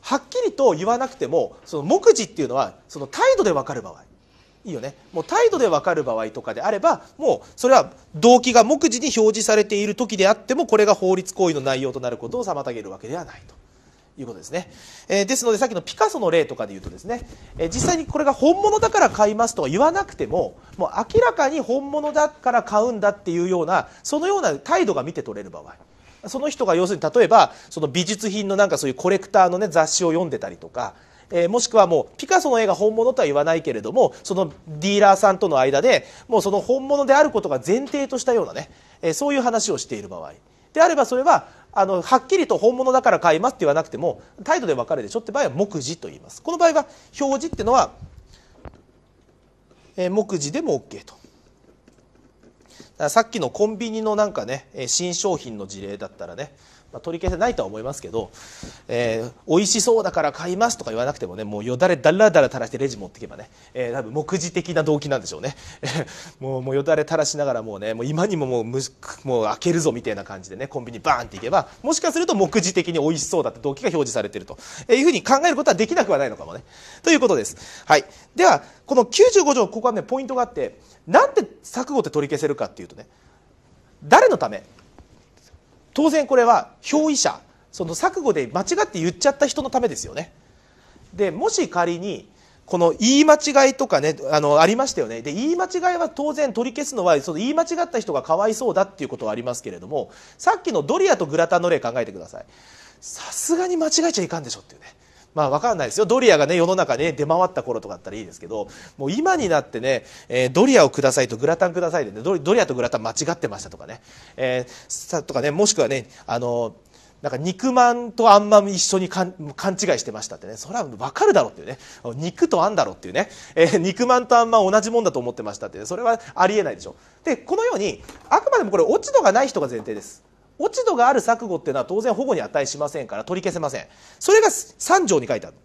[SPEAKER 1] はっきりと言わなくても、その目次っていうのは、その態度でわかる場合。いいよね。もう態度でわかる場合とかであれば、もうそれは動機が目次に表示されている時であっても、これが法律行為の内容となることを妨げるわけではないと。いうことですね、えー、ですのでさっきのピカソの例とかで言うとですね、えー、実際にこれが本物だから買いますとは言わなくてももう明らかに本物だから買うんだっていうようなそのような態度が見て取れる場合その人が要するに例えばその美術品のなんかそういうコレクターの、ね、雑誌を読んでたりとかえー、もしくはもうピカソの絵が本物とは言わないけれどもそのディーラーさんとの間でもうその本物であることが前提としたようなね、えー、そういう話をしている場合であればそれはあのはっきりと本物だから買いますって言わなくても態度で分かるでしょって場合は目次と言いますこの場合は表示っていうのは、えー、目次でも OK とさっきのコンビニのなんかね新商品の事例だったらねまあ、取り消せないとは思いますけど、えー、美味しそうだから買いますとか言わなくてもねもうよだれだらだら垂らしてレジ持っていけばね、えー、多分目次的な動機なんでしょうね もうもうよだれ垂らしながらもうねもう今にももうむもう開けるぞみたいな感じでねコンビニバーンっていけばもしかすると目次的に美味しそうだって動機が表示されてると、えいうふうに考えることはできなくはないのかもねということです、はい、ではこの95条ここはねポイントがあってなんで錯誤って取り消せるかっていうとね誰のため当然これは表意者その錯誤で間違って言っちゃった人のためですよねでもし仮にこの言い間違いとかねあのありましたよねで言い間違いは当然取り消すのはその言い間違った人がかわいそうだっていうことはありますけれどもさっきのドリアとグラタンの例考えてくださいさすがに間違えちゃいかんでしょっていうねまあ分からないですよドリアがね世の中ね出回った頃とかだったらいいですけどもう今になってね、えー、ドリアをくださいとグラタンくださいでねドリアとグラタン間違ってましたとかね、えー、とかねもしくはねあのなんか肉まんとあんまん一緒にかん勘違いしてましたってね、それは分かるだろうっていうね、肉とあんだろうっていうね、えー、肉まんとあんまん同じもんだと思ってましたって、ね、それはありえないでしょ。うで、このように、あくまでもこれ、落ち度がない人が前提です。落ち度がある錯誤っていうのは当然保護に値しませんから取り消せませんそれが3条に書いてある、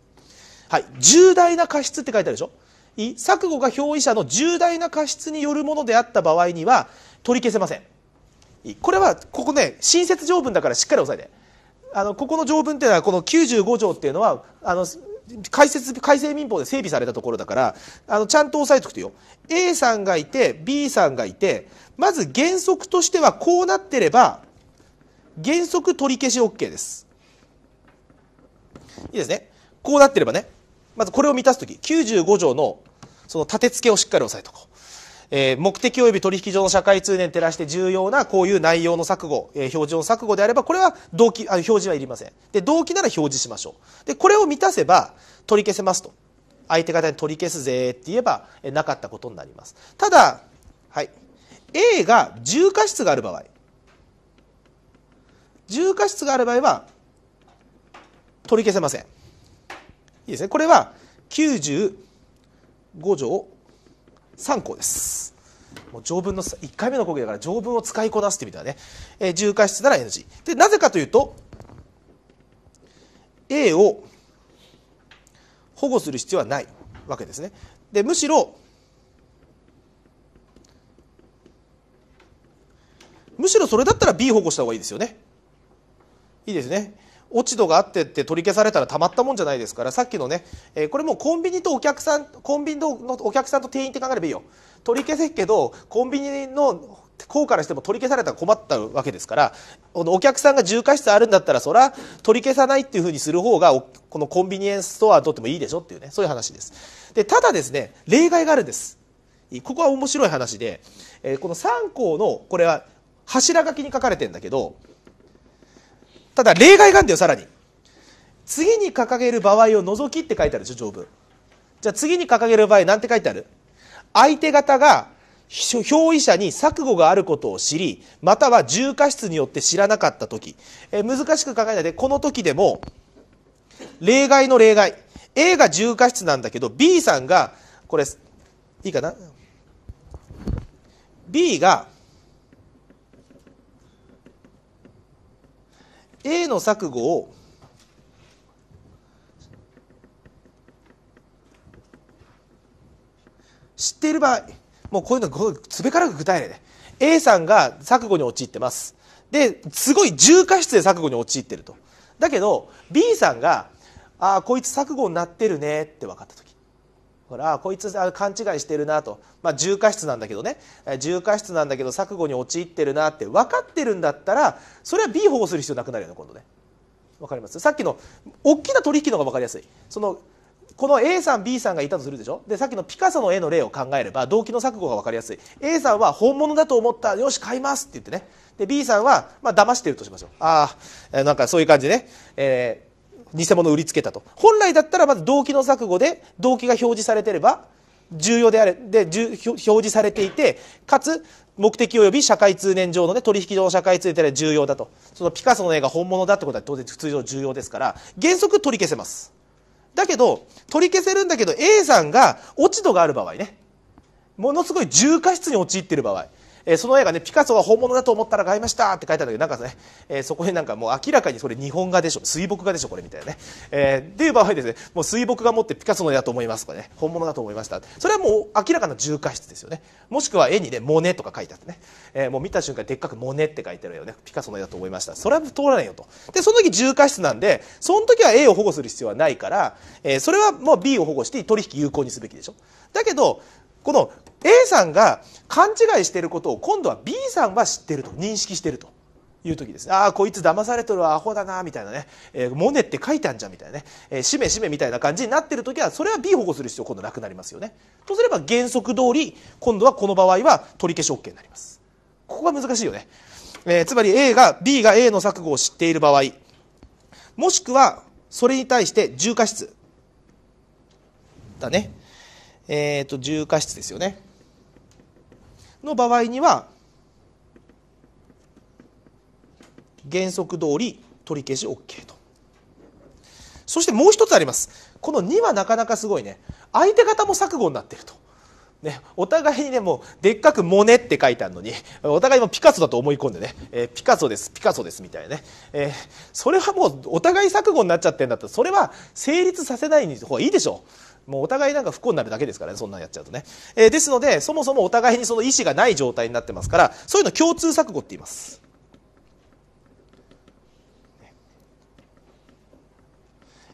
[SPEAKER 1] はい、重大な過失って書いてあるでしょ錯誤が表意者の重大な過失によるものであった場合には取り消せませんこれはここね親切条文だからしっかり押さえてあのここの条文っていうのはこの95条っていうのはあの改説改正民法で整備されたところだからあのちゃんと押さえておくとよ A さんがいて B さんがいてまず原則としてはこうなってれば原則取り消し OK です。いいですね。こうなってればね、まずこれを満たす時、き、95条のその立て付けをしっかり押さえとこう。えー、目的及び取引上の社会通念に照らして重要なこういう内容の錯誤、えー、表示の錯誤であれば、これは動機、あ表示はいりません。で、動機なら表示しましょう。で、これを満たせば取り消せますと。相手方に取り消すぜって言えば、えー、なかったことになります。ただ、はい。A が重過失がある場合、重過失がある場合は取り消せませんいいですねこれは95条3項ですもう条文の1回目の講義だから条文を使いこなすってみたいなね、えー、重過失なら NG でなぜかというと A を保護する必要はないわけですねでむしろむしろそれだったら B 保護した方がいいですよねいいですね落ち度があってって取り消されたらたまったもんじゃないですからさっきのね、えー、これもコンビニとお客さんコンビニのお客さんと店員って考えればいいよ取り消せっけどコンビニの方からしても取り消されたら困ったわけですからお客さんが重過失あるんだったらそれは取り消さないっていうふうにする方がこのコンビニエンスストアにとってもいいでしょっていうねそういう話ですでただですね例外があるんですここは面白い話で、えー、この3項のこれは柱書きに書かれてんだけどただ例外があるんだよさらに次に掲げる場合を除きって書いてあるでしょ条文じゃあ次に掲げる場合なんて書いてある相手方が憑依者に錯誤があることを知りまたは重過失によって知らなかった時、え難しく考えないでこの時でも例外の例外 A が重過失なんだけど B さんがこれいいかな B が A の錯誤を知っている場合もうこういうのつべからく具体例で A さんが錯誤に陥ってますですごい重過失で錯誤に陥ってるとだけど B さんが「ああこいつ錯誤になってるね」って分かった時ほらこいつあ勘違いしてるなと、まあ、重過失なんだけどね重過失なんだけど錯誤に陥ってるなって分かってるんだったらそれは B 保護する必要なくなるよね今度ね分かりますさっきの大きな取引の方が分かりやすいそのこの A さん B さんがいたとするでしょでさっきのピカソの絵の例を考えれば動機の錯誤が分かりやすい A さんは本物だと思ったよし買いますって言ってねで B さんはまあ騙してるとしましょうああなんかそういう感じね、えー偽物を売りつけたと本来だったらまず動機の錯誤で動機が表示されてれば重要であれで表示されていてかつ目的及び社会通念上の、ね、取引上社会通念で重要だとそのピカソの絵が本物だってことは当然通常重要ですから原則取り消せますだけど取り消せるんだけど A さんが落ち度がある場合ねものすごい重過失に陥っている場合えー、その絵がねピカソは本物だと思ったら買いましたって書いてあるんだけどなんかね、えー、そこになんかもう明らかにそれ日本画でしょ水墨画でしょこれみたいなね、えー、っていう場合ですねもう水墨画持ってピカソの絵だと思いますとかね本物だと思いましたそれはもう明らかな重過失ですよねもしくは絵にねモネとか書いてあってね、えー、もう見た瞬間でっかくモネって書いてあるよねピカソの絵だと思いましたそれは通らないよとでその時重過失なんでその時は A を保護する必要はないから、えー、それはもう B を保護して取引有効にすべきでしょだけどこの A さんが勘違いしていることを今度は B さんは知ってると認識してるという時ですああこいつ騙されとるアホだなみたいなね、えー、モネって書いてあんじゃんみたいなね、えー、しめしめみたいな感じになってる時はそれは B 保護する必要今度なくなりますよねとすれば原則通り今度はこの場合は取り消し OK になりますここが難しいよね、えー、つまり A が B が A の錯誤を知っている場合もしくはそれに対して重過失だねえっ、と重過失ですよねの場合には原則通り取り消し OK とそしてもう一つありますこの2はなかなかすごいね相手方も錯誤になってると。ね、お互いにねもうでっかく「モネ」って書いてあるのにお互いもピカソだと思い込んでね、えー、ピカソですピカソですみたいなね、えー、それはもうお互い錯誤になっちゃってんだったらそれは成立させない方がいいでしょうもうお互いなんか不幸になるだけですからねそんなんやっちゃうとね、えー、ですのでそもそもお互いにその意思がない状態になってますからそういうの共通錯誤って言います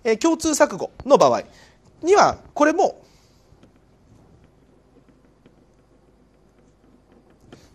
[SPEAKER 1] え共通錯誤の場合にはこれも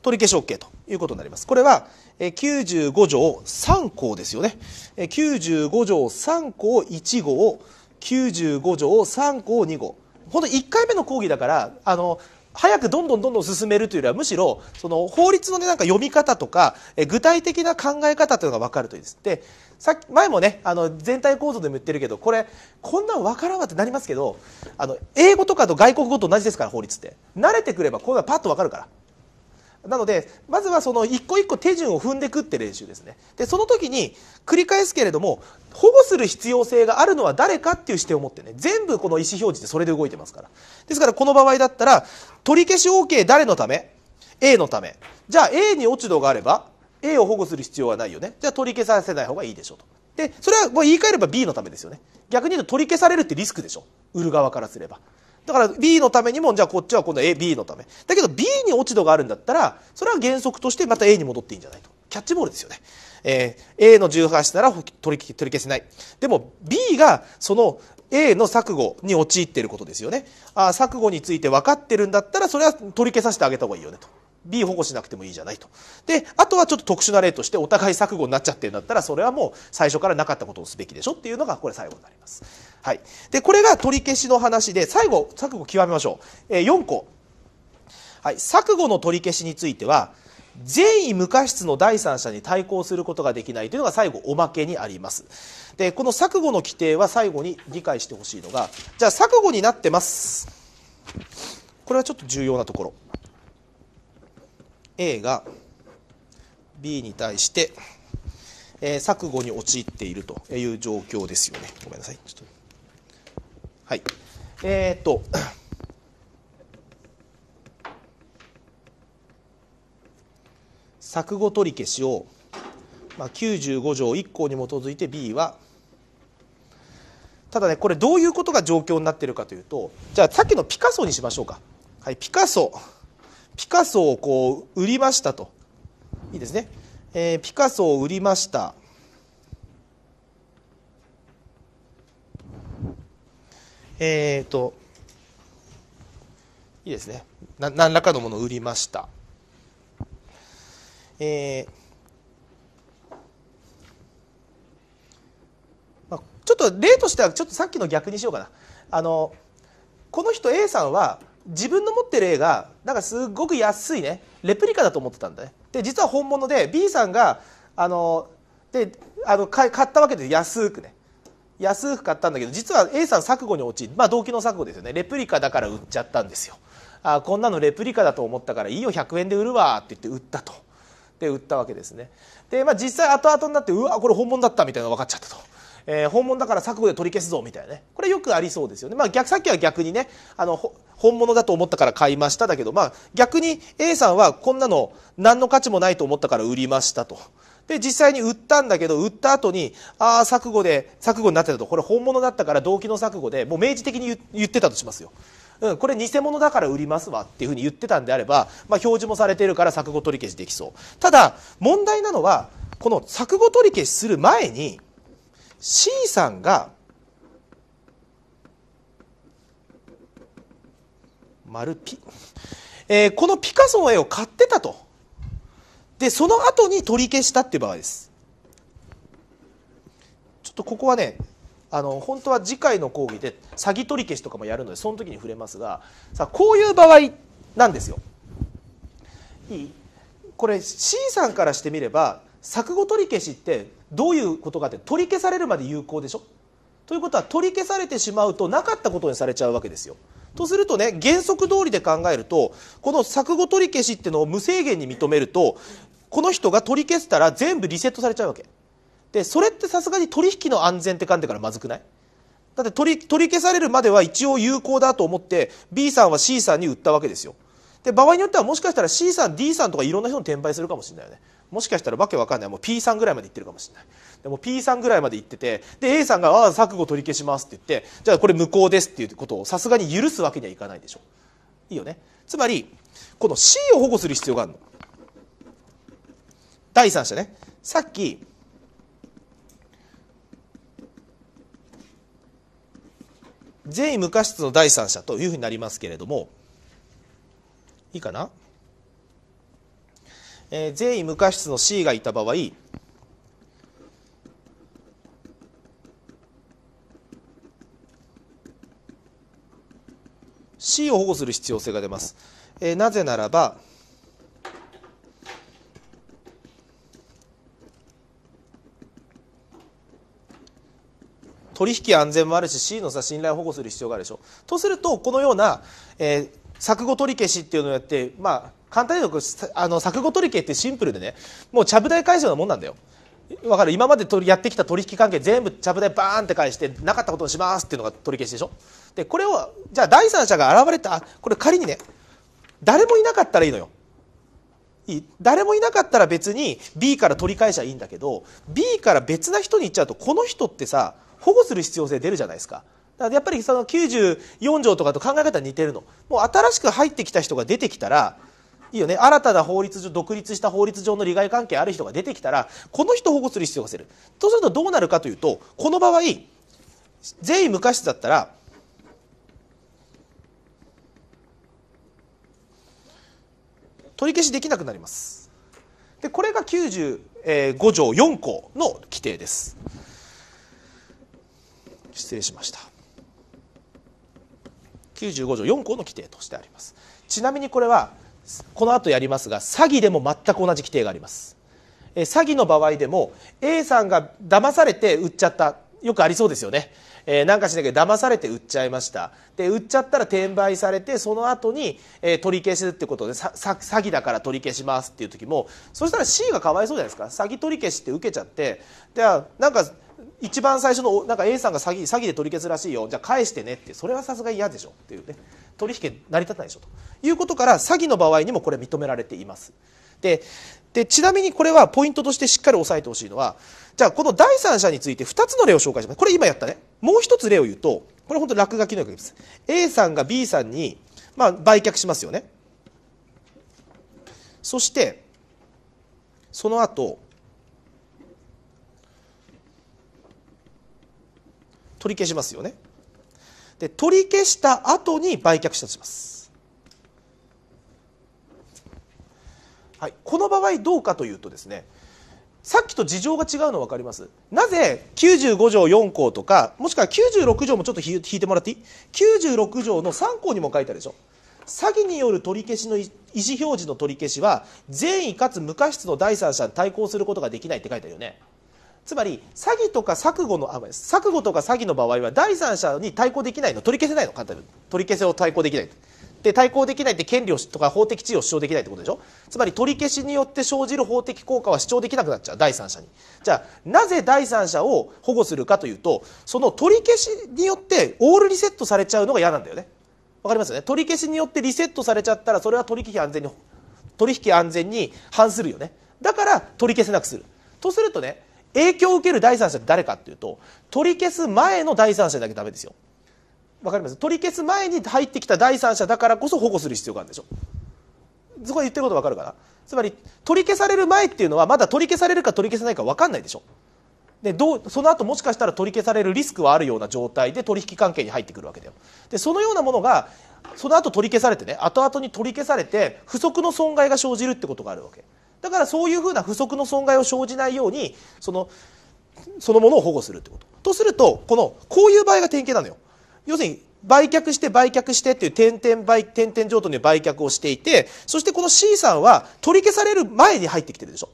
[SPEAKER 1] 取り消し OK ということになります。これは95条3項ですよね。95条3項1号95条3項2項本当1回目の講義だからあの早くどんどんどんどん進めるというよりはむしろその法律の、ね、なんか読み方とかえ具体的な考え方というのが分かるといいです。でさっき前もねあの全体構造でも言ってるけどこれこんなの分からんわってなりますけどあの英語とかと外国語と同じですから法律って慣れてくればこういうのはパッと分かるから。なのでまずはその一個一個手順を踏んでいくって練習ですねでその時に繰り返すけれども保護する必要性があるのは誰かっていう視点を持ってね全部この意思表示でそれで動いてますからですからこの場合だったら取り消し OK 誰のため A のためじゃあ A に落ち度があれば A を保護する必要はないよねじゃあ取り消させない方がいいでしょうとでそれはもう言い換えれば B のためですよね逆に言うと取り消されるってリスクでしょ売る側からすればだから B のためにもじゃあこっちは今度 AB のためだけど B に落ち度があるんだったらそれは原則としてまた A に戻っていいんじゃないとキャッチボールですよね。えー、A の18なら取り取り消せないでも B がその A の錯誤に陥っていることですよねあ錯誤について分かってるんだったらそれは取り消させてあげた方がいいよねと B 保護しなくてもいいじゃないと。であとはちょっと特殊な例としてお互い錯誤になっちゃってるんだったらそれはもう最初からなかったことをすべきでしょっていうのがこれ最後になります。はい、でこれが取り消しの話で最後錯誤極めましょう。えー、4個、はい、錯誤の取り消しについては善意無過失の第三者に対抗することができないというのが最後おまけにありますでこの錯誤の規定は最後に理解してほしいのがじゃあ錯誤になってますこれはちょっと重要なところ A が B に対して、えー、錯誤に陥っているという状況ですよね。ごめんなさい。ちょっと。はい。えー、っと。錯誤取り消しを、まあ、95条1項に基づいて B はただねこれどういうことが状況になってるかというとじゃあさっきのピカソにしましょうか。はい、ピカソピカソをこう売りましたといいですね、えー、ピカソを売りましたえっ、ー、といいですねな何らかのものを売りましたえーまあ、ちょっと例としてはちょっとさっきの逆にしようかなあのこの人 A さんは自分の持ってる絵がなんかすごく安いねレプリカだと思ってたんだねで実は本物で B さんがあのであの買ったわけで安くね安く買ったんだけど実は A さん錯誤に陥るまあ動機の錯誤ですよねレプリカだから売っちゃったんですよあこんなのレプリカだと思ったからいいよ100円で売るわって言って売ったとで売ったわけですねでまあ実際後々になってうわこれ本物だったみたいなの分かっちゃったと。えー、本物だから錯誤で取り消すぞみたいなねこれよくありそうですよね、まあ、逆さっきは逆にねあの本物だと思ったから買いましただけど、まあ、逆に A さんはこんなの何の価値もないと思ったから売りましたと。で、実際に売ったんだけど、売った後に、ああ、錯誤で、錯誤になってたと。これ本物だったから動機の錯誤で、もう明示的に言ってたとしますよ。うん、これ偽物だから売りますわっていうふうに言ってたんであれば、まあ、表示もされているから錯誤取り消しできそう。ただ、問題なのは、この錯誤取り消しする前に、C さんが丸ピ、えー、このピカソの絵を買ってたとでその後に取り消したっていう場合ですちょっとここはねあの本当は次回の講義で詐欺取り消しとかもやるのでその時に触れますがさあこういう場合なんですよ。いいこれ C さんからしてみれば錯誤取り消しってどういうことかって取り消されるまで有効でしょということは取り消されてしまうとなかったことにされちゃうわけですよ。とするとね原則通りで考えるとこの錯誤取り消しってのを無制限に認めるとこの人が取り消したら全部リセットされちゃうわけ。でそれってさすがに取引の安全って観点からまずくないだって取り取り消されるまでは一応有効だと思って B さんは C さんに売ったわけですよ。で場合によってはもしかしたら C さん D さんとかいろんな人に転売するかもしれないよね。もしかしたらわけわかんないもう P さんぐらいまで行ってるかもしれないでも P さんぐらいまで行っててで A さんが「ああ錯誤取り消します」って言ってじゃあこれ無効ですっていうことをさすがに許すわけにはいかないでしょいいよねつまりこの C を保護する必要があるの第三者ねさっき全無過失の第三者というふうになりますけれどもいいかなえー、善意無過失の C がいた場合 C を保護する必要性が出ます、えー、なぜならば取引安全もあるし C のさ信頼を保護する必要があるでしょうとするとこのような、えー、錯誤取り消しっていうのをやってまあ簡単に言うとあの錯誤取り消ってシンプルでねもうちゃぶ台返すようなもんなんだよわかる今までやってきた取引関係全部ちゃぶ台バーンって返してなかったことにしますっていうのが取り消しでしょでこれをじゃあ第三者が現れたこれ仮にね誰もいなかったらいいのよ誰もいなかったら別に B から取り返しゃいいんだけど B から別な人に行っちゃうとこの人ってさ保護する必要性出るじゃないですか。だからやっぱりその94条とかと考え方似てるの。もう新しく入ってきた人が出てきたらいいよね新たな法律上独立した法律上の利害関係ある人が出てきたらこの人を保護する必要がするとするとどうなるかというとこの場合善意無過失だったら取り消しできなくなりますでこれが95条4項の規定です失礼しました95条4項の規定としてありますちなみにこれはこの後やりますが詐欺でも全く同じ規定があります詐欺の場合でも A さんが騙されて売っちゃったよくありそうですよね、えー、なんかしなきゃ騙されて売っちゃいましたで売っちゃったら転売されてその後に、えー、取り消しってことで詐欺だから取り消しますっていう時もそしたら C がかわいそうじゃないですか詐欺取り消しって受けちゃってじゃあなんか一番最初のなんか A さんが詐欺詐欺で取り消すらしいよじゃあ返してねってそれはさすがに嫌でしょっていうね取引成り立たないでしょということから詐欺の場合にもこれ認められていますででちなみにこれはポイントとしてしっかり押さえてほしいのはじゃあこの第三者について2つの例を紹介しますこれ今やったねもう1つ例を言うとこれ本当落書きのようです A さんが B さんに、まあ、売却しますよねそしてその後取り消しますよねで取り消した後に売却したとします、はい、この場合どうかというとですねさっきと事情が違うの分かりますなぜ95条4項とかもしくは96条もちょっと引いてもらっていい96条の3項にも書いてあるでしょ詐欺による取り消しの意思表示の取り消しは善意かつ無過失の第三者に対抗することができないって書いてあるよねつまり詐欺とか錯誤のあ錯誤とか詐欺の場合は第三者に対抗できないの取り消せないの簡単に取り消せを対抗できないで対抗できないって権利をとか法的地位を主張できないってことでしょつまり取り消しによって生じる法的効果は主張できなくなっちゃう第三者にじゃあなぜ第三者を保護するかというとその取り消しによってオールリセットされちゃうのが嫌なんだよねわかりますよね取り消しによってリセットされちゃったらそれは取引安全に取引安全に反するよねだから取り消せなくするとするとね影響を受ける第三者って誰かっていうと取り消す前の第三者だけダメですよわかります取り消す前に入ってきた第三者だからこそ保護する必要があるでしょそこで言ってることわかるかなつまり取り消される前っていうのはまだ取り消されるか取り消せないか分かんないでしょでどうその後もしかしたら取り消されるリスクはあるような状態で取引関係に入ってくるわけだよでそのようなものがその後取り消されてね後々に取り消されて不足の損害が生じるってことがあるわけだからそういうふうな不足の損害を生じないようにそのそのものを保護するってこと。とするとこのこういう場合が典型なのよ。要するに売却して売却してっていう転々売点々譲渡の売却をしていてそしてこの C さんは取り消される前に入ってきてるでしょ。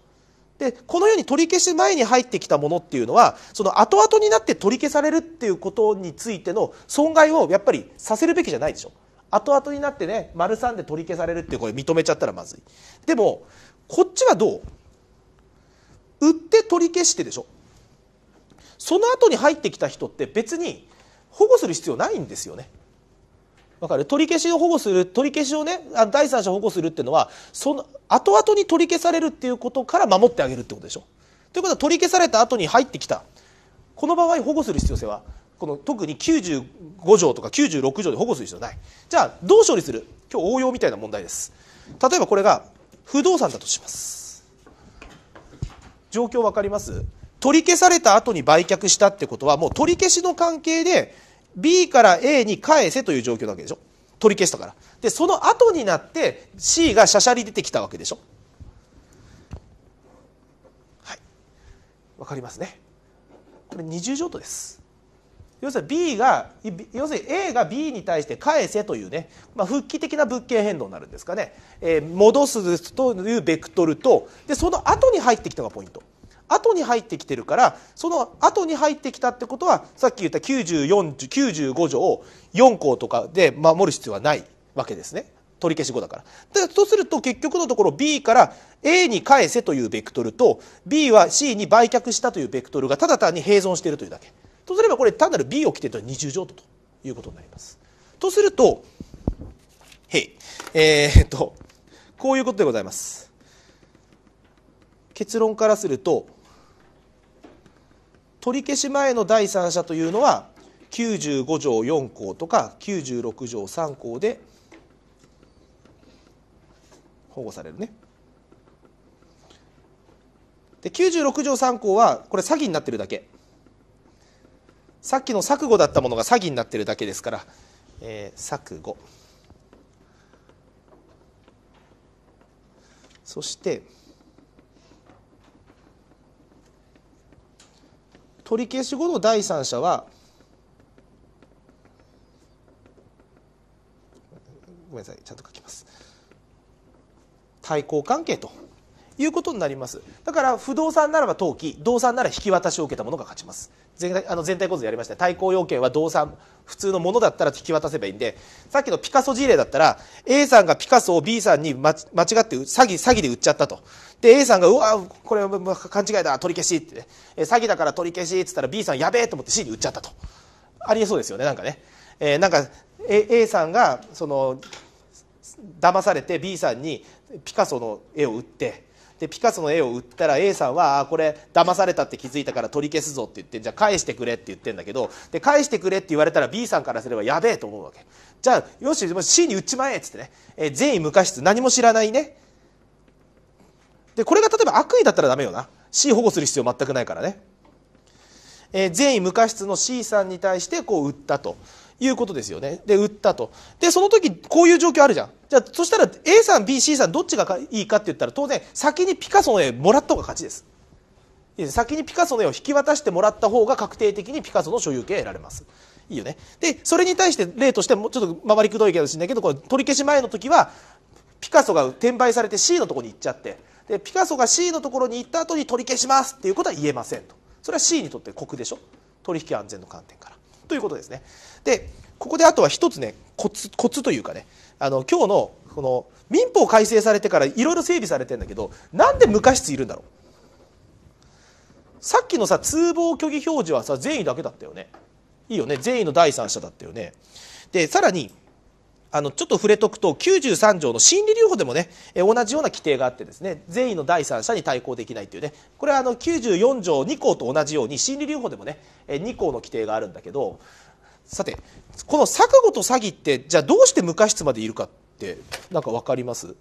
[SPEAKER 1] でこのように取り消し前に入ってきたものっていうのはその後々になって取り消されるっていうことについての損害をやっぱりさせるべきじゃないでしょ。後々になってね丸3で取り消されるっていうこれ認めちゃったらまずい。でもこっちはどう売って取り消してでしょその後に入ってきた人って別に保護する必要ないんですよねわかる取り消しを保護する取り消しをね第三者保護するっていうのはその後々に取り消されるっていうことから守ってあげるってことでしょということは取り消された後に入ってきたこの場合保護する必要性はこの特に95条とか96条で保護する必要ないじゃあどう処理する今日応用みたいな問題です例えばこれが不動産だとします状況分かります取り消された後に売却したってことはもう取り消しの関係で B から A に返せという状況なわけでしょ取り消したからでその後になって C がしゃしゃり出てきたわけでしょはい分かりますねこれ二重譲渡です要するに B が要するに A が B に対して返せというね、まあ、復帰的な物件変動になるんですかね、えー、戻すというベクトルとでその後に入ってきたのがポイント。後に入ってきてるからその後に入ってきたってことはさっき言った9495条を4項とかで守る必要はないわけですね取り消し後だから。でそうすると結局のところ B から A に返せというベクトルと B は C に売却したというベクトルがただ単に併存しているというだけ。とすればこれ単なる B を規定というのは二重譲渡ということになります。とすると、へい、えー、っと、こういうことでございます。結論からすると、取り消し前の第三者というのは、95条4項とか96条3項で保護されるね。で96条3項はこれ詐欺になってるだけさっきの錯誤だったものが詐欺になってるだけですから、えー、錯誤そして取り消し後の第三者はごめんなさいちゃんと書きます対抗関係ということになりますだから不動産ならば登記動産なら引き渡しを受けたものが勝ちます全あの全体構図やりました対抗要件は動産普通のものだったら引き渡せばいいんでさっきのピカソ事例だったら A さんがピカソを B さんに間違って詐欺詐欺で売っちゃったとで A さんが「うわこれ勘違いだ取り消し」って、ね、詐欺だから取り消し」って言ったら B さん「やべえ」と思って C に売っちゃったとありえそうですよねなんかね、えー、なんか A, A さんがその騙されて B さんにピカソの絵を売ってでピカソの絵を売ったら A さんは「あこれ騙されたって気づいたから取り消すぞ」って言って「じゃあ返してくれ」って言ってんだけどで返してくれって言われたら B さんからすればやべえと思うわけじゃあよし C に売っちまえっつってね、えー、善意無過失何も知らないねでこれが例えば悪意だったらダメよな C 保護する必要全くないからね、えー、善意無過失の C さんに対してこう売ったということですよね。で、売ったと。で、その時、こういう状況あるじゃん。じゃあ、そしたら A さん、B、C さん、どっちがいいかって言ったら、当然、先にピカソの絵もらった方が勝ちです。先にピカソの絵を引き渡してもらった方が確定的にピカソの所有権得られます。いいよね。で、それに対して例としても、ちょっと回りくどいかもしれないけど、これ取り消し前の時は、ピカソが転売されて C のところに行っちゃって、で、ピカソが C のところに行った後に取り消しますっていうことは言えませんと。それは C にとって酷でしょ。取引安全の観点から。ということですね。でここであとは一つねコツコツというかねあの今日のこの民法改正されてからいろいろ整備されてんだけどなんで無過失いるんだろうさっきのさ通報虚偽表示はさ善意だけだったよねいいよね善意の第三者だったよねでさらにあのちょっと触れとくと93条の心理留保でもね同じような規定があってですね善意の第三者に対抗できないというねこれはあの94条2項と同じように心理留保でもね2項の規定があるんだけどさてこの錯誤と詐欺ってじゃあどうして無過失までいるかってんか分かります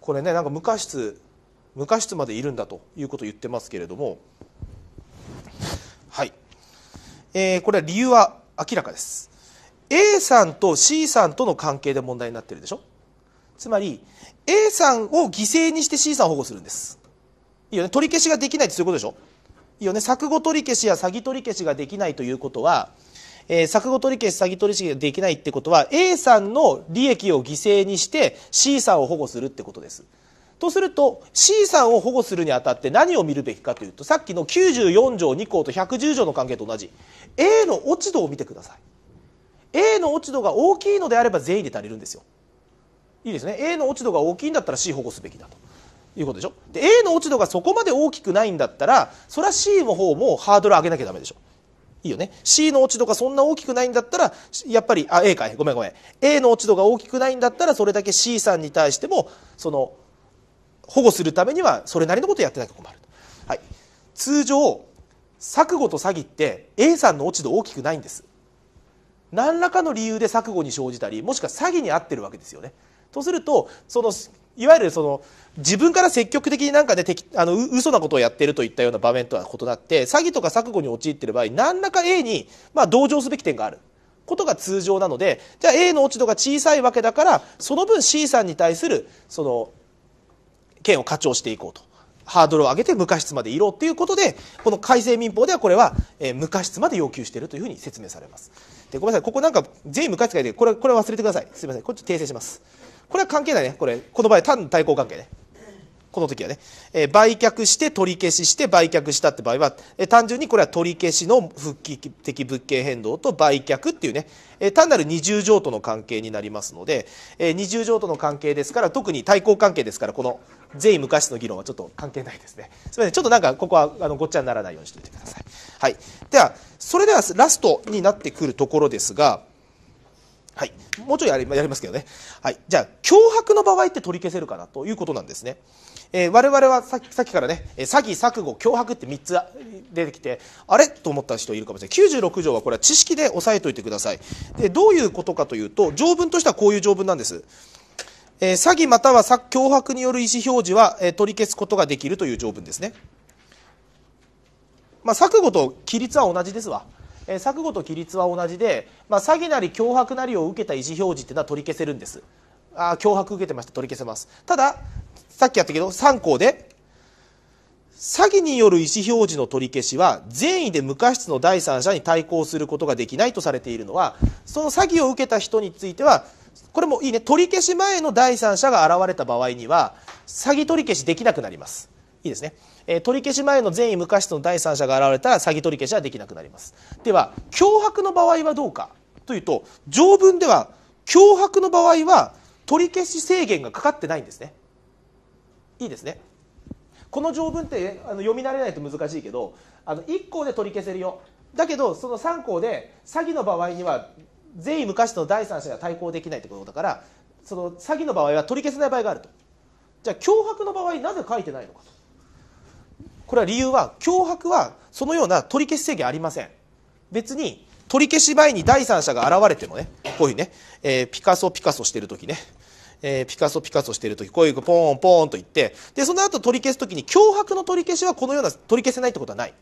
[SPEAKER 1] これねなんか無過失無過失までいるんだということを言ってますけれどもはい、えー、これは理由は明らかです A さんと C さんとの関係で問題になってるでしょつまり A さんを犠牲にして C さんを保護するんですいいよね取り消しができないってそういうことでしょいいよね錯誤取り消しや詐欺取り消しができないということは、えー、錯誤取り消し詐欺取り消しができないってことは A さんの利益を犠牲にして C さんを保護するってことですとすると C さんを保護するにあたって何を見るべきかというとさっきの94条2項と110条の関係と同じ A の落ち度を見てください A の落ち度が大きいのであれば全員で足りるんですよいいですね A の落ち度が大きいんだったら C 保護すべきだということでしょで A の落ち度がそこまで大きくないんだったらそれは C の方もハードル上げなきゃダメでしょいいよね C の落ち度がそんな大きくないんだったらやっぱりあ A かいごめんごめん A の落ち度が大きくないんだったらそれだけ C さんに対してもその保護するためにはそれなりのことやってなきゃ困る、はい、通常錯誤と詐欺って A さんの落ち度大きくないんです何らかの理由で錯誤に生じたりもしくは詐欺に遭ってるわけですよね。とするとそのいわゆるその自分から積極的になんかねあの嘘なことをやってるといったような場面とは異なって詐欺とか錯誤に陥っている場合何らか A に、まあ、同情すべき点があることが通常なのでじゃあ A の落ち度が小さいわけだからその分 C さんに対するその権を課長していこうと。ハードルを上げて無過失までいろうということでこの改正民法ではこれは、え無過失まで要求しているというふうに説明されます。でごめんなさい、ここなんか全員無価値がいて、これこれ忘れてください。すみません、こっち訂正します。これは関係ないね、これ、この場合、単対抗関係ね。この時はね、えー、売却して取り消しして売却したって場合は、えー、単純にこれは取り消しの復帰的物件変動と売却っていうね、えー、単なる二重譲渡の関係になりますので、え二重譲渡の関係ですから特に対抗関係ですからこの税昔の議論はちょっと関係ないですねすみませんちょっとなんかここはあのごっちゃにならないようにしておいてください、はい、ではそれではラストになってくるところですがはい、もうちょいやりますけどね、はい、じゃあ脅迫の場合って取り消せるかなということなんですね、えー、我々はさっきさっきからね詐欺錯誤脅迫って3つ出てきてあれと思った人いるかもしれない96条はこれは知識で押さえておいてくださいでどういうことかというと条文としてはこういう条文なんですえー、詐欺または脅迫による意思表示は、えー、取り消すことができるという条文ですね、まあ、錯誤と規律は同じですわ、えー、錯誤と規律は同じで、まあ、詐欺なり脅迫なりを受けた意思表示っていうのは取り消せるんですあ脅迫受けてました取り消せますたださっきやったけど3項で詐欺による意思表示の取り消しは善意で無過失の第三者に対抗することができないとされているのはその詐欺を受けた人についてはこれもいいね取り消し前の第三者が現れた場合には詐欺取り消しできなくなりますいいですね、えー、取り消し前の善意無過失の第三者が現れたら詐欺取り消しはできなくなりますでは脅迫の場合はどうかというと条文では脅迫の場合は取り消し制限がかかってないんですねいいですねこの条文ってあの読み慣れないと難しいけどあの1項で取り消せるよだけどその3項で詐欺の場合には善意無価値と第三者が対抗できないってことだからその詐欺の場合は取り消せない場合があるとじゃあ脅迫の場合なぜ書いてないのかとこれは理由は脅迫はそのような取り消し制限ありません別に取り消し前に第三者が現れてもねこういうね、えー、ピカソピカソしてる時ねえー、ピカソピカソしてる時こういうポーンポーンと言ってでその後取り消すときに脅迫の取り消しはこのような取り消せないってことはない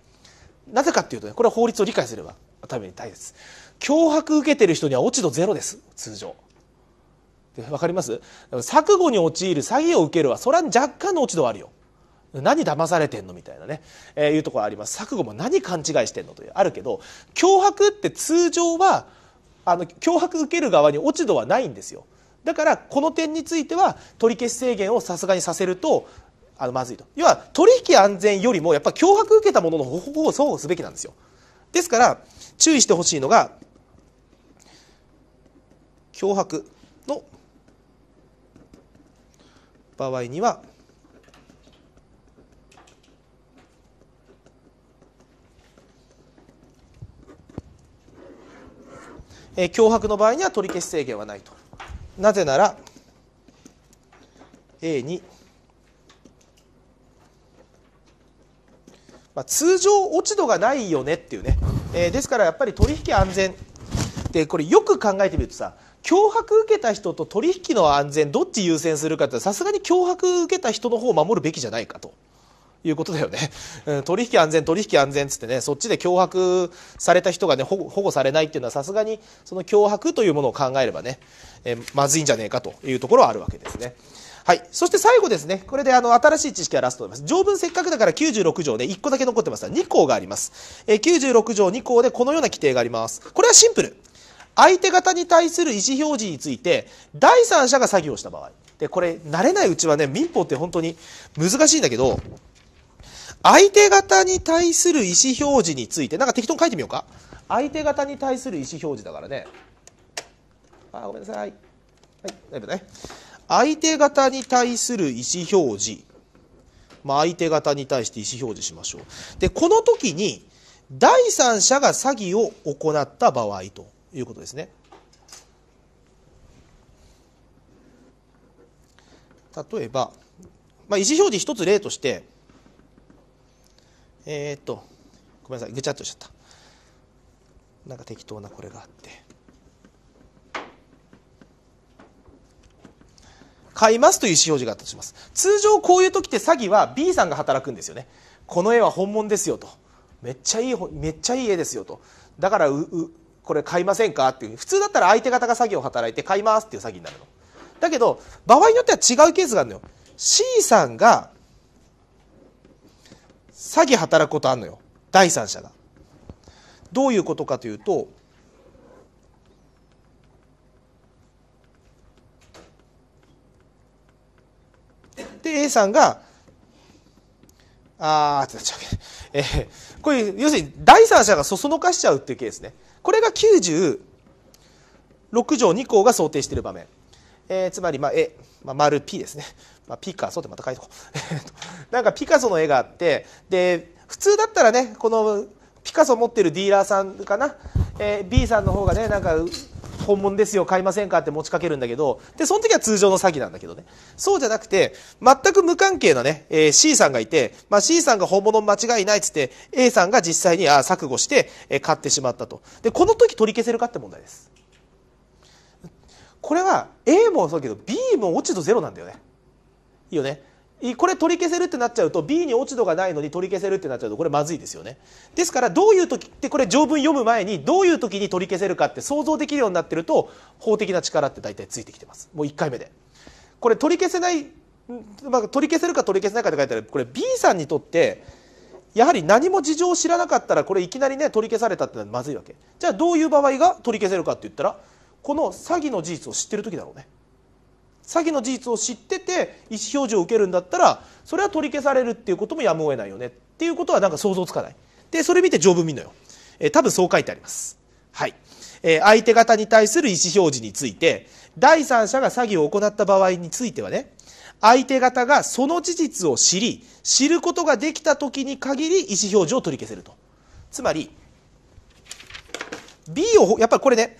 [SPEAKER 1] なぜかっていうとねこれは法律を理解すればために大切脅迫受けてる人には落ち度ゼロです通常わかります錯誤に陥る詐欺を受けるはそれは若干の落ち度はあるよ何騙されてんのみたいなね、えー、いうところあります錯誤も何勘違いしてんのというあるけど脅迫って通常はあの脅迫受ける側に落ち度はないんですよだからこの点については取り消し制限をさすがにさせるとあのまずいと要は取引安全よりもやっぱ脅迫受けたものの方法を保護すべきなんですよですから注意してほしいのが脅迫の場合にはえー、脅迫の場合には取り消し制限はないとなぜなら A に、まあ、通常落ち度がないよねっていうね、えー、ですからやっぱり取引安全てこれよく考えてみるとさ脅迫受けた人と取引の安全どっち優先するかってさすがに脅迫受けた人の方を守るべきじゃないかと。いうことだよね、取引安全取引安全っつってねそっちで脅迫された人がね保護されないっていうのはさすがにその脅迫というものを考えればねえまずいんじゃねえかというところはあるわけですね。はい。そして最後ですね。これであの、新しい知識はラストです。条文せっかくだから96条で1個だけ残ってますが、2項があります。え96条2項でこのような規定があります。これはシンプル。相手方に対する意思表示について第三者が作業した場合でこれ慣れないうちはね民法って本当に難しいんだけど相手方に対する意思表示についてなんか適当に書いてみようか相手方に対する意思表示だからねあごめんなさいはいだいぶね相手方に対する意思表示まあ、相手方に対して意思表示しましょうでこの時に第三者が詐欺を行った場合ということですね。例えば、まあ、意思表示一つ例として、えー、っと、ごめんなさい、ぐちゃっとしちゃった。なんか適当なこれがあって。買いますという意思表示があったとします。通常こういう時って詐欺は B さんが働くんですよね。この絵は本物ですよと。めっちゃいい、めっちゃいい絵ですよと。だからう、う、これ買いませんかっていう普通だったら相手方が詐欺を働いて買いますっていう詐欺になるのだけど場合によっては違うケースがあるのよ C さんが詐欺働くことあるのよ第三者がどういうことかというとで A さんがああってなっちゃうけ、えー、これ要するに第三者がそそのかしちゃうっていうケースねこれが96条2項が想定している場面、えー、つまり、まあ、絵、まあ、丸 P ですね、まあ、ピカソってまた書いとこう なんかピカソの絵があってで普通だったらねこのピカソ持ってるディーラーさんかな、えー、B さんの方がねなんか本物ですよ買いませんかって持ちかけるんだけどでその時は通常の詐欺なんだけどねそうじゃなくて全く無関係なね、えー、C さんがいて、まあ、C さんが本物間違いないっつって A さんが実際にあ錯誤して、えー、買ってしまったとでこの時取り消せるかって問題ですこれは A もそうだけど B も落ち度ゼロなんだよねいいよねこれ取り消せるってなっちゃうと B に落ち度がないのに取り消せるってなっちゃうとこれまずいですよねですからどういう時ってこれ条文読む前にどういう時に取り消せるかって想像できるようになってると法的な力って大体ついてきてますもう1回目でこれ取り消せない、まあ、取り消せるか取り消せないかって書いてあるこれ B さんにとってやはり何も事情を知らなかったらこれいきなりね取り消されたってのはまずいわけじゃあどういう場合が取り消せるかって言ったらこの詐欺の事実を知ってる時だろうね詐欺の事実を知ってて意思表示を受けるんだったらそれは取り消されるっていうこともやむを得ないよねっていうことはなんか想像つかないでそれ見て条文見んのよ、えー、多分そう書いてありますはい、えー、相手方に対する意思表示について第三者が詐欺を行った場合についてはね相手方がその事実を知り知ることができた時に限り意思表示を取り消せるとつまり B をやっぱりこれね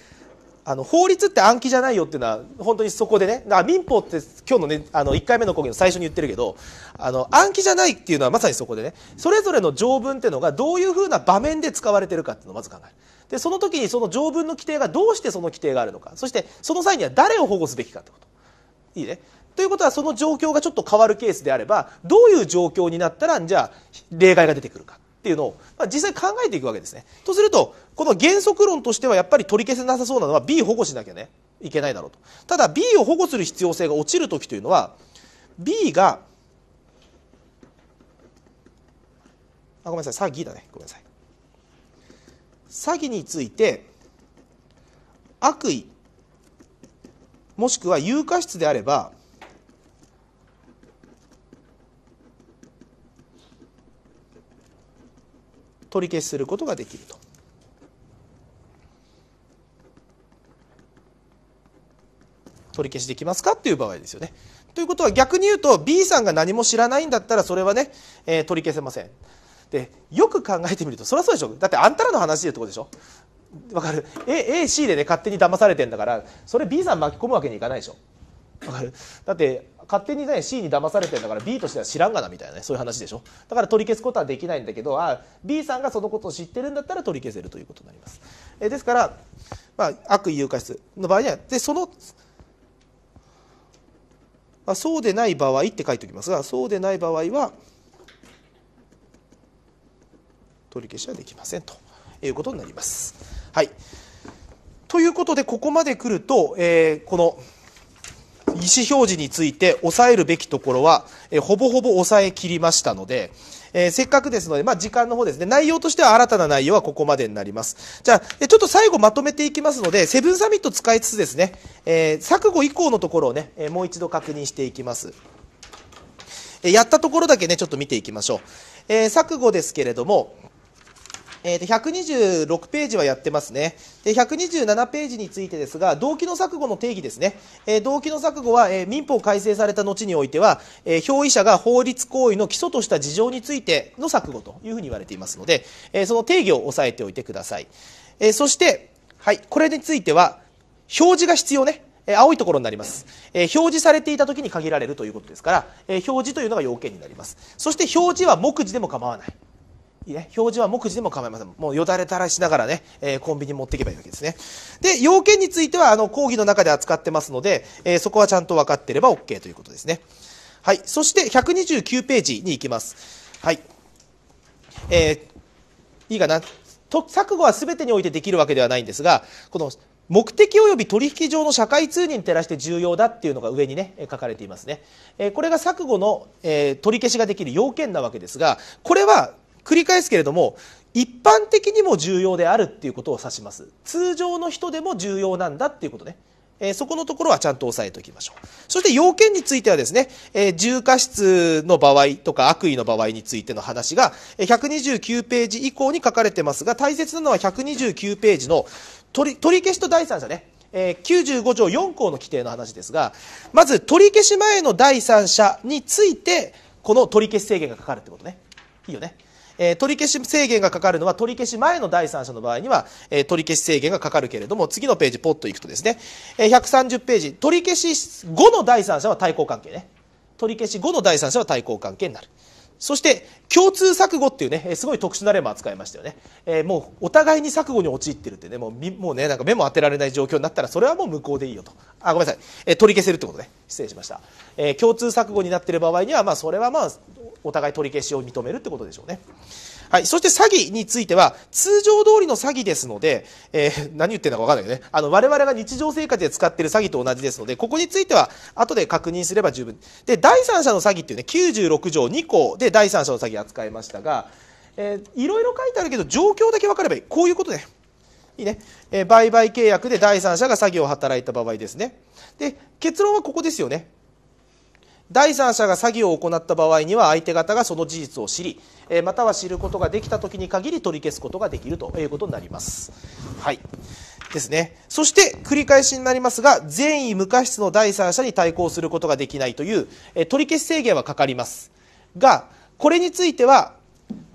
[SPEAKER 1] あの法律って暗記じゃないよっていうのは本当にそこでねだ民法って今日のねあの1回目の講義の最初に言ってるけどあの暗記じゃないっていうのはまさにそこでねそれぞれの条文っていうのがどういうふうな場面で使われてるかっていうのをまず考えるでその時にその条文の規定がどうしてその規定があるのかそしてその際には誰を保護すべきかってこといいねということはその状況がちょっと変わるケースであればどういう状況になったらじゃあ例外が出てくるかっていうのを、まあ、実際考えていくわけですね。とするとこの原則論としてはやっぱり取り消せなさそうなのは B を保護しなきゃねいけないだろうと。ただ B を保護する必要性が落ちる時というのは B があごめんなさい詐欺だねごめんなさい。詐欺について悪意もしくは有価質であれば取り消しすることができると。取り消しできますかっていう場合ですよね。ということは逆に言うと B さんが何も知らないんだったらそれはね、えー、取り消せません。でよく考えてみるとそりゃそうでしょだってあんたらの話でってことでしょわかる A AC でね勝手に騙されてんだからそれ B さん巻き込むわけにいかないでしょわかるだって勝手にね C に騙されてるんだから B としては知らんがなみたいなねそういう話でしょだから取り消すことはできないんだけどあ B さんがそのことを知ってるんだったら取り消せるということになります、えですから、まあ、悪意誘拐室の場合にはでその、まあ、そうでない場合って書いておきますがそうでない場合は取り消しはできませんということになります。はい、ということでここまでくると、えー、この「意思表示について抑えるべきところは、えほぼほぼ抑えきりましたので、えー、せっかくですので、まあ、時間の方ですね。内容としては新たな内容はここまでになります。じゃあ、えちょっと最後まとめていきますので、セブンサミット使いつつですね、えー、錯誤以降のところをね、えもう一度確認していきます。えやったところだけね、ちょっと見ていきましょう。えー、錯誤ですけれども、えー、と126ページはやってますねで127ページについてですが動機の錯誤の定義ですね、えー、動機の錯誤は、えー、民法改正された後においては、えー、表意者が法律行為の基礎とした事情についての錯誤というふうに言われていますので、えー、その定義を押さえておいてください、えー、そして、はい、これについては表示が必要ねえ青いところになります、えー、表示されていた時に限られるということですから、えー、表示というのが要件になりますそして表示は目次でも構わないいいね、表示は目次でも構いません。もうよだれ垂らしながらね、えー、コンビニ持っていけばいいわけですね。で、要件については、あの、講義の中で扱ってますので、えー、そこはちゃんと分かってれば OK ということですね。はい。そして、129ページに行きます。はい。えー、いいかな。と、錯誤は全てにおいてできるわけではないんですが、この、目的及び取引上の社会通認に照らして重要だっていうのが上にね書かれていますね。えこれが錯誤のえ取り消しができる要件なわけですがこれは繰り返すけれども一般的にも重要であるっていうことを指します通常の人でも重要なんだっていうことね、えー、そこのところはちゃんと押さえておきましょうそして要件についてはですね、えー、重過失の場合とか悪意の場合についての話が129ページ以降に書かれてますが大切なのは129ページの取り取り消しと第三者ねえー、95条4項の規定の話ですがまず取り消し前の第三者についてこの取り消し制限がかかるってことねいいよねえー、取り消し制限がかかるのは取り消し前の第三者の場合には、えー、取り消し制限がかかるけれども次のページポッといくとですね、えー、130ページ取り消し後の第三者は対抗関係ね取り消し後の第三者は対抗関係になる。そして共通錯誤っていうねすごい特殊な例も扱いましたよね、えー、もうお互いに錯誤に陥ってるってねもうもうねなんか目も当てられない状況になったらそれはもう無効でいいよとあごめんなさい、えー、取り消せるってことね失礼しました、えー、共通錯誤になってる場合にはまあそれはまあお互い取り消しを認めるってことでしょうねはい。そして詐欺については、通常通りの詐欺ですので、えー、何言ってんだかわかんないけどね。あの、我々が日常生活で使っている詐欺と同じですので、ここについては、後で確認すれば十分。で、第三者の詐欺っていうね、96条2項で第三者の詐欺扱いましたが、えー、いろいろ書いてあるけど、状況だけわかればいい。こういうことね。いいね、えー、売買契約で第三者が詐欺を働いた場合ですね。で、結論はここですよね。第三者が詐欺を行った場合には相手方がその事実を知り、えまたは知ることができた時に限り取り消すことができるということになります。はいですね、そして繰り返しになりますが善意無過失の第三者に対抗することができないという、え取り消し制限はかかりますがこれについては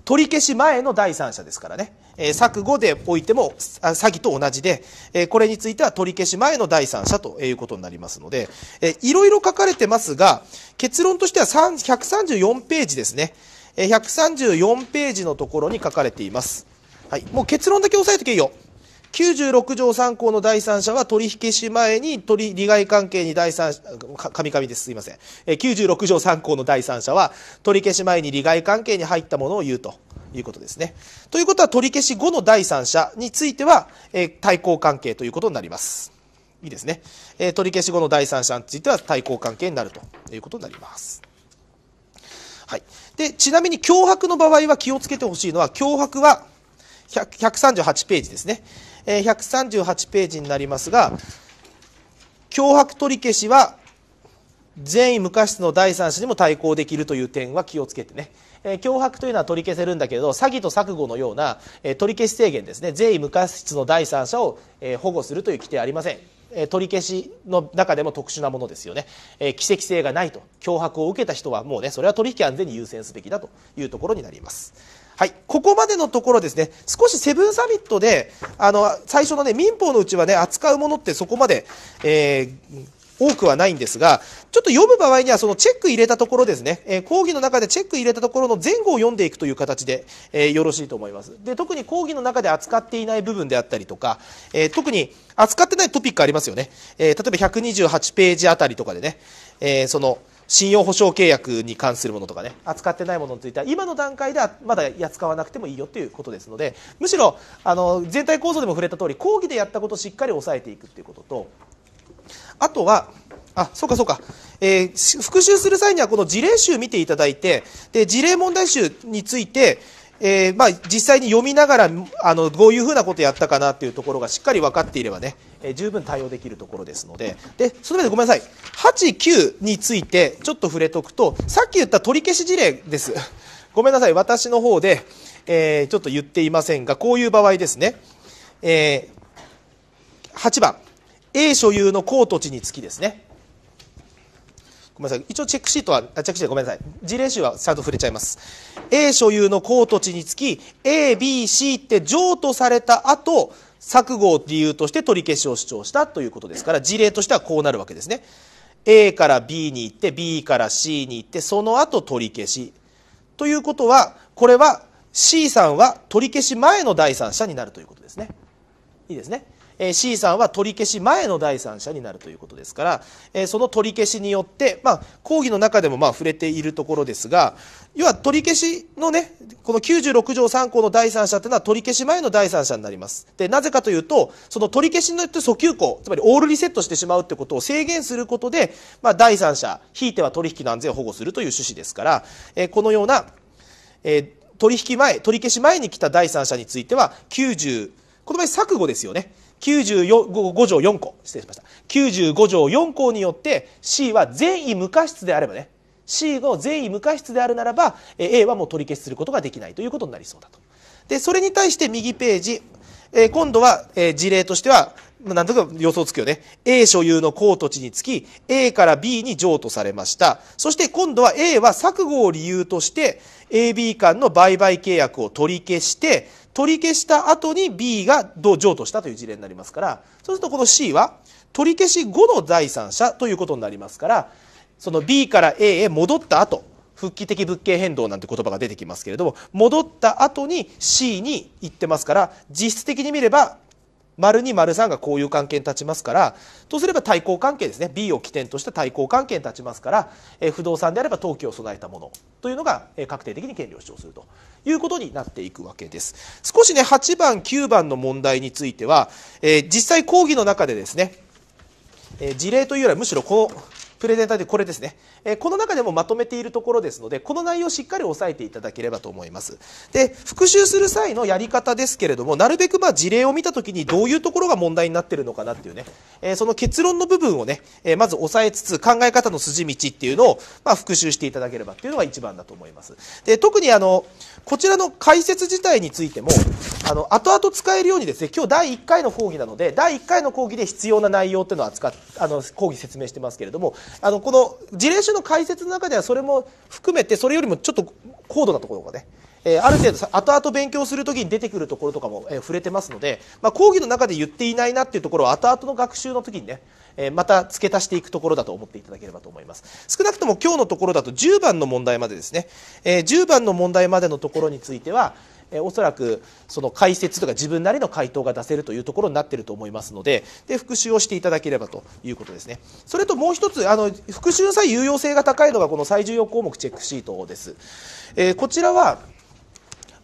[SPEAKER 1] 取り消し前の第三者ですからねえ錯誤でおいても詐欺と同じで、えこれについては取り消し前の第三者ということになりますので、えー、いろいろ書かれてますが、結論としては134ページですね。え134ページのところに書かれています。はい。もう結論だけ押さえておけよ。96条3項の第三者は取引し前に取利害関係に第三者、かです。すいません。え96条3項の第三者は取り消し前に利害関係に入ったものを言うと。いうことですね。ということは取り消し後の第三者については、えー、対抗関係ということになります。いいですね、えー、取り消し後の第三者については対抗関係になるということになります。はい、でちなみに脅迫の場合は気をつけてほしいのは脅迫は138ページですね、えー、138ページになりますが脅迫取り消しは善意無過失の第三者にも対抗できるという点は気をつけてねえー、脅迫というのは取り消せるんだけど詐欺と錯誤のような、えー、取り消し制限ですね税位無過失の第三者を、えー、保護するという規定はありません。取り消しの中でも特殊なものですよね、えー、奇跡性がないと脅迫を受けた人はもうねそれは取引安全に優先すべきだというところになります。はい、ここまでのところですね少しセブンサミットであの最初の、ね、民法のうちは、ね、扱うものってそこまで、えー多くはないんですが、ちょっと読む場合には、そのチェック入れたところですね、えー、講義の中でチェック入れたところの前後を読んでいくという形で、えー、よろしいと思います。で、特に講義の中で扱っていない部分であったりとか、えー、特に扱ってないトピックありますよね。えー、例えば128ページあたりとかでね、えー、その、信用保証契約に関するものとかね扱ってないものについては今の段階ではまだ扱わなくてもいいよということですのでむしろあの全体構造でも触れた通り講義でやったことをしっかり押さえていくということとあとは、あ、そうかそうか。えー、復習する際にはこの事例集見ていただいて、で、事例問題集について、えー、まあ、実際に読みながら、あの、どういうふうなことやったかなっていうところがしっかり分かっていればね、えー、十分対応できるところですので、で、それでごめんなさい。8、9についてちょっと触れとくと、さっき言った取り消し事例です。ごめんなさい。私の方で、えー、ちょっと言っていませんが、こういう場合ですね。えー、8番。A 所有の高土地につきですねごめんなさい一応チェックシートはあチェックシートごめんなさい事例集はちゃんと触れちゃいます A 所有の高土地につき ABC って譲渡された後錯誤を理由として取り消しを主張したということですから事例としてはこうなるわけですね A から B に行って B から C に行ってその後取り消しということはこれは C さんは取り消し前の第三者になるということですねいいですねえ C さんは取り消し前の第三者になるということですから、えその取り消しによって、まあ、講義の中でもまあ触れているところですが要は取り消しのねこの96条3項の第三者というのは取り消し前の第三者になりますでなぜかというとその取り消しによって訴求項つまりオールリセットしてしまうということを制限することで、まあ、第三者ひいては取引の安全を保護するという趣旨ですから、えこのような、えー、取引前取り消し前に来た第三者については90この場合錯誤ですよね95条4項失礼しました95条4項によって C は善意無過失であればね C が善意無過失であるならば A はもう取り消しすることができないということになりそうだと。でそれに対して右ページ、えー、今度は、えー、事例としてはなんとか予想つくよね。A 所有の公土地につき、A から B に譲渡されました。そして今度は A は錯誤を理由として、AB 間の売買契約を取り消して、取り消した後に B が同譲渡したという事例になりますからそうするとこの C は取り消し後の第三者ということになりますからその B から A へ戻った後復帰的物件変動なんて言葉が出てきますけれども戻った後に C に行ってますから実質的に見れば丸2丸3がこういう関係に立ちますからとすれば対抗関係ですね B を起点とした対抗関係に立ちますから、え不動産であれば登記を備えたものというのが、え確定的に権利を主張するということになっていくわけです少しね8番9番の問題については、えー、実際講義の中でですね、えー、事例というよりはむしろこのプレゼンターでこれですね、えこの中でもまとめているところですのでこの内容をしっかり押さえていただければと思いますで復習する際のやり方ですけれどもなるべくま事例を見た時にどういうところが問題になってるのかなっていうね、えその結論の部分をね、えまず押さえつつ考え方の筋道っていうのをま復習していただければっていうのが一番だと思いますで特にあのこちらの解説自体についても、あの、後々使えるようにですね、今日第1回の講義なので、第1回の講義で必要な内容っていうのは扱っ、あの、講義説明してますけれども、あの、この事例書の解説の中ではそれも含めて、それよりもちょっと高度なところがね、えー、ある程度後々勉強するときに出てくるところとかも、えー、触れてますので、まあ、講義の中で言っていないなっていうところは後々の学習の時にね、えまた付け足していくところだと思っていただければと思います少なくとも今日のところだと10番の問題までですね、え10番の問題までのところについてはえおそらくその解説とか自分なりの回答が出せるというところになっていると思いますのでで復習をしていただければということですねそれともう一つあの復習の際有用性が高いのがこの最重要項目チェックシートです、えー、こちらは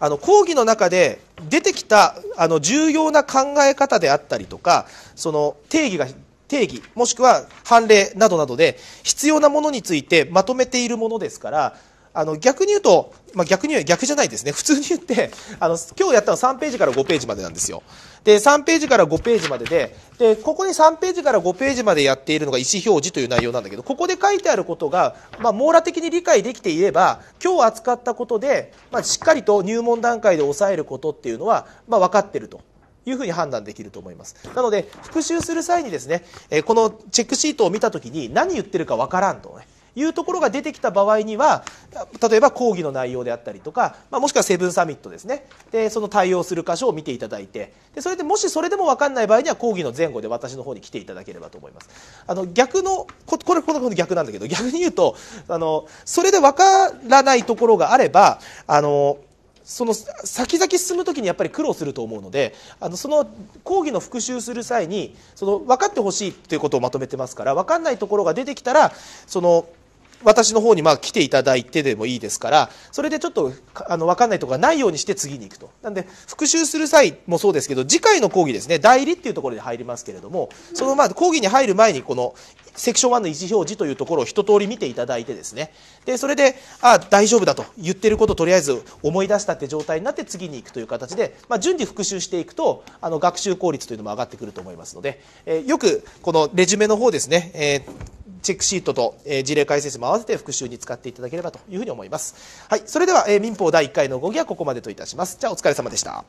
[SPEAKER 1] あの講義の中で出てきたあの重要な考え方であったりとかその定義が定義もしくは判例などなどで必要なものについてまとめているものですからあの逆に言うと、まあ、逆に逆じゃないですね普通に言ってあの今日やったの3ページから5ページまでなんですよで3ページから5ページまでででここに3ページから5ページまでやっているのが意思表示という内容なんだけどここで書いてあることが、まあ、網羅的に理解できていれば今日扱ったことで、まあ、しっかりと入門段階で抑えることっていうのは、まあ、分かってるというふうに判断できると思います。なので、復習する際にですね、えこのチェックシートを見たときに何言ってるかわからんと、ね、いうところが出てきた場合には例えば講義の内容であったりとか、まあ、もしくはセブンサミットですねでその対応する箇所を見ていただいてでそれでもしそれでも分かんない場合には講義の前後で私の方に来ていただければと思いますあの逆のこれこの逆なんだけど逆に言うとあのそれで分からないところがあればあのその先々進む時にやっぱり苦労すると思うのであのその講義の復習する際にその分かってほしいということをまとめてますから分かんないところが出てきたらその私の方にまあ来ていただいてでもいいですからそれでちょっとあの分かんないところがないようにして次に行くとなんで復習する際もそうですけど次回の講義ですね代理っていうところで入りますけれどもそのまあ講義に入る前にこのセクション1の意思表示というところを一通り見ていただいてですねでそれであ大丈夫だと言ってることとりあえず思い出したって状態になって次に行くという形で、まあ、順次復習していくとあの学習効率というのも上がってくると思いますので、えー、よくこのレジュメの方ですね、えー、チェックシートと、え事例解説も合わせて復習に使っていただければというふうに思います。はい、それでは、え民法第1回の動きはここまでといたします。じゃあお疲れ様でした。